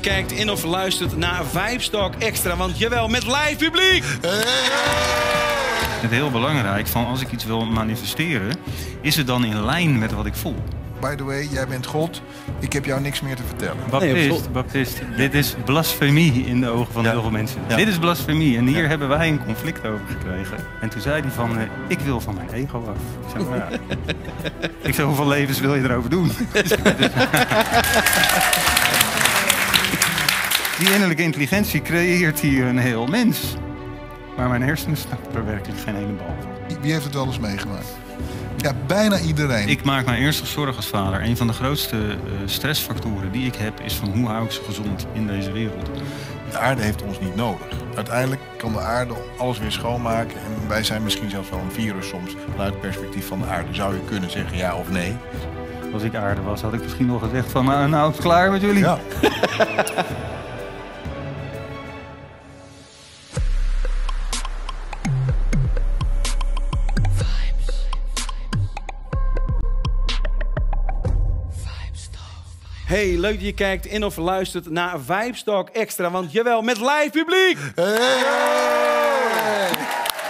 kijkt in of luistert naar Vijfstok Extra. Want jawel, met live publiek! Het is heel belangrijk van als ik iets wil manifesteren, is het dan in lijn met wat ik voel. By the way, jij bent God. Ik heb jou niks meer te vertellen. Baptist, Baptist dit is blasfemie in de ogen van heel veel mensen. Dit is blasfemie en hier hebben wij een conflict over gekregen. En toen zei hij van, eh, ik wil van mijn ego af. Ik zei, maar, nou, ik hoeveel levens wil je erover doen? Dus- die innerlijke intelligentie creëert hier een heel mens. Maar mijn hersenen snappen er werkelijk geen ene bal van. Wie heeft het wel eens meegemaakt? Ja, bijna iedereen. Ik maak mij ernstig zorgen als vader. Een van de grootste eh, stressfactoren die ik heb is van hoe hou ik ze gezond in deze wereld. De aarde heeft ons niet nodig. Uiteindelijk kan de aarde alles weer schoonmaken. En wij zijn misschien zelfs wel een virus soms. Vanuit het perspectief van de aarde zou je kunnen zeggen ja of nee. Als ik aarde was, had ik misschien nog gezegd van nou, nou klaar met jullie. Ja. Hey, leuk dat je kijkt in of luistert naar Vibestalk Extra. Want jawel, met live publiek! Hey!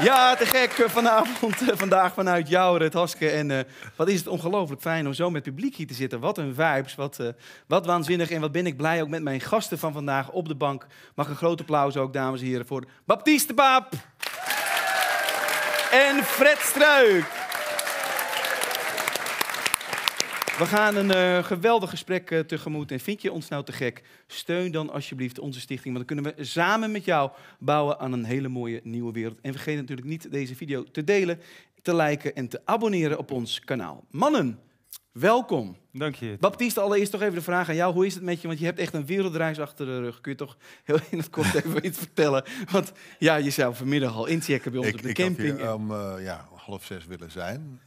Ja, te gek eh, vanavond, eh, vandaag vanuit jou, Red Haske. En eh, wat is het ongelooflijk fijn om zo met publiek hier te zitten. Wat een vibes, wat, wat waanzinnig. En wat ben ik blij ook met mijn gasten van vandaag op de bank. Mag een groot applaus ook, dames en heren, voor Baptiste Baap En Fred Struik. We gaan een uh, geweldig gesprek eh, tegemoet. En vind je ons nou te gek? Steun dan alsjeblieft onze stichting. Want dan kunnen we samen met jou bouwen aan een hele mooie nieuwe wereld. En vergeet natuurlijk niet deze video te delen, te liken en te abonneren op ons kanaal. Mannen, welkom. Dank je. Baptiste, allereerst toch even de vraag aan jou. Hoe is het met je? Want je hebt echt een wereldreis achter de rug. Kun je toch heel in het kort even iets vertellen? Want ja, je zou vanmiddag al inchecken bij ons ik, op de camping. Ik had hier om eh, ja, half zes willen zijn.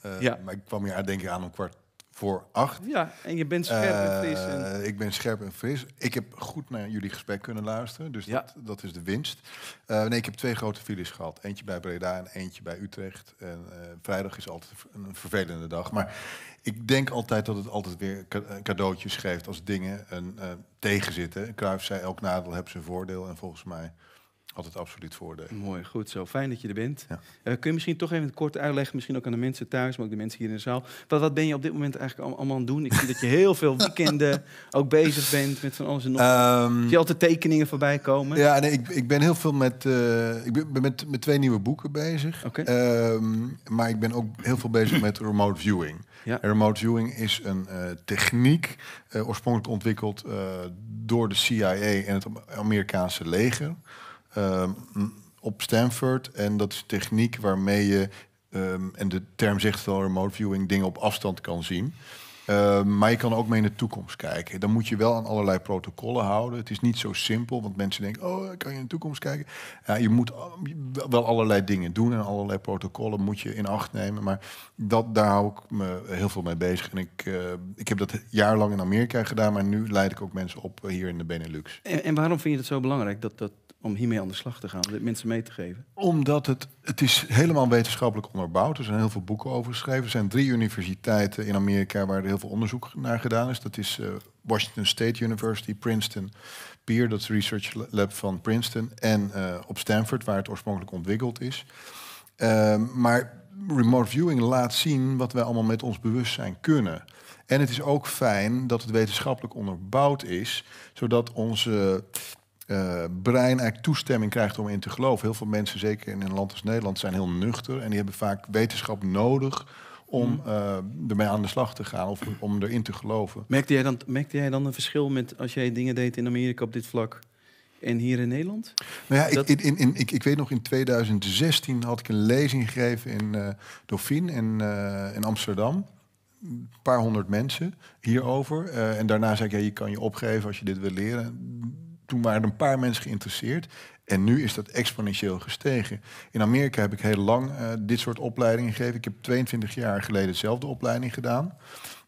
Maar ik kwam hier denk ik aan om kwart voor acht. Ja, en je bent scherp en fris. Eh, ik ben scherp en fris. Ik heb goed naar jullie gesprek kunnen luisteren, dus dat, dat is de winst. Eh, nee, ik heb twee grote files gehad. Eentje bij Breda en eentje bij Utrecht. En eh, vrijdag is altijd een vervelende dag. Maar ik denk altijd dat het altijd weer cadeautjes geeft als dingen een, tegenzitten. Kruijf zei, elk nadeel heeft zijn voordeel. En volgens mij altijd absoluut voordeel. Mooi, goed zo. Fijn dat je er bent. Ja. Eh, kun je misschien toch even kort uitleggen, misschien ook aan de mensen thuis, maar ook de mensen hier in de zaal. Wat, ben je op dit moment eigenlijk allemaal aan het doen? Ik zie dat je heel veel weekenden ook bezig bent met van alles en nog. Um, zie je altijd tekeningen voorbij komen? Ja, nee, ik, ik ben heel veel met, eh, ik ben met, met twee nieuwe boeken bezig. Okay. Ehm, maar ik ben ook heel veel bezig met remote viewing. Ja. Remote viewing is een eh, techniek, oorspronkelijk ontwikkeld door de CIA en het Amerikaanse leger. Ehm, op Stanford. En dat is techniek waarmee je, ehm, en de term zegt het remote viewing, dingen op afstand kan zien. Ehm, maar je kan ook mee naar de toekomst kijken. Dan moet je wel aan allerlei protocollen houden. Het is niet zo simpel, want mensen denken: oh, kan je in de toekomst kijken? Ja, je moet wel allerlei dingen doen en allerlei protocollen moet je in acht nemen. Maar dat, daar hou ik me heel veel mee bezig. En ik, eh, ik heb dat jarenlang in Amerika gedaan, maar nu leid ik ook mensen op eh, hier in de Benelux. En, en waarom vind je het zo belangrijk dat, dat om hiermee aan de slag te gaan, om dit mensen mee te geven? Omdat het, het is helemaal wetenschappelijk onderbouwd. Er zijn heel veel boeken over geschreven. Er zijn drie universiteiten in Amerika waar er heel veel onderzoek naar gedaan is. Dat is eh, Washington State University, Princeton, Peer, dat is research lab van Princeton, en eh, op Stanford, waar het oorspronkelijk ontwikkeld is. Ehm, maar remote viewing laat zien wat wij allemaal met ons bewustzijn kunnen. En het is ook fijn dat het wetenschappelijk onderbouwd is, zodat onze eh, brein eigenlijk toestemming krijgt om in te geloven. Heel veel mensen, zeker in een land als Nederland, zijn heel nuchter en die hebben vaak wetenschap nodig om hmm. eh, ermee aan de slag te gaan of om erin te geloven. Merkte jij, dan, merkte jij dan een verschil met als jij dingen deed in Amerika op dit vlak? En hier in Nederland? Nou ja, ik, in, in, ik, ik, weet nog, in 2016 had ik een lezing gegeven in uh, Dauphine in, in Amsterdam een paar honderd mensen hierover. en daarna zei ik, ja, je kan je opgeven als je dit wil leren toen waren een paar mensen geïnteresseerd. En nu is dat exponentieel gestegen. In Amerika heb ik heel lang eh, dit soort opleidingen gegeven. Ik heb 22 jaar geleden dezelfde opleiding gedaan.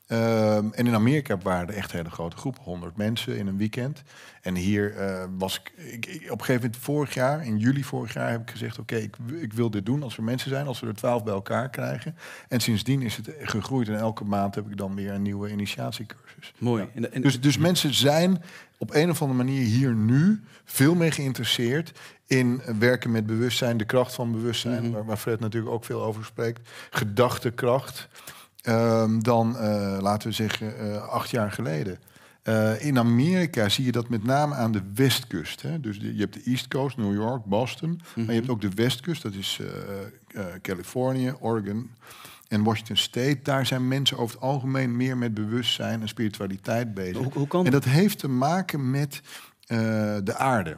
Ehm, en in Amerika waren er echt hele grote groepen, 100 mensen in een weekend. En hier ehm, was ik, ik, op een gegeven moment vorig jaar, in juli vorig jaar, heb ik gezegd: Oké, ik, ik, wil dit doen als er mensen zijn, als we er 12 bij elkaar krijgen. En sindsdien is het gegroeid en elke maand heb ik dan weer een nieuwe initiatiecursus. Mooi. dus, dus mensen zijn op een of andere manier hier nu veel meer geïnteresseerd in werken met bewustzijn, de kracht van bewustzijn, mhm. waar, Fred natuurlijk ook veel over spreekt, gedachtekracht. Ehm, dan, eh, laten we zeggen, eh, acht jaar geleden. Eh, in Amerika zie je dat met name aan de westkust. Hè? Dus je hebt de East Coast, New York, Boston. Maar je mhm. hebt ook de westkust, dat is Californië, Oregon en Washington State. Daar zijn mensen over het algemeen meer met bewustzijn en spiritualiteit bezig. hoe kan en dat heeft te maken met de aarde.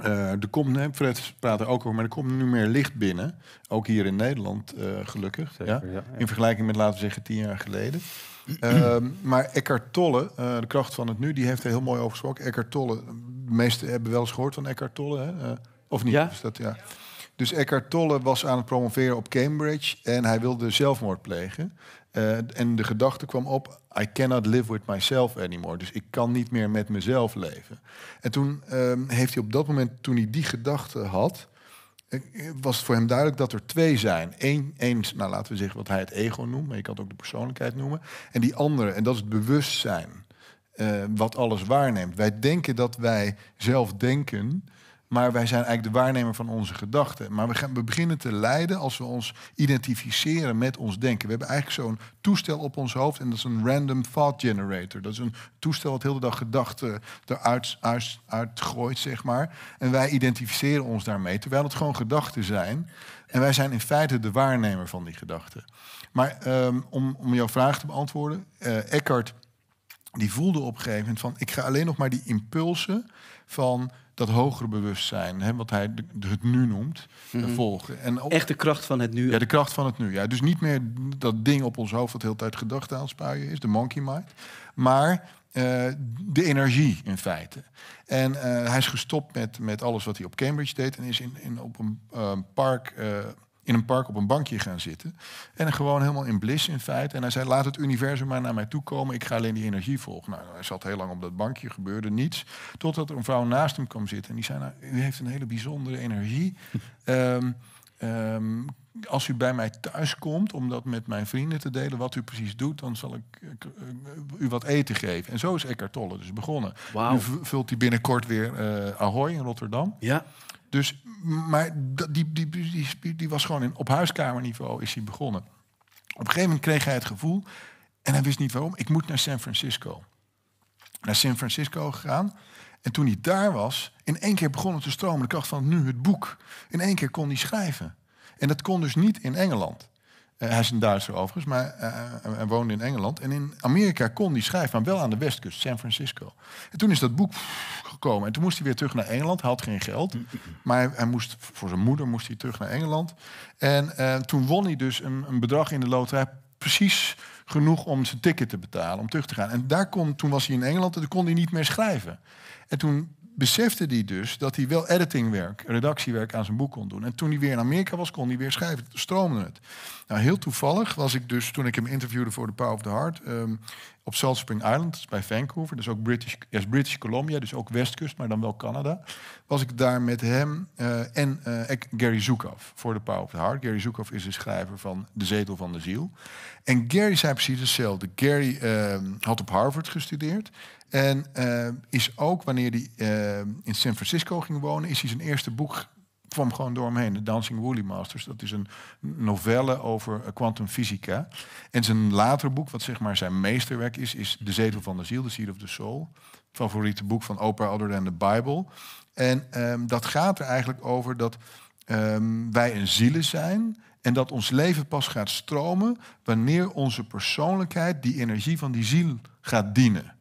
Uh, er komt, nee, Fred praat er ook over, maar er komt nu meer licht binnen. Ook hier in Nederland, eh, gelukkig. Ja, In vergelijking met, laten we zeggen, tien jaar geleden. Ehm, maar Eckhart Tolle, eh, de kracht van het nu, die heeft er heel mooi over gesproken. Eckhart Tolle, de meesten hebben wel eens gehoord van Eckhart Tolle, hè? of niet? Ja? Dus, dat, ja. dus Eckhart Tolle was aan het promoveren op Cambridge en hij wilde zelfmoord plegen. Eh, en de gedachte kwam op, I cannot live with myself anymore. Dus ik kan niet meer met mezelf leven. En toen ehm, heeft hij op dat moment, toen hij die gedachte had, eh, was het voor hem duidelijk dat er twee zijn. Eén, eens, nou laten we zeggen wat hij het ego noemt, maar je kan het ook de persoonlijkheid noemen. En die andere, en dat is het bewustzijn, eh, wat alles waarneemt. Wij denken dat wij zelf denken maar wij zijn eigenlijk de waarnemer van onze gedachten. Maar we, we beginnen te lijden als we ons identificeren met ons denken. We hebben eigenlijk zo'n toestel op ons hoofd en dat is een random thought generator. Dat is een toestel dat heel de dag gedachten eruit uit, uitgooit, zeg maar. En wij identificeren ons daarmee, terwijl het gewoon gedachten zijn. En wij zijn in feite de waarnemer van die gedachten. Maar ehm, om, om jouw vraag te beantwoorden, uh, Eckhart die voelde op een gegeven moment van... ik ga alleen nog maar die impulsen van dat hogere bewustzijn, hè, wat hij het nu noemt, mhm. volgen. En ook, Echt de kracht van het nu. Ja, de kracht van het nu. Ja. Dus niet meer dat ding op ons hoofd dat heel tijd gedachten aanspuien is, de monkey mind. Maar eh, de energie in feite. En eh, hij is gestopt met, met alles wat hij op Cambridge deed en is in, in, op een uh, park in een park op een bankje gaan zitten. En gewoon helemaal in bliss in feite. En hij zei, laat het universum maar naar mij toe komen. Ik ga alleen die energie volgen. Nou, hij zat heel lang op dat bankje, gebeurde niets. Totdat er een vrouw naast hem kwam zitten. En die zei, nou, u heeft een hele bijzondere energie. Ehm, ehm, als u bij mij thuis komt om dat met mijn vrienden te delen, wat u precies doet, dan zal ik eh, eh, u wat eten geven. En zo is Eckhart Tolle dus begonnen. Wow. Nu vult hij binnenkort weer uh, Ahoy in Rotterdam. Ja. Dus, maar die, die, die, die, was gewoon in, op huiskamerniveau is hij begonnen. Op een gegeven moment kreeg hij het gevoel, en hij wist niet waarom, ik moet naar San Francisco. Naar San Francisco gegaan. En toen hij daar was, in één keer begon het te stromen. De kracht van nu het boek. In één keer kon hij schrijven. En dat kon dus niet in Engeland. Eh, hij is een Duitser overigens, maar eh, eh, hij woonde in Engeland. En in Amerika kon hij schrijven, maar wel aan de westkust, San Francisco. En toen is dat boek en toen moest hij weer terug naar Engeland. had geen geld. Maar hij, moest, voor zijn moeder moest hij terug naar Engeland. En eh, toen won hij dus een, een bedrag in de loterij. Precies genoeg om zijn ticket te betalen, om terug te gaan. En daar kon, toen was hij in Engeland en toen kon hij niet meer schrijven. En toen besefte hij dus dat hij wel editingwerk, redactiewerk aan zijn boek kon doen. En toen hij weer in Amerika was, kon hij weer schrijven. Stroomde het. Nou, heel toevallig was ik dus, toen ik hem interviewde voor The Power of the Heart... Ehm, op Salt Spring Island, bij Vancouver. Dus ook British, yes, British Columbia, dus ook westkust, maar dan wel Canada. Was ik daar met hem eh, en eh, Gary Zukov voor The Power of the Heart. Gary Zukav is de schrijver van De Zetel van de Ziel. En Gary zei precies hetzelfde. Gary ehm, had op Harvard gestudeerd en eh, is ook wanneer hij eh, in San Francisco ging wonen, is hij zijn eerste boek kwam gewoon door hem heen. De Dancing Woolly Masters. Dat is een novelle over eh, kwantumfysica. en zijn later boek, wat zeg maar zijn meesterwerk is, is De Zetel van de Ziel, The Seed of the Soul. Favoriete boek van Oprah Other Than the Bible. En ehm, dat gaat er eigenlijk over dat ehm, wij een zielen zijn. En dat ons leven pas gaat stromen wanneer onze persoonlijkheid die energie van die ziel gaat dienen.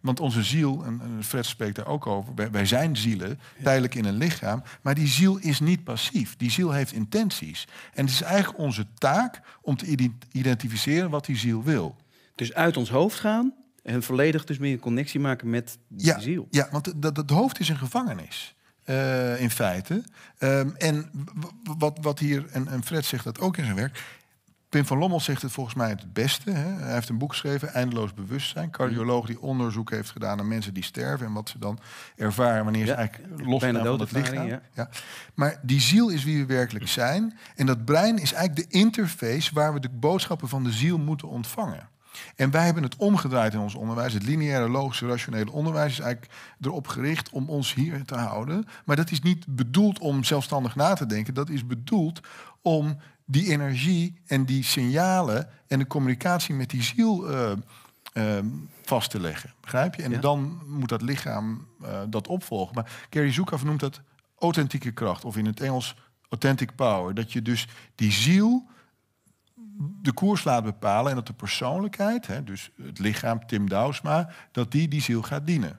Want onze ziel, en, Fred spreekt daar ook over, wij, zijn zielen, tijdelijk in een lichaam, maar die ziel is niet passief. Die ziel heeft intenties. En het is eigenlijk onze taak om te identificeren wat die ziel wil. Dus uit ons hoofd gaan en volledig dus meer connectie maken met die ziel. Ja, want het hoofd is een gevangenis. Eh, in feite. Ehm, en wat, wat hier, en, en Fred zegt dat ook in zijn werk, Pim van Lommel zegt het volgens mij het beste. Hè? Hij heeft een boek geschreven, Eindeloos Bewustzijn. Cardioloog mhm. die onderzoek heeft gedaan naar mensen die sterven... en wat ze dan ervaren wanneer ze eigenlijk los van het lichaam. Ja. ja. Maar die ziel is wie we werkelijk mhm. zijn. En dat brein is eigenlijk de interface... waar we de boodschappen van de ziel moeten ontvangen. En wij hebben het omgedraaid in ons onderwijs. Het lineaire, logische, rationele onderwijs is eigenlijk erop gericht om ons hier te houden. Maar dat is niet bedoeld om zelfstandig na te denken. Dat is bedoeld om die energie en die signalen en de communicatie met die ziel eh, eh, vast te leggen. Begrijp je? En dan moet dat lichaam eh, dat opvolgen. Maar Gary Zukav noemt dat authentieke kracht, of in het Engels authentic power. Dat je dus die ziel de koers laat bepalen en dat de persoonlijkheid, hè, dus het lichaam, Tim Dausma, dat die die ziel gaat dienen.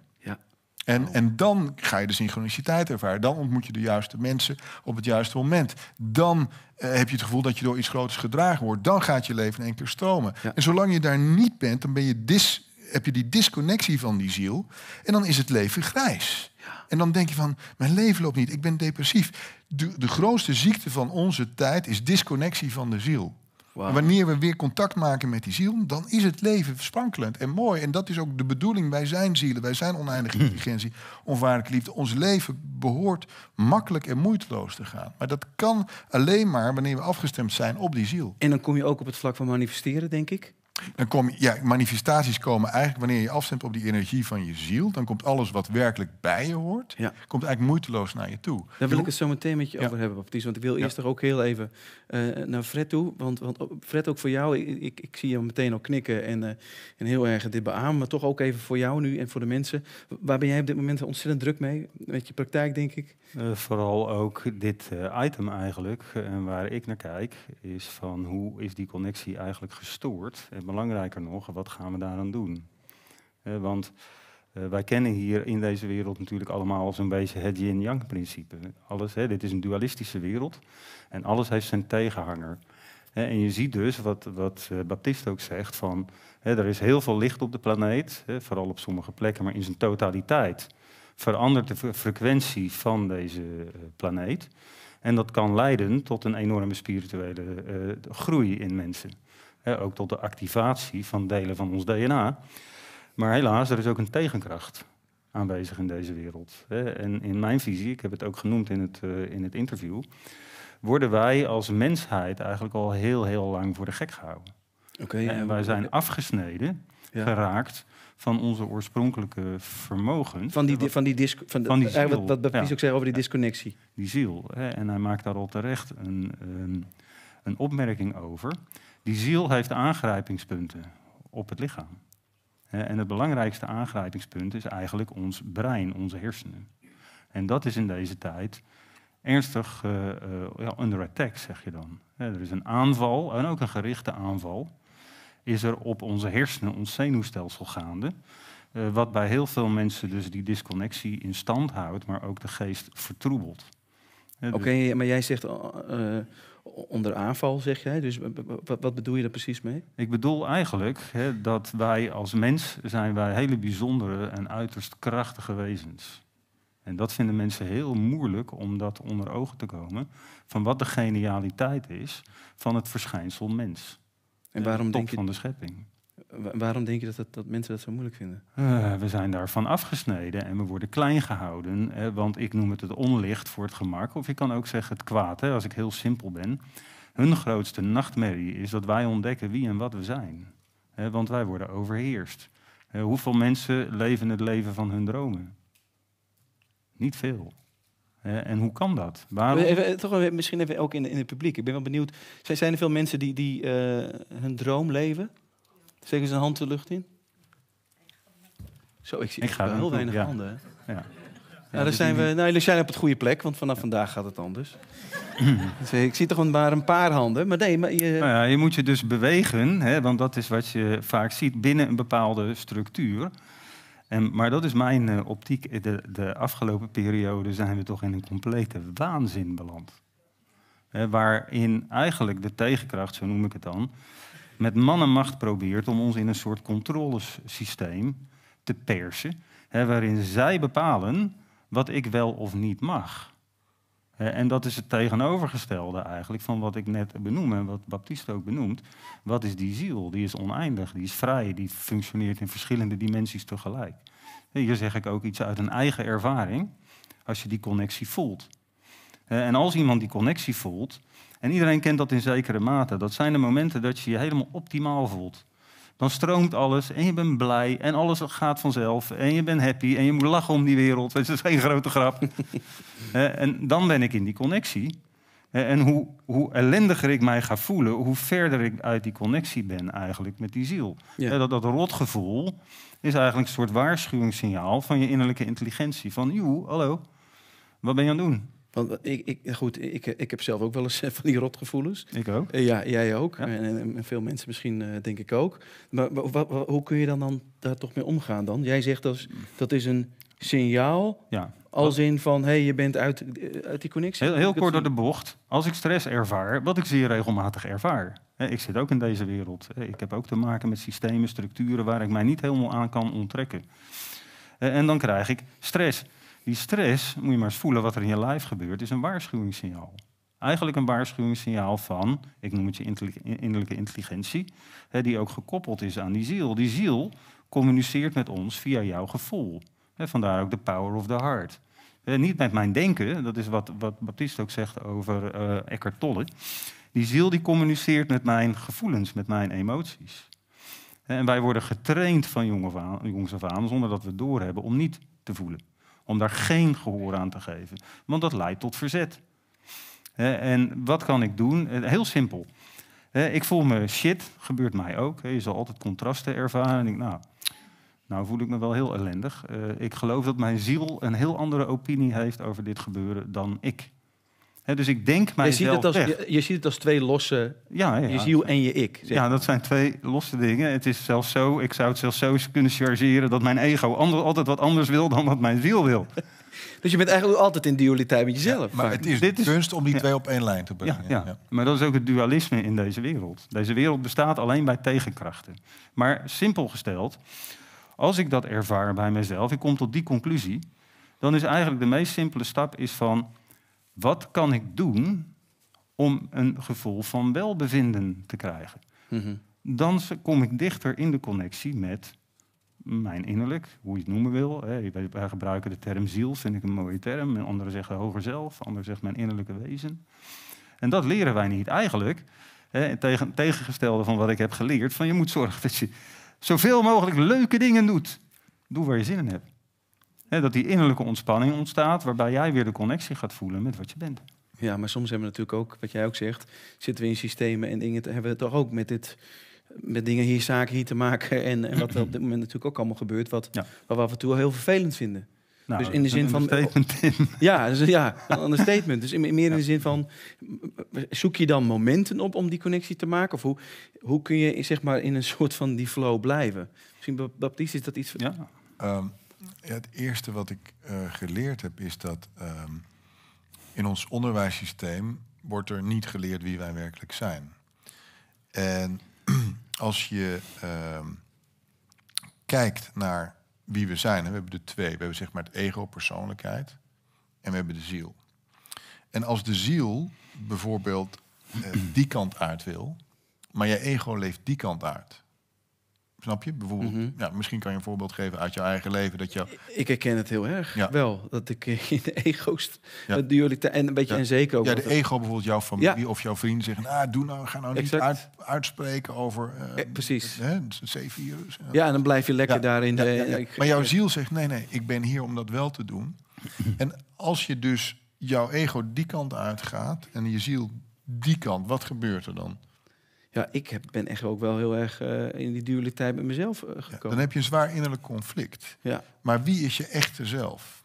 En, en dan ga je de synchroniciteit ervaren. Dan ontmoet je de juiste mensen op het juiste moment. Dan eh, heb je het gevoel dat je door iets groters gedragen wordt. Dan gaat je leven in één keer stromen. En zolang je daar niet bent, dan ben je dis, heb je die disconnectie van die ziel. En dan is het leven grijs. En dan denk je van, mijn leven loopt niet, ik ben depressief. De, de grootste ziekte van onze tijd is disconnectie van de ziel wanneer we weer contact maken met die ziel, dan is het leven sprankelend en mooi. En dat is ook de bedoeling. Wij zijn zielen, wij zijn oneindige hmm. intelligentie, onvaarlijke liefde. Ons leven behoort makkelijk en moeiteloos te gaan. Maar dat kan alleen maar wanneer we afgestemd zijn op die ziel. En dan kom je ook op het vlak van manifesteren, denk ik. Dan kom, ja, manifestaties komen eigenlijk wanneer je afstemt op die energie van je ziel. Dan komt alles wat werkelijk bij je hoort, komt eigenlijk moeiteloos naar je toe. Daar wil ik het zo meteen met je over hebben, Baptiste. Want ik wil eerst toch ook heel even eh, naar Fred toe. Want, want Fred, ook voor jou, ik, ik, zie je meteen al knikken en, eh, en heel erg dit beamen. Maar toch ook even voor jou nu en voor de mensen. Waar ben jij op dit moment ontzettend druk mee? Met je praktijk, denk ik. Eh, vooral ook dit item eigenlijk. En waar ik naar kijk, is van hoe is die connectie eigenlijk gestoord? belangrijker nog, wat gaan we daaraan doen? Eh, want eh, wij kennen hier in deze wereld natuurlijk allemaal als een beetje het yin-yang-principe. Alles, dit is een dualistische wereld en alles heeft zijn tegenhanger. en je ziet dus wat, wat eh, Baptiste ook zegt: van er is heel veel licht op de planeet, vooral op sommige plekken, maar in zijn totaliteit verandert de frequentie van deze planeet. En dat kan leiden tot een enorme spirituele groei in mensen. Hè, ook tot de activatie van delen van ons DNA. Maar helaas, er is ook een tegenkracht aanwezig in deze wereld. Hè. En in mijn visie, ik heb het ook genoemd in het, eh, in het interview, worden wij als mensheid eigenlijk al heel, heel lang voor de gek gehouden. Oké. en wij zijn afgesneden, geraakt van onze oorspronkelijke vermogen. Van die, van die, van de, van die Wat, ook zeggen over die disconnectie. Die ziel. Hè? En hij maakt daar al terecht een, een, een opmerking over. Die ziel heeft aangrijpingspunten op het lichaam. En het belangrijkste aangrijpingspunt is eigenlijk ons brein, onze hersenen. En dat is in deze tijd ernstig uh, uh, under attack, zeg je dan. Er is een aanval, en ook een gerichte aanval, is er op onze hersenen, ons zenuwstelsel gaande. Eh, wat bij heel veel mensen dus die disconnectie in stand houdt, maar ook de geest vertroebelt. Oké, dus- maar jij zegt onder aanval, zeg jij. Dus wat, bedoel je daar precies mee? Ik bedoel eigenlijk hè, dat wij als mens zijn wij hele bijzondere en uiterst krachtige wezens. En dat vinden mensen heel moeilijk om dat onder ogen te komen. Van wat de genialiteit is van het verschijnsel mens. En waarom top denk je... van de schepping. Waarom denk je dat, dat, dat, mensen dat zo moeilijk vinden? Eh, we zijn daarvan afgesneden en we worden klein gehouden. want ik noem het het onlicht voor het gemak. Of ik kan ook zeggen het kwaad, hè, als ik heel simpel ben. Hun grootste nachtmerrie is dat wij ontdekken wie en wat we zijn. want wij worden overheerst. hoeveel mensen leven het leven van hun dromen? Niet veel. En hoe kan dat? Waarom... Even, eh, toch misschien even ook in, in het publiek. Ik ben wel benieuwd. Zijn er veel mensen die, die eh, hun droom leven? Zeg eens een hand de lucht in. Zo, ik zie ik heel weinig handen. Ja. Ja, nou, dus zijn we, nou, jullie zijn op het goede plek, want vanaf vandaag gaat het anders. Dus, eh, ik zie toch maar een paar handen. Maar nee, maar je... Nou ja, je moet je dus bewegen, hè, want dat is wat je vaak ziet binnen een bepaalde structuur. En, maar dat is mijn eh, optiek. Eh, de, de, afgelopen periode zijn we toch in een complete waanzin beland. waarin eigenlijk de tegenkracht, zo noem ik het dan, met mannenmacht probeert om ons in een soort controlesysteem te persen, hè, waarin zij bepalen wat ik wel of niet mag. En dat is het tegenovergestelde eigenlijk van wat ik net benoem en wat Baptiste ook benoemt. Wat is die ziel? Die is oneindig, die is vrij, die functioneert in verschillende dimensies tegelijk. Hier zeg ik ook iets uit een eigen ervaring, als je die connectie voelt. En als iemand die connectie voelt, en iedereen kent dat in zekere mate. Dat zijn de momenten dat je je helemaal optimaal voelt. Dan stroomt alles en je bent blij en alles gaat vanzelf en je bent happy en je moet lachen om die wereld. Het is geen grote grap. en dan ben ik in die connectie. En hoe, hoe ellendiger ik mij ga voelen, hoe verder ik uit die connectie ben eigenlijk met die ziel. Dat, dat rotgevoel is eigenlijk een soort waarschuwingssignaal van je innerlijke intelligentie. Van, joe, hallo, wat ben je aan het doen? Want ik, ik, goed, ik, ik heb zelf ook wel eens eh, van die rotgevoelens. Ik ook. Eh, ja, jij ook. En, veel mensen misschien eh, denk ik ook. Maar, hoe kun je dan, dan daar toch mee omgaan dan? Jij zegt dat, is, dat is een signaal. Ja. Als in van, hé, hey, je bent uit, uit die connectie. Heel, kort door de bocht. Als ik stress ervaar, wat ik zeer regelmatig ervaar. ik zit ook in deze wereld. ik heb ook te maken met systemen, structuren waar ik mij niet helemaal aan kan onttrekken. en dan krijg ik stress. Die stress, moet je maar eens voelen wat er in je lijf gebeurt, is een waarschuwingssignaal. Eigenlijk een waarschuwingssignaal van, ik noem het je innerlijke intelligentie, die ook gekoppeld is aan die ziel. Die ziel communiceert met ons via jouw gevoel. Vandaar ook de power of the heart. Niet met mijn denken, dat is wat, wat Baptiste ook zegt over uh, Eckhart Tolle. Die ziel die communiceert met mijn gevoelens, met mijn emoties. En wij worden getraind van jongs af aan, zonder dat we doorhebben, om niet te voelen om daar geen gehoor aan te geven. Want dat leidt tot verzet. En wat kan ik doen? Eh, heel simpel. Ik voel me shit, gebeurt mij ook. Je zal altijd contrasten ervaren. En ik, nou, nou voel ik me wel heel ellendig. Eh, ik geloof dat mijn ziel een heel andere opinie heeft over dit gebeuren dan ik dus ik denk je ziet, het als, je, ziet het als twee losse, ja, ja, je ziel en je ik. Ja, dat zijn twee losse dingen. Het is zelfs zo, ik zou het zelfs zo kunnen chargeren... dat mijn ego altijd wat anders wil dan wat mijn ziel wil. dus je bent eigenlijk altijd in dualiteit met jezelf. maar het is kunst om die twee op één lijn te brengen. Ja, maar dat is ook het dualisme in deze wereld. Deze wereld bestaat alleen bij tegenkrachten. Maar simpel gesteld, als ik dat ervaar bij mezelf... ik kom tot die conclusie... dan is eigenlijk de meest simpele stap is van wat kan ik doen om een gevoel van welbevinden te krijgen? Mhm. Dan kom ik dichter in de connectie met mijn innerlijk, hoe je het noemen wil. Wij gebruiken de term ziel, vind ik een mooie term. anderen zeggen hoger zelf, anderen zeggen mijn innerlijke wezen. En dat leren wij niet. Eigenlijk, hè, tegen, tegengestelde van wat ik heb geleerd, van je moet zorgen dat je zoveel mogelijk leuke dingen doet. Doe waar je zin in hebt dat die innerlijke ontspanning ontstaat, waarbij jij weer de connectie gaat voelen met wat je bent. Ja, maar soms hebben we natuurlijk ook, wat jij ook zegt, zitten we in systemen en dingen, hebben we toch ook met dit met dingen hier, zaken hier te maken. En, en wat er op dit moment natuurlijk ook allemaal gebeurt, wat, wat we af en toe heel vervelend vinden. Nou, dus in de zin van. Ja, dus, ja, een statement. Dus in, meer in de zin van. Zoek je dan momenten op om die connectie te maken? Of hoe, hoe kun je zeg maar in een soort van die flow blijven? Misschien, Baptiste, is dat iets. Ja. Ehm, het eerste wat ik eh, geleerd heb is dat ehm, in ons onderwijssysteem wordt er niet geleerd wie wij werkelijk zijn. En als je ehm, kijkt naar wie we zijn, we hebben de twee, we hebben zeg maar het ego, persoonlijkheid, en we hebben de ziel. En als de ziel bijvoorbeeld eh, die kant uit wil, maar je ego leeft die kant uit Snap je? Bijvoorbeeld, mhm. ja, misschien kan je een voorbeeld geven uit je eigen leven. Dat je... Ik herken het heel erg ja. wel. Dat ik in de ego's, ja. dualiteit en een beetje ja. onzeker over. Ja, de ego bijvoorbeeld, jouw familie of jouw vrienden zeggen... Nou, ah, doe nou, ga nou niet uit, uitspreken over... eh, eh precies. C-virus. Ja, en dan blijf je lekker daarin. maar jouw ziel zegt, nee, nee, ik ben hier om dat wel te doen. en als je dus jouw ego die kant uitgaat en je ziel die kant, wat gebeurt er dan? ja, ik heb, ben echt ook wel heel erg eh, in die dualiteit met mezelf eh, gekomen. Ja, dan heb je een zwaar innerlijk conflict. Ja. Maar wie is je echte zelf?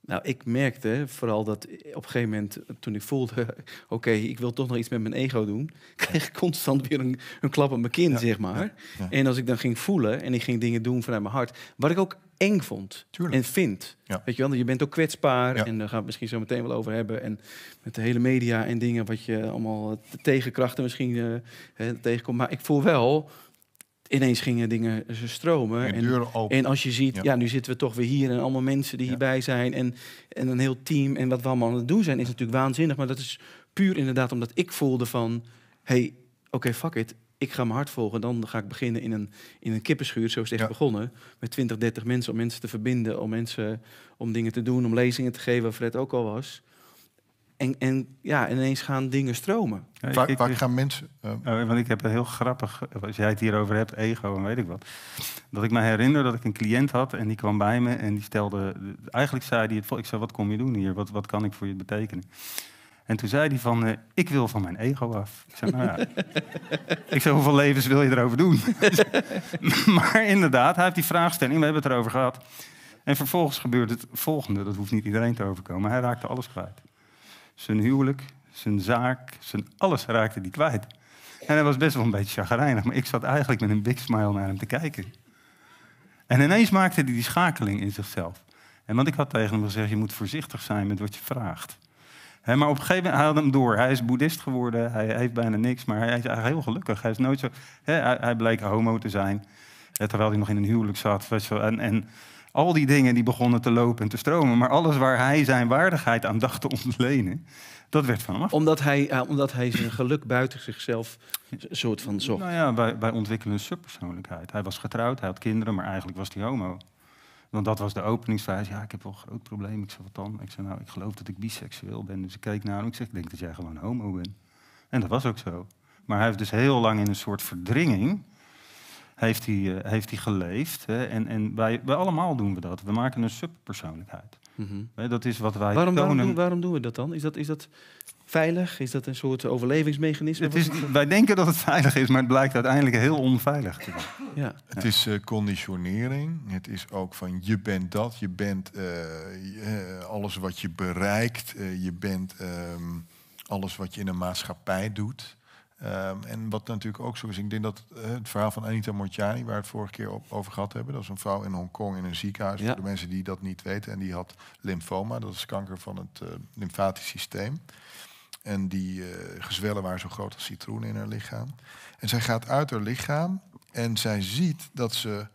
Nou, ik merkte vooral dat op een gegeven moment, eh, toen ik voelde, oké, ik wil toch nog iets met mijn ego doen, kreeg ik constant weer een, een klap op mijn kin, zeg maar. En als ik dan ging voelen en ik ging dingen doen vanuit mijn hart, wat ik ook eng vond en vindt. Ja. Weet je wel, je bent ook kwetsbaar en daar gaan we misschien zo meteen wel over hebben. En met de hele media en dingen wat je allemaal eh, tegenkrachten misschien eh, tegenkomt. Maar ik voel wel, ineens gingen dingen eh, ze stromen. En, en, en als je ziet, ja. nu zitten we toch weer hier en allemaal mensen die hierbij zijn en, en een heel team en wat we allemaal aan het doen zijn, is natuurlijk waanzinnig. Maar dat is puur inderdaad omdat ik voelde van, hey, oké, fuck it ik ga mijn hart volgen. Dan ga ik beginnen in een, in een kippenschuur, zoals is het begonnen. Met 20, 30 mensen, om mensen te verbinden, om mensen om dingen te doen, om lezingen te geven, waar Fred ook al was. En, en ja, ineens gaan dingen stromen. Ja, ik, gaan mensen. Eh, oh, want ik heb een heel grappig, als jij het hierover hebt, ego en weet ik wat. Dat ik me herinner dat ik een cliënt had en die kwam bij me en die stelde. Eigenlijk zei hij: het, Ik zei, wat kom je doen hier? Wat, wat kan ik voor je betekenen? En toen zei hij van, eh, ik wil van mijn ego af. Ik zei, nou ja. ik zei, hoeveel levens wil je erover doen? maar inderdaad, hij heeft die vraagstelling, we hebben het erover gehad. En vervolgens gebeurt het volgende, dat hoeft niet iedereen te overkomen. Hij raakte alles kwijt. Zijn huwelijk, zijn zaak, zijn alles raakte hij kwijt. En hij was best wel een beetje chagrijnig, maar ik zat eigenlijk met een big smile naar hem te kijken. En ineens maakte hij die schakeling in zichzelf. En want ik had tegen hem gezegd, je moet voorzichtig zijn met wat je vraagt maar op een gegeven moment had hem door. Hij is boeddhist geworden, hij heeft bijna niks, maar hij is eigenlijk heel gelukkig. Hij, is nooit zo, hij, bleek homo te zijn, terwijl hij nog in een huwelijk zat. en, en al die dingen die begonnen te lopen en te stromen. Maar alles waar hij zijn waardigheid aan dacht te ontlenen, dat werd van hem af. Omdat hij, eh, omdat hij zijn geluk buiten zichzelf soort van zocht. Nou ja, bij wij ontwikkelen een subpersoonlijkheid. Hij was getrouwd, hij had kinderen, maar eigenlijk was hij homo. Want dat was de openingsfase. Ja, ik heb wel een groot probleem. Ik zei, wat dan? Ik zei, nou, ik geloof dat ik biseksueel ben. Dus ik keek naar hem ik zeg, ik denk dat jij gewoon homo bent. En dat was ook zo. Maar hij heeft dus heel lang in een soort verdringing heeft hij, eh, heeft hij geleefd. Hè? En, en wij, wij allemaal doen we dat. We maken een subpersoonlijkheid. Mhm. dat is wat wij waarom, Waarom, doen we dat dan? Is dat, is dat veilig? Is dat een soort overlevingsmechanisme? Het is, wij denken dat het veilig is, maar het blijkt uiteindelijk heel onveilig te zijn. Ja. Het is eh, conditionering. Het is ook van je bent dat, je bent eh, eh, alles wat je bereikt, je bent ehm, alles wat je in een maatschappij doet. Ehm, en wat natuurlijk ook zo is, ik denk dat eh, het verhaal van Anita Montiani, waar we het vorige keer op, over gehad hebben, dat is een vrouw in Hongkong in een ziekenhuis, voor de mensen die dat niet weten, en die had lymfoma, dat is kanker van het eh, lymfatisch systeem. En die uh, gezwellen waren zo groot als citroenen in haar lichaam. En zij gaat uit haar lichaam en zij ziet dat ze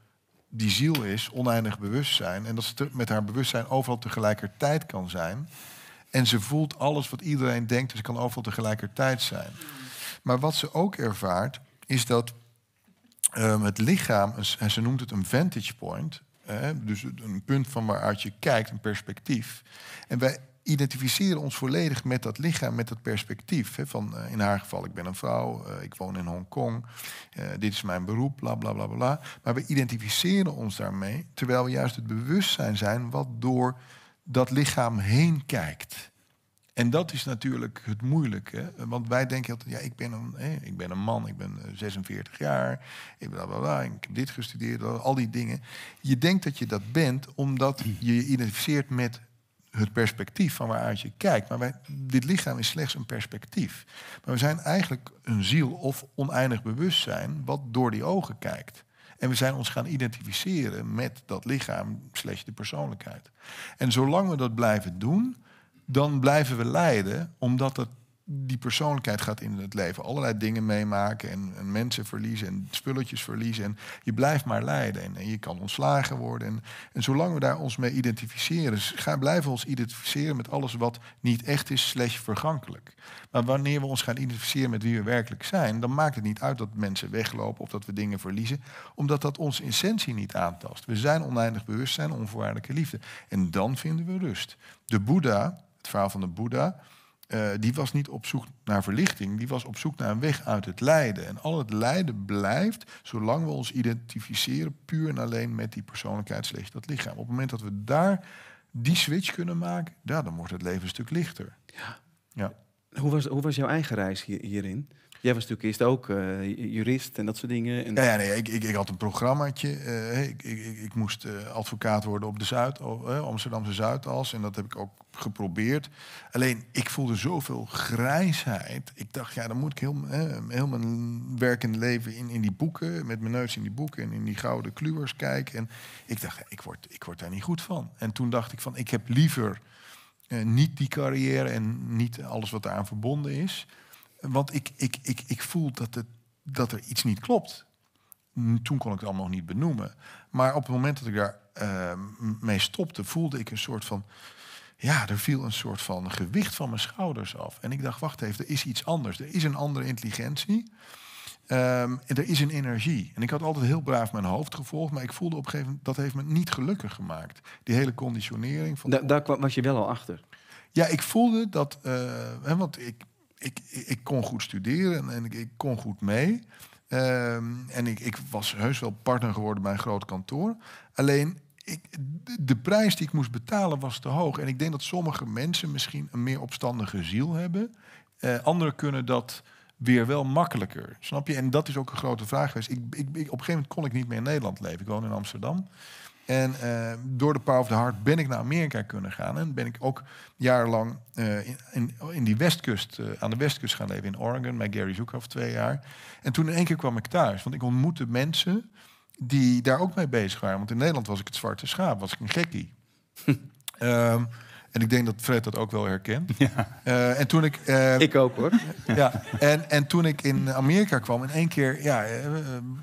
die ziel is, oneindig bewustzijn, en dat ze met haar bewustzijn overal tegelijkertijd kan zijn. En ze voelt alles wat iedereen denkt, dus ze kan overal tegelijkertijd zijn. Maar wat ze ook ervaart, is dat ehm, het lichaam, en ze noemt het een vantage point, dus een punt van waaruit je kijkt, een perspectief. En wij identificeren ons volledig met dat lichaam, met dat perspectief. Hè, van eh, in haar geval, ik ben een vrouw, eh, ik woon in Hongkong, uh, dit is mijn beroep, bla bla bla bla. Maar we identificeren ons daarmee, terwijl we juist het bewustzijn zijn wat door dat lichaam heen kijkt. En dat is natuurlijk het moeilijke. Want wij denken altijd, ja, ik ben een, ik ben een man, ik ben 46 eh, jaar, ik, ik heb dit gestudeerd, al die dingen. Je denkt dat je dat bent omdat je je identificeert met het perspectief van waaruit je kijkt. Maar wij, dit lichaam is slechts een perspectief. Maar we zijn eigenlijk een ziel of oneindig bewustzijn wat door die ogen kijkt. En we zijn ons gaan identificeren met dat lichaam, slechts de persoonlijkheid. En zolang we dat blijven doen, dan blijven we lijden, omdat dat die persoonlijkheid gaat in het leven. Allerlei dingen meemaken en, mensen verliezen en spulletjes verliezen. En je blijft maar lijden en, je kan ontslagen worden. En, en, zolang we daar ons mee identificeren, gaan, blijven we ons identificeren met alles wat niet echt is, slash vergankelijk. Maar wanneer we ons gaan identificeren met wie we werkelijk zijn, dan maakt het niet uit dat mensen weglopen of dat we dingen verliezen, omdat dat onze essentie niet aantast. We zijn oneindig bewustzijn, onvoorwaardelijke liefde. En dan vinden we rust. De Boeddha het verhaal van de Boeddha. Eh, die was niet op zoek naar verlichting, die was op zoek naar een weg uit het lijden. En al het lijden blijft zolang we ons identificeren puur en alleen met die persoonlijkheid slechts dat lichaam. Op het moment dat we daar die switch kunnen maken, ja, dan wordt het leven een stuk lichter. Ja. ja. Hoe, was, hoe was jouw eigen reis hier, hierin? Jij was natuurlijk eerst ook eh, jurist en dat soort dingen. En... Ja, nee, ik, ik, ik had een programmaatje. Eh, ik, ik, ik, moest eh, advocaat worden op de Zuid, Amsterdamse Zuidas. En dat heb ik ook geprobeerd. Alleen, ik voelde zoveel grijsheid. Ik dacht, ja, dan moet ik heel, heel mijn werkende leven in, in die boeken... met mijn neus in die boeken en in die gouden kluwers kijken. En ik dacht, ik, word, ik word daar niet goed van. En toen dacht ik van, ik heb liever... niet die carrière en niet alles wat daaraan verbonden is. Want ik, ik, ik, ik voel dat, het, dat er iets niet klopt. Toen kon ik het allemaal nog niet benoemen. Maar op het moment dat ik daar ehm, mee stopte, voelde ik een soort van. Ja, er viel een soort van gewicht van mijn schouders af. En ik dacht, wacht even, er is iets anders. Er is een andere intelligentie. en ehm, er is een energie. En ik had altijd heel braaf mijn hoofd gevolgd, maar ik voelde op een gegeven moment dat heeft me niet gelukkig gemaakt. Die hele conditionering. Van... daar kwam, was je wel al achter. Ja, ik voelde dat, eh, hè, want ik ik, ik kon goed studeren en ik, ik kon goed mee. Ehm, en ik, ik was heus wel partner geworden bij een groot kantoor. Alleen ik, de prijs die ik moest betalen was te hoog. En ik denk dat sommige mensen misschien een meer opstandige ziel hebben. Uh, anderen kunnen dat weer wel makkelijker. Snap je? En dat is ook een grote vraag geweest. ik, ik, op een gegeven moment kon ik niet meer in Nederland leven. Ik woon in Amsterdam. En eh, door de Power of the Heart ben ik naar Amerika kunnen gaan. En ben ik ook jarenlang eh, in, in, die westkust, eh, aan de westkust gaan leven. In Oregon, met Gary Zoekhoff twee jaar. En toen in één keer kwam ik thuis. Want ik ontmoette mensen die daar ook mee bezig waren. Want in Nederland was ik het zwarte schaap, was ik een gekkie. Ehm, en ik denk dat Fred dat ook wel herkent. Ja. Eh, en toen ik. Eh, ik ook hoor. ja. En, en toen ik in Amerika kwam, in één keer, ja, eh,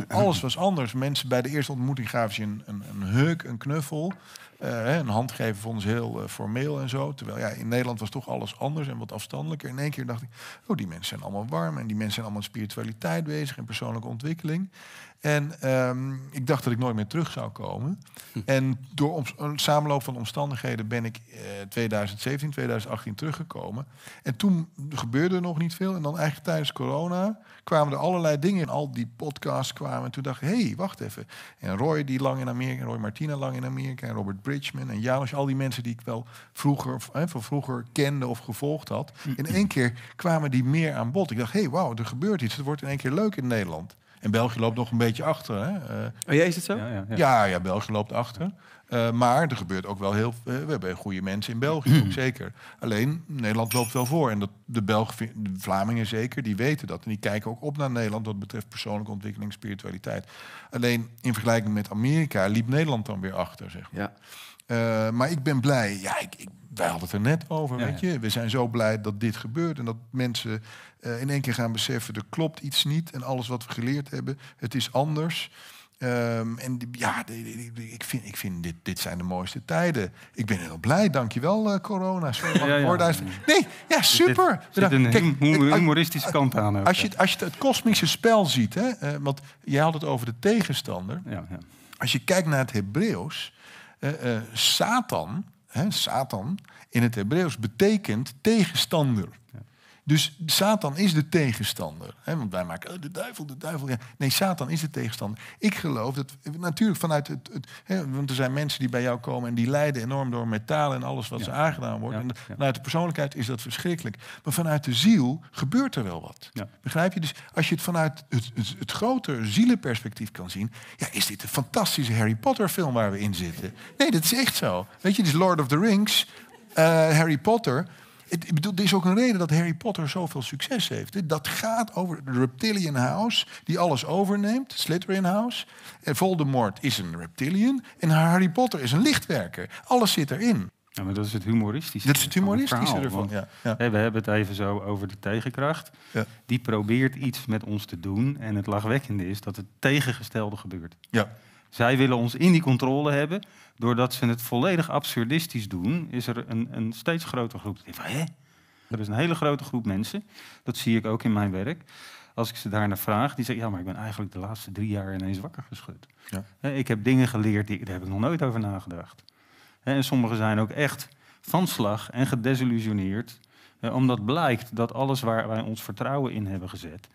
alles was anders. Mensen bij de eerste ontmoeting gaven ze een, een, een huk, een knuffel. een handgeven vonden ze heel formeel en zo. Terwijl ja, in Nederland was toch alles anders en wat afstandelijker. In één keer dacht ik, oh, die mensen zijn allemaal warm en die mensen zijn allemaal spiritualiteit bezig en persoonlijke ontwikkeling. En ehm, ik dacht dat ik nooit meer terug zou komen. Hm. En door een samenloop van omstandigheden ben ik uh, 2017, 2018 teruggekomen. En toen gebeurde er nog niet veel. En dan eigenlijk tijdens corona kwamen er allerlei dingen. Al die podcasts kwamen. En toen dacht ik, hé, hey, wacht even. En Roy die lang in Amerika, en Roy Martina lang in Amerika, en Robert Bridgman en Janos, al die mensen die ik wel vroeger, of, van vroeger kende of gevolgd had. Hm. In één keer kwamen die meer aan bod. Ik dacht, hé, hey, wauw, er gebeurt iets. Het wordt in één keer leuk in Nederland. En België loopt nog een beetje achter. Hè? Eh, oh ja, is het zo? Ja, ja, ja. ja, ja België loopt achter. Eh, maar er gebeurt ook wel heel veel. Eh, we hebben goede mensen in België, ook zeker. Alleen Nederland loopt wel voor. En dat, de Belgen, de Vlamingen zeker, die weten dat. En die kijken ook op naar Nederland wat betreft persoonlijke ontwikkeling, spiritualiteit. Alleen in vergelijking met Amerika liep Nederland dan weer achter, zeg maar. Ja. Eh, maar ik ben blij. Ja, ik, ik, wij hadden het er net over, weet je. We zijn zo blij dat dit gebeurt en dat mensen eh, in één keer gaan beseffen... er klopt iets niet en alles wat we geleerd hebben, het is anders... Ehm, en ja, ik vind, ik vind dit, dit zijn de mooiste tijden. Ik ben heel blij, dankjewel wel eh, corona. Sorry, ja, Nee, ja, super. Zit, een Kijk, humoristische kant aan. Ook, als, je, als je, het kosmische spel ziet, hè, want jij had het over de tegenstander. Als je kijkt naar het Hebreeuws, eh, eh, Satan, hè, Satan in het Hebreeuws betekent tegenstander. Dus Satan is de tegenstander. Hè? Want wij maken oh, de duivel, de duivel. Nee, Satan is de tegenstander. Ik geloof dat, natuurlijk vanuit het. het hè, want er zijn mensen die bij jou komen en die lijden enorm door metalen en alles wat ze aangedaan wordt. en vanuit de persoonlijkheid is dat verschrikkelijk. Maar vanuit de ziel gebeurt er wel wat. Begrijp je? Dus als je het vanuit het, het, het grotere zielenperspectief kan zien. Ja, is dit een fantastische Harry Potter film waar we in zitten? Nee, dat is echt zo. Weet je, dit is Lord of the Rings, eh, Harry Potter ik bedoel, is ook een reden dat Harry Potter zoveel succes heeft. Dat gaat over de Reptilian House, die alles overneemt, Slytherin House. En Voldemort is een Reptilian en Harry Potter is een lichtwerker. Alles zit erin. Ja, maar dat is het humoristische. Dat is het humoristische ervan. ja, we hebben het even zo over de tegenkracht. Ja. Die probeert iets met ons te doen. En het lachwekkende is dat het tegengestelde gebeurt. Ja. Zij willen ons in die controle hebben. Doordat ze het volledig absurdistisch doen, is er een, een steeds grotere groep. Van, hè? Er is een hele grote groep mensen, dat zie ik ook in mijn werk. Als ik ze daarna vraag, die zeggen: Ja, maar ik ben eigenlijk de laatste drie jaar ineens wakker geschud. Ja. Ik heb dingen geleerd, die, daar heb ik nog nooit over nagedacht. En sommigen zijn ook echt van slag en gedesillusioneerd, omdat blijkt dat alles waar wij ons vertrouwen in hebben gezet,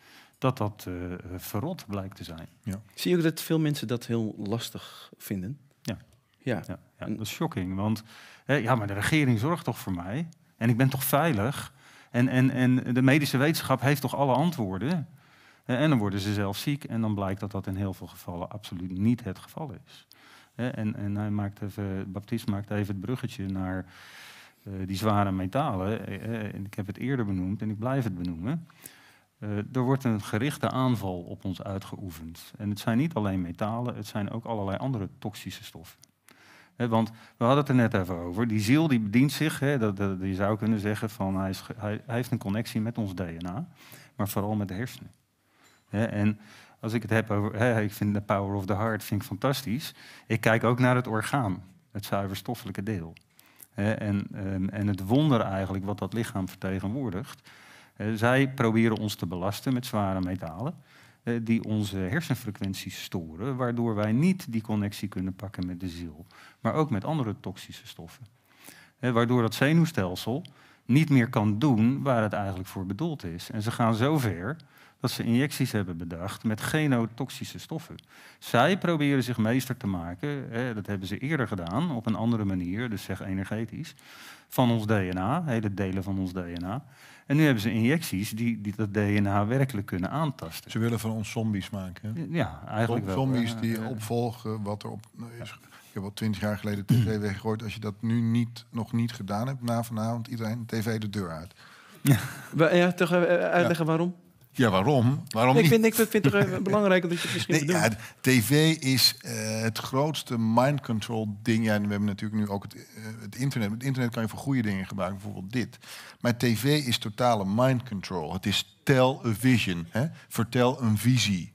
dat dat eh, verrot blijkt te zijn. Ja. Zie je ook dat veel mensen dat heel lastig vinden? Ja. Ja. ja, dat is shocking, want hè, ja, maar de regering zorgt toch voor mij? En ik ben toch veilig? En, en, en de medische wetenschap heeft toch alle antwoorden? En dan worden ze zelf ziek en dan blijkt dat dat in heel veel gevallen absoluut niet het geval is. En, en hij maakt even, Baptiste maakt even het bruggetje naar eh, die zware metalen. Eh, ik heb het eerder benoemd en ik blijf het benoemen. Eh, er wordt een gerichte aanval op ons uitgeoefend. En het zijn niet alleen metalen, het zijn ook allerlei andere toxische stoffen. want we hadden het er net even over. Die ziel die bedient zich, dat, je zou kunnen zeggen van hij, is, hij, heeft een connectie met ons DNA, maar vooral met de hersenen. en als ik het heb over, ik vind de power of the heart vind ik fantastisch. Ik kijk ook naar het orgaan, het zuiverstoffelijke deel. En, ehm, en het wonder eigenlijk wat dat lichaam vertegenwoordigt, eh, zij proberen ons te belasten met zware metalen eh, die onze hersenfrequenties storen, waardoor wij niet die connectie kunnen pakken met de ziel, maar ook met andere toxische stoffen. Eh, waardoor dat zenuwstelsel niet meer kan doen waar het eigenlijk voor bedoeld is. En ze gaan zo ver dat ze injecties hebben bedacht met genotoxische stoffen. Zij proberen zich meester te maken, dat hebben ze eerder gedaan, op een andere manier, dus zeg energetisch, van ons DNA, hele delen van ons DNA. En nu hebben ze injecties die, die dat DNA werkelijk kunnen aantasten. Ze willen van ons zombies maken. Ja, eigenlijk wel. Zombies die opvolgen wat er op nou, is. Ik heb al twintig jaar geleden tv weggegooid. Als je dat nu niet, nog niet gedaan hebt, na vanavond iedereen tv de deur uit. Ja. ja, toch eh, uitleggen waarom? Ja, waarom? waarom ik, vind, ik vind het belangrijk dat je het misschien nee, ja, TV is eh, het grootste mind control ding. Ja, en we hebben natuurlijk nu ook het, eh, het internet. Het internet kan je voor goede dingen gebruiken, bijvoorbeeld dit. Maar tv is totale mind control. Het is tell a vision. Hè? Vertel een visie.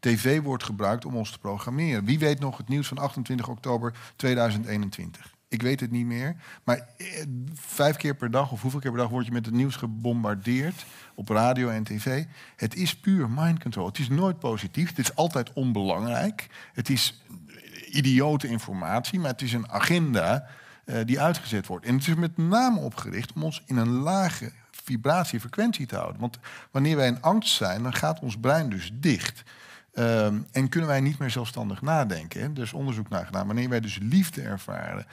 TV wordt gebruikt om ons te programmeren. Wie weet nog het nieuws van 28 oktober 2021? Ik weet het niet meer. Maar eh, vijf keer per dag of hoeveel keer per dag word je met het nieuws gebombardeerd op radio en tv. Het is puur mind control. Het is nooit positief. Het is altijd onbelangrijk. Het is eh, idiote informatie, maar het is een agenda eh, die uitgezet wordt. En het is met name opgericht om ons in een lage vibratiefrequentie te houden. Want wanneer wij in angst zijn, dan gaat ons brein dus dicht. Ehm, en kunnen wij niet meer zelfstandig nadenken. Er Dus onderzoek naar gedaan. Wanneer wij dus liefde ervaren,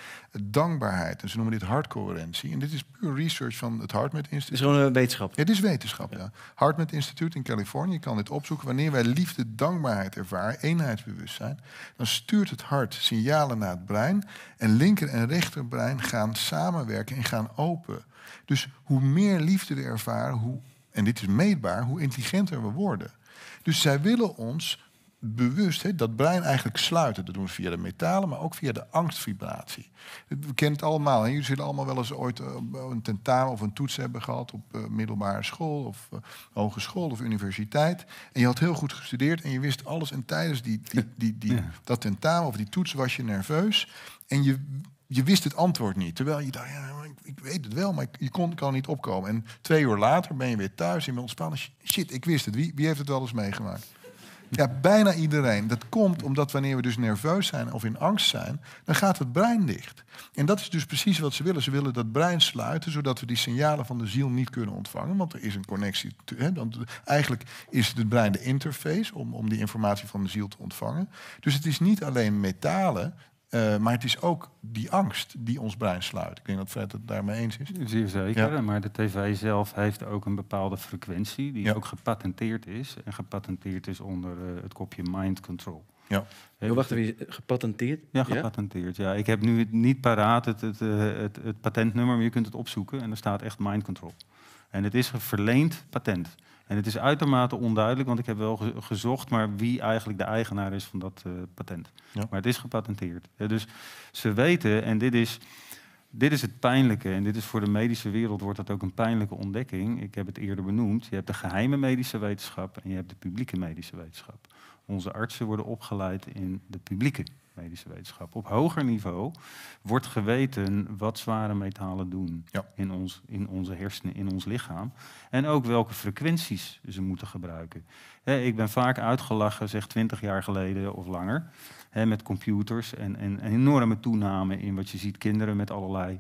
dankbaarheid. En ze noemen dit hartcoherentie. En dit is puur research van het HeartMath Instituut. Het Is gewoon een wetenschap? Ja, dit is wetenschap, ja. ja. Instituut in Californië. kan dit opzoeken. Wanneer wij liefde, dankbaarheid ervaren, eenheidsbewustzijn... dan stuurt het hart signalen naar het brein. En linker en rechterbrein gaan samenwerken en gaan open. Dus hoe meer liefde we ervaren, hoe, en dit is meetbaar, hoe intelligenter we worden. Dus zij willen ons bewust dat brein eigenlijk sluiten. Dat doen we via de metalen, maar ook via de angstvibratie. We kennen het allemaal. He. Jullie zullen allemaal wel eens ooit eh, een tentamen of een toets hebben gehad op eh, middelbare school of uh, hogeschool of universiteit. En je had heel goed gestudeerd en je wist alles. En tijdens die, die, die, die dat tentamen of die toets was je nerveus. En je je wist het antwoord niet. Terwijl je dacht, ja, ik weet het wel, maar je kon, kan niet opkomen. En twee uur later ben je weer thuis in mijn ontspannen. Shit, ik wist het. Wie, wie heeft het wel eens meegemaakt? Ja, bijna iedereen. Dat komt omdat wanneer we dus nerveus zijn of in angst zijn, dan gaat het brein dicht. En dat is dus precies wat ze willen. Ze willen dat brein sluiten, zodat we die signalen van de ziel niet kunnen ontvangen. Want er is een connectie. hè, eigenlijk is het brein de interface om, om die informatie van de ziel te ontvangen. Dus het is niet alleen metalen, eh, maar het is ook die angst die ons brein sluit. Ik denk dat Fred het daarmee eens is. Zeer zeker, maar de tv zelf heeft ook een bepaalde frequentie... die ook gepatenteerd is. En gepatenteerd is onder eh, het kopje mind control. Ja. Heel, wacht even, gepatenteerd? Ja, gepatenteerd. Ja? Ik heb nu het niet paraat, het, het, eh, het, het patentnummer, maar je kunt het opzoeken. En er staat echt mind control. En het is een verleend patent. En het is uitermate onduidelijk, want ik heb wel gezocht, maar wie eigenlijk de eigenaar is van dat eh, patent. Maar het is gepatenteerd. dus ze weten, en dit is, dit is het pijnlijke, en dit is voor de medische wereld wordt dat ook een pijnlijke ontdekking. Ik heb het eerder benoemd. Je hebt de geheime medische wetenschap en je hebt de publieke medische wetenschap. Onze artsen worden opgeleid in de publieke medische wetenschap. Op hoger niveau wordt geweten wat zware metalen doen ja. in, ons, in onze hersenen, in ons lichaam. En ook welke frequenties ze moeten gebruiken. ik ben vaak uitgelachen, zeg 20 jaar geleden of langer, he, met computers en, een enorme toename in wat je ziet kinderen met allerlei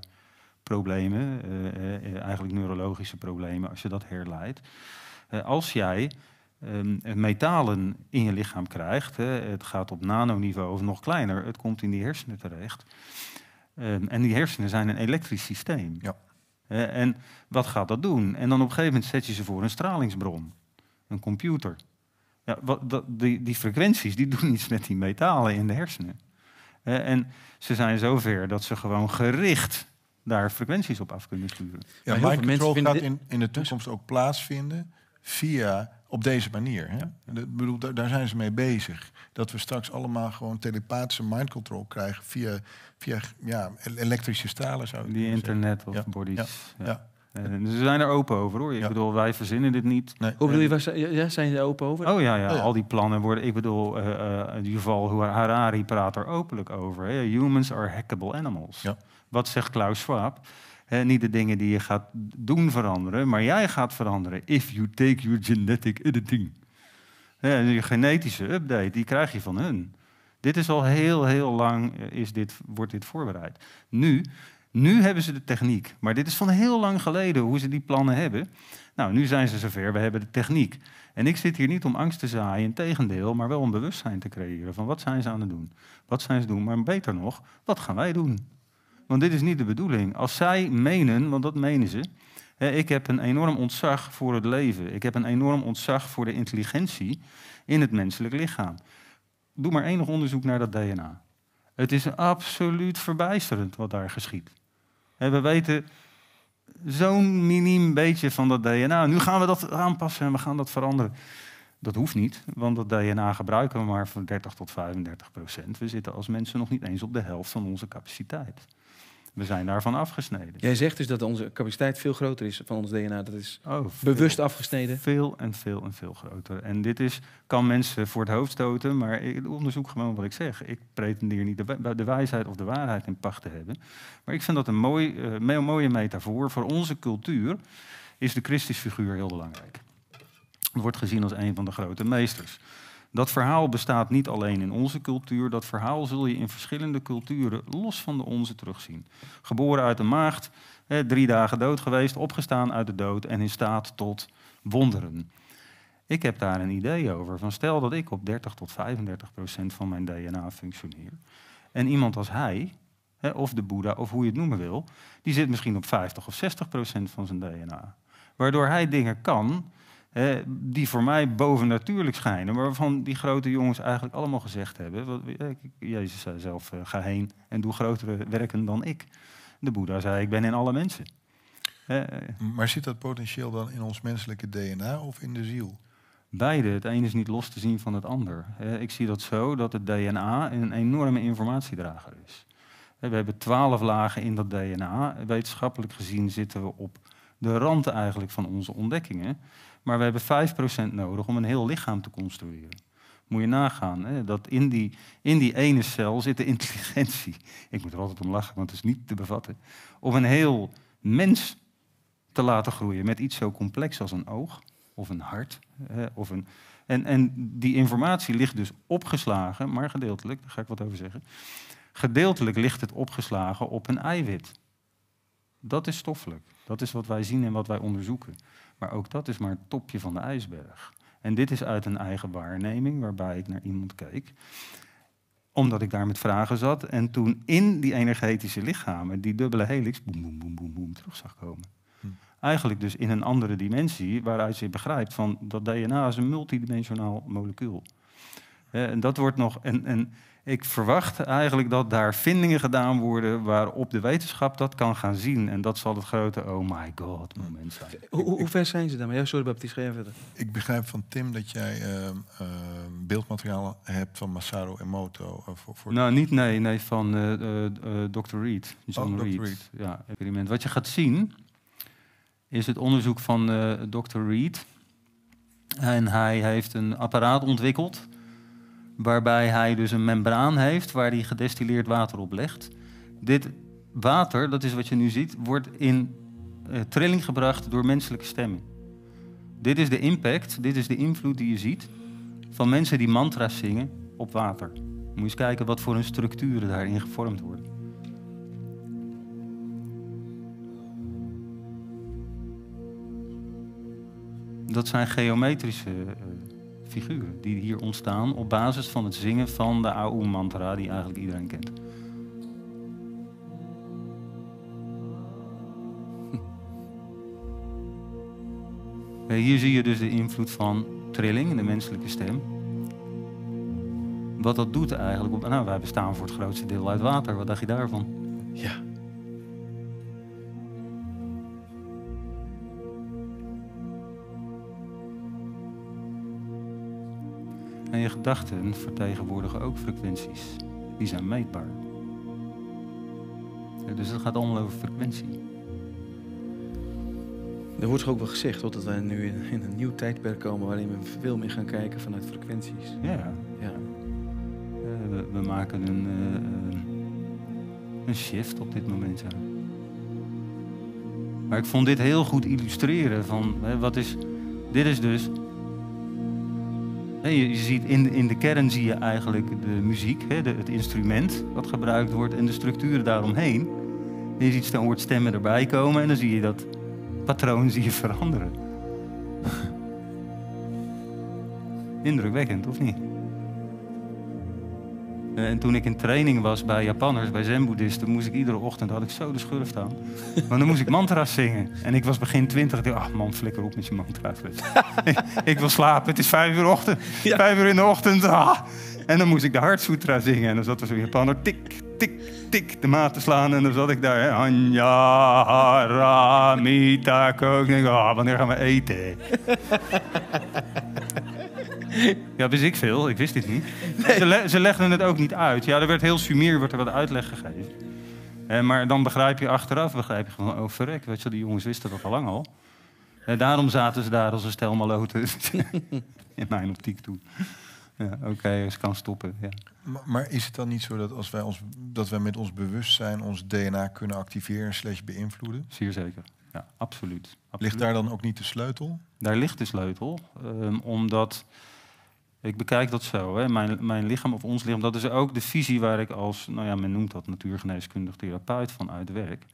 problemen, eh, eh, eh, eigenlijk neurologische problemen, als je dat herleidt. als jij Ehm, metalen in je lichaam krijgt. Hè, het gaat op nanoniveau of nog kleiner. Het komt in die hersenen terecht. Ehm, en die hersenen zijn een elektrisch systeem. Ja. en wat gaat dat doen? En dan op een gegeven moment zet je ze voor een stralingsbron. Een computer. Ja, wat, dat, die, die, frequenties die doen iets met die metalen in de hersenen. en ze zijn zover dat ze gewoon gericht daar frequenties op af kunnen sturen. Ja, maar heel gaat in de toekomst ook plaatsvinden via op deze manier. Hè? Ja. Ik bedoel, daar, zijn ze mee bezig. Dat we straks allemaal gewoon telepathische mind control krijgen via, via ja, elektrische stralen. zo Die internet of bodies. Ja. ja. ze eh, dus zijn er open over hoor. Ik bedoel, wij verzinnen dit niet. Nee. Hoe bedoel je, waar zijn, zijn ze er open over? Oh ja, oh, ja, al die plannen worden. Ik bedoel, eh, eh, in ieder geval Harari praat er openlijk over. Hè? Humans are hackable animals. Wat zegt Klaus Schwab? niet de dingen die je gaat doen veranderen, maar jij gaat veranderen. If you take your genetic editing. je genetische update, die krijg je van hun. Dit is al heel, heel lang, eh, is dit, wordt dit voorbereid. Nu, nu hebben ze de techniek, maar dit is van heel lang geleden hoe ze die plannen hebben. Nou, nu zijn ze zover, we hebben de techniek. En ik zit hier niet om angst te zaaien, in tegendeel, maar wel om bewustzijn te creëren van wat zijn ze aan het doen. Wat zijn ze doen, maar beter nog, wat gaan wij doen? Want dit is niet de bedoeling. Als zij menen, want dat menen ze. Hè, ik heb een enorm ontzag voor het leven. Ik heb een enorm ontzag voor de intelligentie in het menselijk lichaam. Doe maar enig onderzoek naar dat DNA. Het is absoluut verbijsterend wat daar geschiet. Hè, we weten zo'n miniem beetje van dat DNA. Nu gaan we dat aanpassen en we gaan dat veranderen. Dat hoeft niet, want dat DNA gebruiken we maar van 30 tot 35 procent. We zitten als mensen nog niet eens op de helft van onze capaciteit. We zijn daarvan afgesneden. Jij zegt dus dat onze capaciteit veel groter is van ons DNA. Dat is oh, bewust afgesneden. Veel en veel en veel groter. En dit is, kan mensen voor het hoofd stoten, maar ik onderzoek gewoon wat ik zeg. Ik pretendeer niet de, wijsheid of de waarheid in pacht te hebben. Maar ik vind dat een mooi, eh, mooie metafoor. Voor onze cultuur is de Christusfiguur heel belangrijk. Het wordt gezien als een van de grote meesters. Dat verhaal bestaat niet alleen in onze cultuur, dat verhaal zul je in verschillende culturen los van de onze terugzien. Geboren uit de maagd, drie dagen dood geweest, opgestaan uit de dood en in staat tot wonderen. Ik heb daar een idee over. Van stel dat ik op 30 tot 35 procent van mijn DNA functioneer. En iemand als hij, of de Boeddha, of hoe je het noemen wil, die zit misschien op 50 of 60 procent van zijn DNA. Waardoor hij dingen kan die voor mij bovennatuurlijk schijnen, maar waarvan die grote jongens eigenlijk allemaal gezegd hebben. Eh, Jezus zei zelf, eh, ga heen en doe grotere werken dan ik. De Boeddha zei, ik ben in alle mensen. Hè, eh, maar zit dat potentieel dan in ons menselijke DNA of in de ziel? Beide. Het een is niet los te zien van het ander. Ik zie dat zo dat het DNA een enorme informatiedrager is. We hebben twaalf lagen in dat DNA. Wetenschappelijk gezien zitten we op de rand eigenlijk van onze ontdekkingen. Maar we hebben 5% nodig om een heel lichaam te construeren. Moet je nagaan, hè? dat in die, in die ene cel zit de intelligentie. Ik moet er altijd om lachen, want het is niet te bevatten. Om een heel mens te laten groeien met iets zo complex als een oog of een hart. Hè? Of een... En, en die informatie ligt dus opgeslagen, maar gedeeltelijk, daar ga ik wat over zeggen. Gedeeltelijk ligt het opgeslagen op een eiwit. Dat is stoffelijk. Dat is wat wij zien en wat wij onderzoeken. Maar ook dat is maar het topje van de ijsberg. En dit is uit een eigen waarneming, waarbij ik naar iemand keek. Omdat ik daar met vragen zat. En toen in die energetische lichamen die dubbele helix boem, boem, boem, boem, boem terug zag komen. Hmm. Eigenlijk dus in een andere dimensie, waaruit je begrijpt van dat DNA is een multidimensionaal molecuul. Eh, en dat wordt nog. En, en ik verwacht eigenlijk dat daar vindingen gedaan worden waarop de wetenschap dat kan gaan zien. En dat zal het grote oh my god moment zijn. Hoe, ver zijn ze daarmee? Ja, sorry Baptiste, ga scherm verder. Ik begrijp van Tim dat jij ehm, ehm, beeldmateriaal hebt van Masaru Emoto. Uh, voor, nou, niet nee, nee van eh, eh, Dr. Reed. John oh, Reed. Dr. Reed. Ja, experiment. Wat je gaat zien is het onderzoek van Dr. Reed. En hij heeft een apparaat ontwikkeld waarbij hij dus een membraan heeft waar hij gedestilleerd water op legt. Dit water, dat is wat je nu ziet, wordt in eh, trilling gebracht door menselijke stemmen. Dit is de impact, dit is de invloed die je ziet van mensen die mantra's zingen op water. Moet je eens kijken wat voor een structuren daarin gevormd worden. Dat zijn geometrische eh, figuren die hier ontstaan op basis van het zingen van de Aum mantra die eigenlijk iedereen kent. Hm. Hier zie je dus de invloed van trilling in de menselijke stem. Wat dat doet eigenlijk Nou, wij bestaan voor het grootste deel uit water. Wat dacht je daarvan? Ja. gedachten vertegenwoordigen ook frequenties. Die zijn meetbaar. Dus het gaat allemaal over frequentie. Er wordt ook wel gezegd dat we nu in een nieuw tijdperk komen waarin we veel meer gaan kijken vanuit frequenties. Ja. ja. we, maken een, eh, een shift op dit moment. Maar ik vond dit heel goed illustreren van hè, wat is. Dit is dus je, ziet in, in de kern zie je eigenlijk de muziek, hè, het instrument wat gebruikt wordt en de structuren daaromheen. En je ziet hoort stemmen erbij komen en dan zie je dat patroon zie je veranderen. Indrukwekkend, of niet? Eh, en toen ik in training was bij Japanners, bij Zen-boeddhisten, moest ik iedere ochtend, had ik zo de schurft aan. Want dan moest ik mantra's zingen. En ik was begin twintig, dacht, ach man, flikker op met je mantra's. ik, wil slapen, het is vijf uur ochtend. uur in de ochtend. Ah. En dan moest ik de hartsoetra zingen. En dan zat er zo'n Japaner, tik, tik, tik, de maat te slaan. En dan zat ik daar, Anja, Ramita, ik denk, ah, wanneer gaan we eten? Ja, wist ik veel. Ik wist dit niet. Ze, ze, legden het ook niet uit. Ja, er werd heel sumier werd er wat uitleg gegeven. maar dan begrijp je achteraf, begrijp je gewoon, oh verrek, weet je, die jongens wisten dat al lang al. daarom zaten ze daar als een stel maloten. In mijn optiek toen. Ja, oké, okay, kan stoppen. Ja. Maar, maar, is het dan niet zo dat als wij ons, dat wij met ons bewustzijn ons DNA kunnen activeren slash beïnvloeden? Zeer zeker. Ja, absoluut. Ligt daar dan ook niet de sleutel? Daar ligt de sleutel, ehm, omdat ik bekijk dat zo. Hè. Mijn, mijn lichaam of ons lichaam, dat is ook de visie waar ik als, nou ja, men noemt dat natuurgeneeskundig therapeut van werk.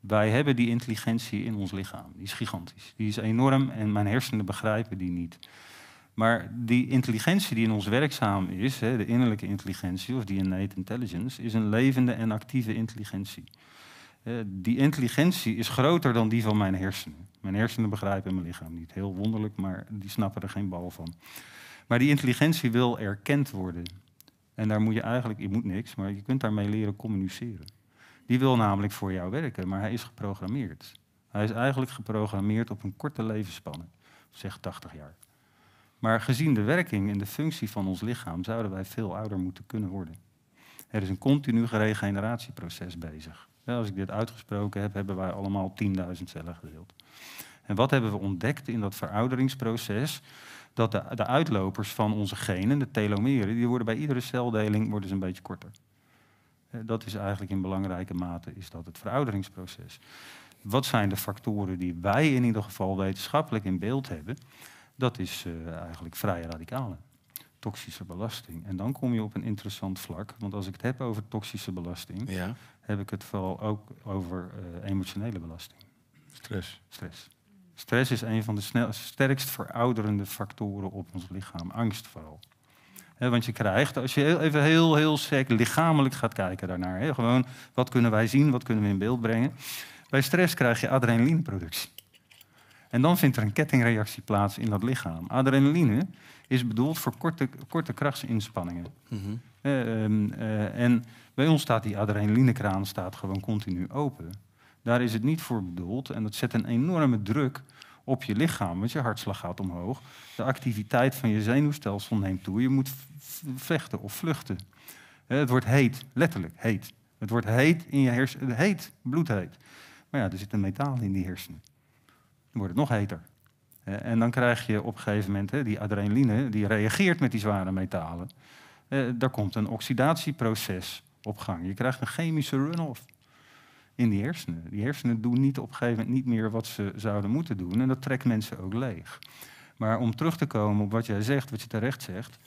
Wij hebben die intelligentie in ons lichaam. Die is gigantisch. Die is enorm en mijn hersenen begrijpen die niet. Maar die intelligentie die in ons werkzaam is, hè, de innerlijke intelligentie of die innate intelligence, is een levende en actieve intelligentie. Eh, die intelligentie is groter dan die van mijn hersenen. Mijn hersenen begrijpen mijn lichaam niet. Heel wonderlijk, maar die snappen er geen bal van. Maar die intelligentie wil erkend worden. En daar moet je eigenlijk, je moet niks, maar je kunt daarmee leren communiceren. Die wil namelijk voor jou werken, maar hij is geprogrammeerd. Hij is eigenlijk geprogrammeerd op een korte levensspanne, zeg 80 jaar. Maar gezien de werking en de functie van ons lichaam zouden wij veel ouder moeten kunnen worden. Er is een continu regeneratieproces bezig. Als ik dit uitgesproken heb, hebben wij allemaal 10.000 cellen gedeeld. En wat hebben we ontdekt in dat verouderingsproces? dat de, de uitlopers van onze genen, de telomeren, die worden bij iedere celdeling worden een beetje korter. Eh, dat is eigenlijk in belangrijke mate is dat het verouderingsproces. Wat zijn de factoren die wij in ieder geval wetenschappelijk in beeld hebben? Dat is eh, eigenlijk vrije radicalen, toxische belasting. En dan kom je op een interessant vlak, want als ik het heb over toxische belasting, ja. heb ik het vooral ook over eh, emotionele belasting. Stress. Stress. Stress is een van de snel, sterkst verouderende factoren op ons lichaam, angst vooral. want je krijgt, als je even heel, heel sec lichamelijk gaat kijken daarnaar, gewoon wat kunnen wij zien, wat kunnen we in beeld brengen. Bij stress krijg je adrenalineproductie. En dan vindt er een kettingreactie plaats in dat lichaam. Adrenaline is bedoeld voor korte, korte krachtsinspanningen. Mm en bij ons staat die adrenalinekraan staat gewoon continu open. Daar is het niet voor bedoeld. En dat zet een enorme druk op je lichaam, want je hartslag gaat omhoog. De activiteit van je zenuwstelsel neemt toe. Je moet vechten of vluchten. Het wordt heet, letterlijk heet. Het wordt heet in je hersenen. Heet, bloedheet. Maar ja, er zit een metaal in die hersenen. Dan wordt het nog heter. En dan krijg je op een gegeven moment die adrenaline, die reageert met die zware metalen. Daar komt een oxidatieproces op gang. Je krijgt een chemische run-off in die hersenen. Die hersenen doen niet op een gegeven moment niet meer wat ze zouden moeten doen. En dat trekt mensen ook leeg. Maar om terug te komen op wat jij zegt, wat je terecht zegt.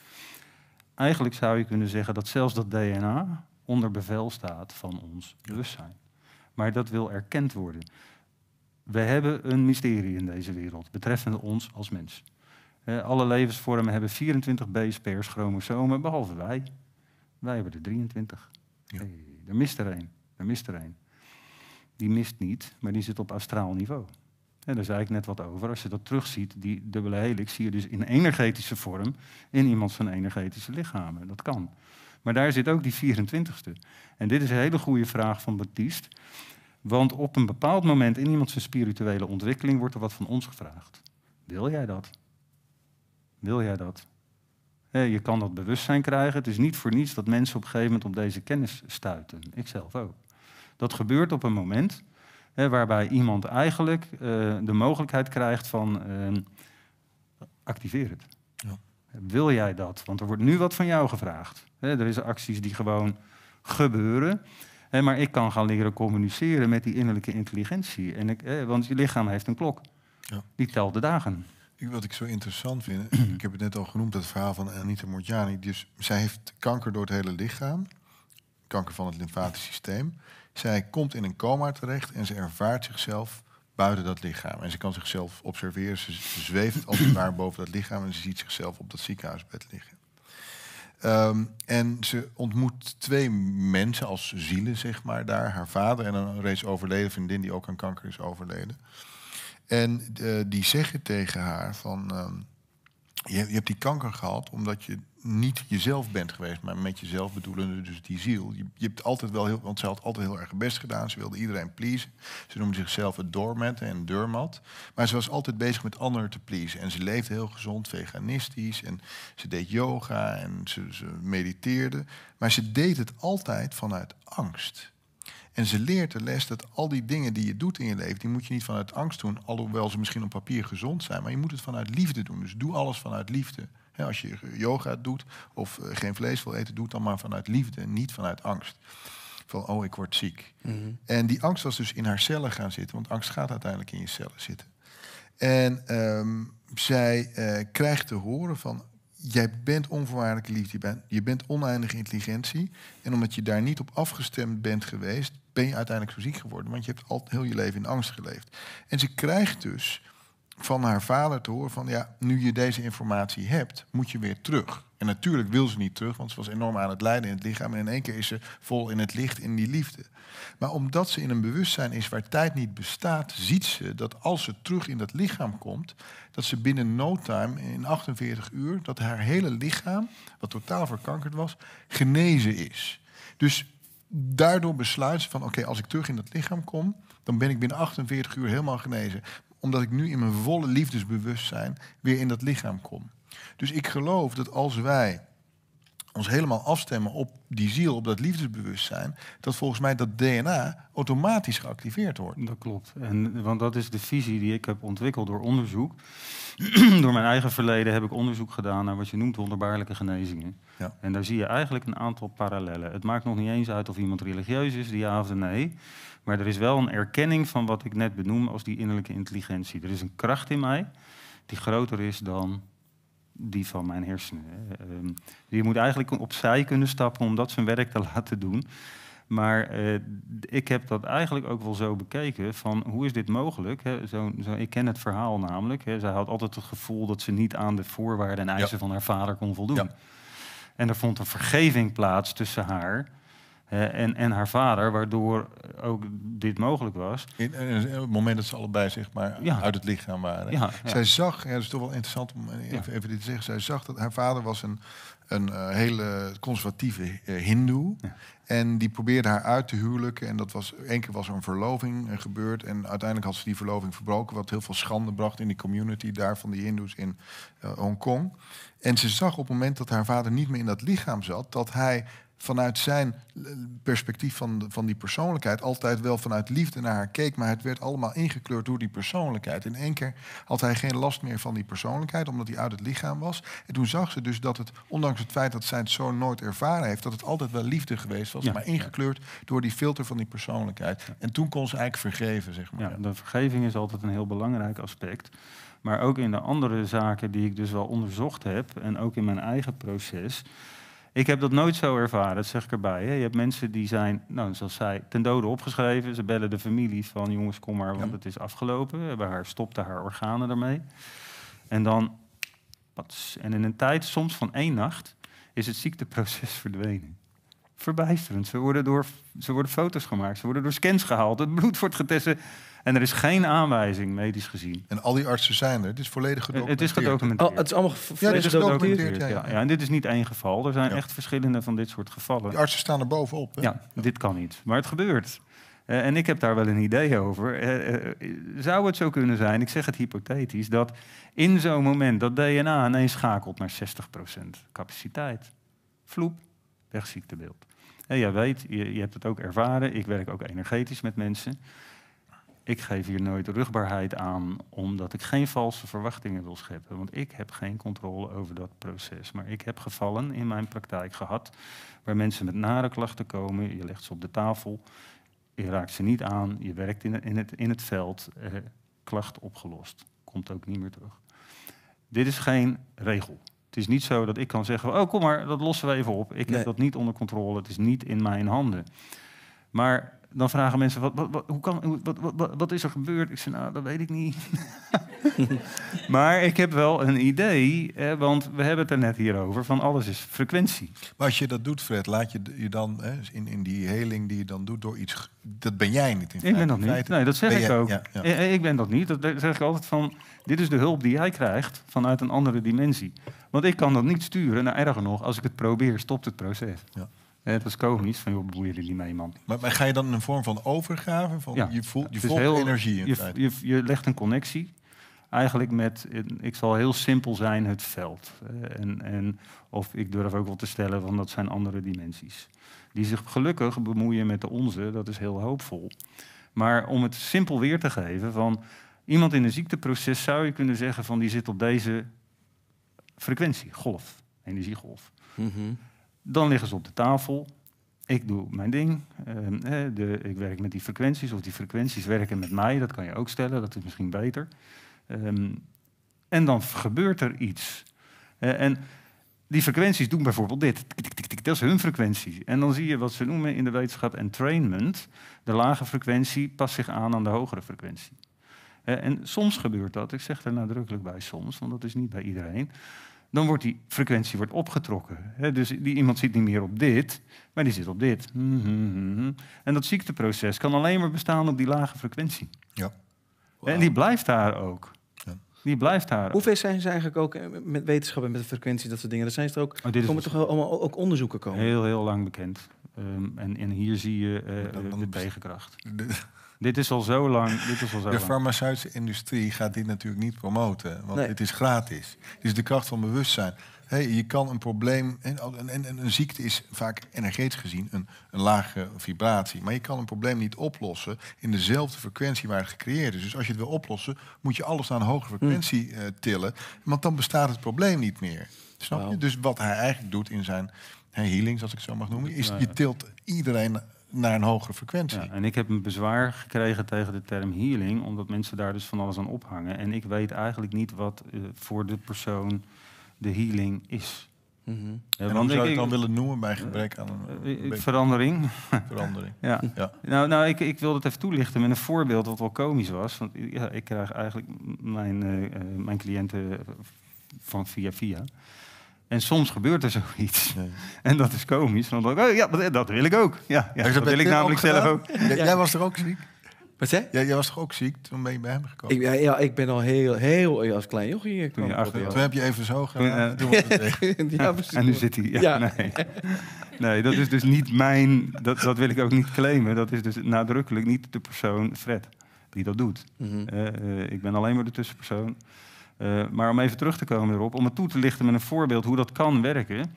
Eigenlijk zou je kunnen zeggen dat zelfs dat DNA onder bevel staat van ons bewustzijn. Maar dat wil erkend worden. We hebben een mysterie in deze wereld, betreffende ons als mens. alle levensvormen hebben 24 B's per chromosomen, behalve wij. Wij hebben er 23. Ja. Hey, er mist er één. Er mist er één die mist niet, maar die zit op astraal niveau. En daar zei ik net wat over. Als je dat terugziet, die dubbele helix, zie je dus in energetische vorm in iemand zijn energetische lichamen. Dat kan. Maar daar zit ook die 24ste. En dit is een hele goede vraag van Baptiste. Want op een bepaald moment in iemand zijn spirituele ontwikkeling wordt er wat van ons gevraagd. Wil jij dat? Wil jij dat? Je kan dat bewustzijn krijgen. Het is niet voor niets dat mensen op een gegeven moment op deze kennis stuiten. Ikzelf ook. Dat gebeurt op een moment hè, waarbij iemand eigenlijk eh, de mogelijkheid krijgt van uh, activeer het. Ja. Wil jij dat? Want er wordt nu wat van jou gevraagd. Hè, er zijn acties die gewoon gebeuren. Hè, maar ik kan gaan leren communiceren met die innerlijke intelligentie. En ik, want je lichaam heeft een klok. Ja. Die telt de dagen. Ik, wat ik zo interessant vind, ik heb het net al genoemd, dat verhaal van Anita Mordjani. Dus zij heeft kanker door het hele lichaam kanker van het lymfatisch systeem. Zij komt in een coma terecht en ze ervaart zichzelf buiten dat lichaam. En ze kan zichzelf observeren. Ze zweeft als het ware boven dat lichaam en ze ziet zichzelf op dat ziekenhuisbed liggen. Ehm, en ze ontmoet twee mensen als zielen, zeg maar, daar. Haar vader en een reeds overleden vriendin die ook aan kanker is overleden. En eh, die zeggen tegen haar van... Ehm, je, je, hebt die kanker gehad omdat je niet jezelf bent geweest, maar met jezelf bedoelende dus die ziel. Je, je, hebt altijd wel heel, want ze had altijd heel erg best gedaan. Ze wilde iedereen pleasen. Ze noemde zichzelf het doormat en deurmat. Maar ze was altijd bezig met anderen te pleasen. En ze leefde heel gezond, veganistisch. En ze deed yoga en ze, ze mediteerde. Maar ze deed het altijd vanuit angst. En ze leert de les dat al die dingen die je doet in je leven, die moet je niet vanuit angst doen, alhoewel ze misschien op papier gezond zijn, maar je moet het vanuit liefde doen. Dus doe alles vanuit liefde als je eh, yoga doet of eh, geen vlees wil eten, doe het dan maar vanuit liefde en niet vanuit angst. Van, oh, ik word ziek. Mhm. En die angst was dus in haar cellen gaan zitten, want angst gaat uiteindelijk in je cellen zitten. En ehm, zij eh, krijgt te horen van, jij bent onvoorwaardelijke liefde, je bent, je bent oneindige intelligentie. En omdat je daar niet op afgestemd bent geweest, ben je uiteindelijk zo ziek geworden, want je hebt al heel je leven in angst geleefd. En ze krijgt dus van haar vader te horen van ja, nu je deze informatie hebt, moet je weer terug. En natuurlijk wil ze niet terug, want ze was enorm aan het lijden in het lichaam. En in één keer is ze vol in het licht, in die liefde. Maar omdat ze in een bewustzijn is waar tijd niet bestaat, ziet ze dat als ze terug in dat lichaam komt, dat ze binnen no time, in 48 uur, dat haar hele lichaam, wat totaal verkankerd was, genezen is. Dus daardoor besluit ze van oké, als ik terug in dat lichaam kom, dan ben ik binnen 48 uur helemaal genezen omdat ik nu in mijn volle liefdesbewustzijn weer in dat lichaam kom. Dus ik geloof dat als wij ons helemaal afstemmen op die ziel, op dat liefdesbewustzijn, dat volgens mij dat DNA automatisch geactiveerd wordt. Dat klopt. En, want dat is de visie die ik heb ontwikkeld door onderzoek. door mijn eigen verleden heb ik onderzoek gedaan naar wat je noemt wonderbaarlijke genezingen. Ja. En daar zie je eigenlijk een aantal parallellen. Het maakt nog niet eens uit of iemand religieus is, die ja of nee. Maar er is wel een erkenning van wat ik net benoem als die innerlijke intelligentie. Er is een kracht in mij die groter is dan die van mijn hersenen. Ehm, je moet eigenlijk opzij kunnen stappen om dat zijn werk te laten doen. Maar eh, ik heb dat eigenlijk ook wel zo bekeken van hoe is dit mogelijk? zo, zo, ik ken het verhaal namelijk. He, zij had altijd het gevoel dat ze niet aan de voorwaarden en eisen van haar vader kon voldoen. En er vond een vergeving plaats tussen haar en, en haar vader, waardoor ook dit mogelijk was. In, in het moment dat ze allebei zeg maar, uit het lichaam waren. Ja, Zij zag, ja, dat is toch wel interessant om even, even dit te zeggen. Zij zag dat haar vader was een, een eh, hele conservatieve uh, hindoe. En die probeerde haar uit te huwelijken. En dat was, één keer was er een verloving eh, gebeurd. En uiteindelijk had ze die verloving verbroken. Wat heel veel schande bracht in die community daar van die hindoes in Hongkong. En ze zag op het moment dat haar vader niet meer in dat lichaam zat... dat hij vanuit zijn eh, perspectief van, van die persoonlijkheid altijd wel vanuit liefde naar haar keek, maar het werd allemaal ingekleurd door die persoonlijkheid. In één keer had hij geen last meer van die persoonlijkheid, omdat hij uit het lichaam was. En toen zag ze dus dat het, ondanks het feit dat zij het zo nooit ervaren heeft, dat het altijd wel liefde geweest was, maar ingekleurd door die filter van die persoonlijkheid. En toen kon ze eigenlijk vergeven, zeg maar. Ja, de vergeving is altijd een heel belangrijk aspect. Maar ook in de andere zaken die ik dus wel onderzocht heb en ook in mijn eigen proces ik heb dat nooit zo ervaren, dat zeg ik erbij. Hè. Je hebt mensen die zijn, nou, zoals zij, ten dode opgeschreven. Ze bellen de familie van jongens, kom maar, want het is afgelopen. Bij haar stopten haar organen daarmee. En dan, pats. en in een tijd soms van één nacht, is het ziekteproces verdwenen. Verbijsterend. Ze worden, door, ze worden foto's gemaakt, ze worden door scans gehaald, het bloed wordt getesten. En er is geen aanwijzing medisch gezien. En al die artsen zijn er. Het is volledig gedocumenteerd. Eh, het is gedocumenteerd. Oh, het is allemaal ja, is gedocumenteerd. Ja, ja. en dit is niet één geval. Er zijn echt verschillende van dit soort gevallen. Die artsen staan er bovenop. Hè? Ja, dit kan niet. Maar het gebeurt. Eh, en ik heb daar wel een idee over. Eh, zou het zo kunnen zijn, ik zeg het hypothetisch, dat in zo'n moment dat DNA ineens schakelt naar 60% capaciteit? Vloep, wegziektebeeld. En jij weet, je hebt het ook ervaren, ik werk ook energetisch met mensen ik geef hier nooit rugbaarheid aan, omdat ik geen valse verwachtingen wil scheppen. Want ik heb geen controle over dat proces. Maar ik heb gevallen in mijn praktijk gehad waar mensen met nare klachten komen. Je legt ze op de tafel, je raakt ze niet aan, je werkt in, in, het, in het, veld, eh, klacht opgelost. Komt ook niet meer terug. Dit is geen regel. Het is niet zo dat ik kan zeggen, oh kom maar, dat lossen we even op. Ik heb dat niet onder controle, het is niet in mijn handen. Maar dan vragen mensen, wat, hoe kan, wat, wat, is er gebeurd? Ik zeg: nou, dat weet ik niet. maar ik heb wel een idee, hè, want we hebben het er net hier over, van alles is frequentie. Maar als je dat doet, Fred, laat je je dan hè, in, in die heling die je dan doet door iets... Dat ben jij niet in feite. Ik ben dat niet. nee, dat zeg ik ook. Eh, eh, ik ben dat niet. Dat zeg ik altijd van, dit is de hulp die jij krijgt vanuit een andere dimensie. Want ik kan dat niet sturen. Nou, erger nog, als ik het probeer, stopt het proces. Ja het was komisch, van joh, boeien jullie mee, man. Maar, ga je dan in een vorm van overgave? Van, ja. Je voelt, je voelt energie in je, je, je legt een connectie eigenlijk met, ik zal heel simpel zijn, het veld. Eh, en, en, of ik durf ook wel te stellen, van dat zijn andere dimensies. Die zich gelukkig bemoeien met de onze, dat is heel hoopvol. Maar om het simpel weer te geven, van iemand in een ziekteproces zou je kunnen zeggen van die zit op deze frequentie, golf, energiegolf. Mm dan liggen ze op de tafel. Ik doe mijn ding. Ehm, de, ik werk met die frequenties, of die frequenties werken met mij. Dat kan je ook stellen, dat is misschien beter. Ehm, en dan gebeurt er iets. Eh, en die frequenties doen bijvoorbeeld dit. Dat is hun frequentie. En dan zie je wat ze noemen in de wetenschap entrainment. De lage frequentie past zich aan aan de hogere frequentie. Eh, en soms gebeurt dat, ik zeg er nadrukkelijk bij soms, want dat is niet bij iedereen dan wordt die frequentie wordt opgetrokken. Dus die, iemand zit niet meer op dit, maar die zit op dit. Mhm, mhm, mhm. En dat ziekteproces kan alleen maar bestaan op die lage frequentie. Ja. En die blijft daar ook. Die blijft daar. Hoeveel zijn ze eigenlijk ook eh, met wetenschap en met de frequentie, dat soort dingen? Dat zijn ze er ook. Oh, komen dus toch allemaal ook onderzoeken komen? Heel, heel lang bekend. Ehm, en, en hier zie je eh, de tegenkracht. Dit is al zo lang. Dit is al zo de farmaceutische industrie gaat dit natuurlijk niet promoten, want het is gratis. Het is de kracht van bewustzijn. Hey, je kan een probleem, en, en, een ziekte is vaak energetisch gezien een, een lage vibratie, maar je kan een probleem niet oplossen in dezelfde frequentie waar het gecreëerd is. Dus als je het wil oplossen, moet je alles naar een hogere hm. frequentie eh, tillen, want dan bestaat het probleem niet meer. Snap je? Dus wat hij eigenlijk doet in zijn healings, als ik het zo mag noemen, is je tilt iedereen naar een hogere frequentie. Ja, en ik heb een bezwaar gekregen tegen de term healing, omdat mensen daar dus van alles aan ophangen. En ik weet eigenlijk niet wat eh, voor de persoon de healing is. Mm -hmm. zou je het dan willen noemen bij gebrek aan... Een eh, eh, verandering. Verandering. ja. Nou, nou ik, ik wil dat even toelichten met een voorbeeld wat wel komisch was. Want ja, ik krijg eigenlijk mijn, mijn cliënten van via via. En soms gebeurt er zoiets. En dat is komisch. Want oh ja, dat wil ik ook. Ja, ja dat, wil ik namelijk zelf ook. Jij was er ook ziek? Wat zei? Jij, was toch ook ziek? Toen ben je bij hem gekomen. ja, ik ben al heel, heel als klein jochie hier toen, toen heb je even zo gedaan. Eh, en nu zit hij. Ja, nee. nee. dat is dus niet mijn... Dat, dat wil ik ook niet claimen. Dat is dus nadrukkelijk niet de persoon Fred die dat doet. Mhm. Eh, eh, ik ben alleen maar de tussenpersoon. Eh, maar om even terug te komen erop, om het toe te lichten met een voorbeeld hoe dat kan werken.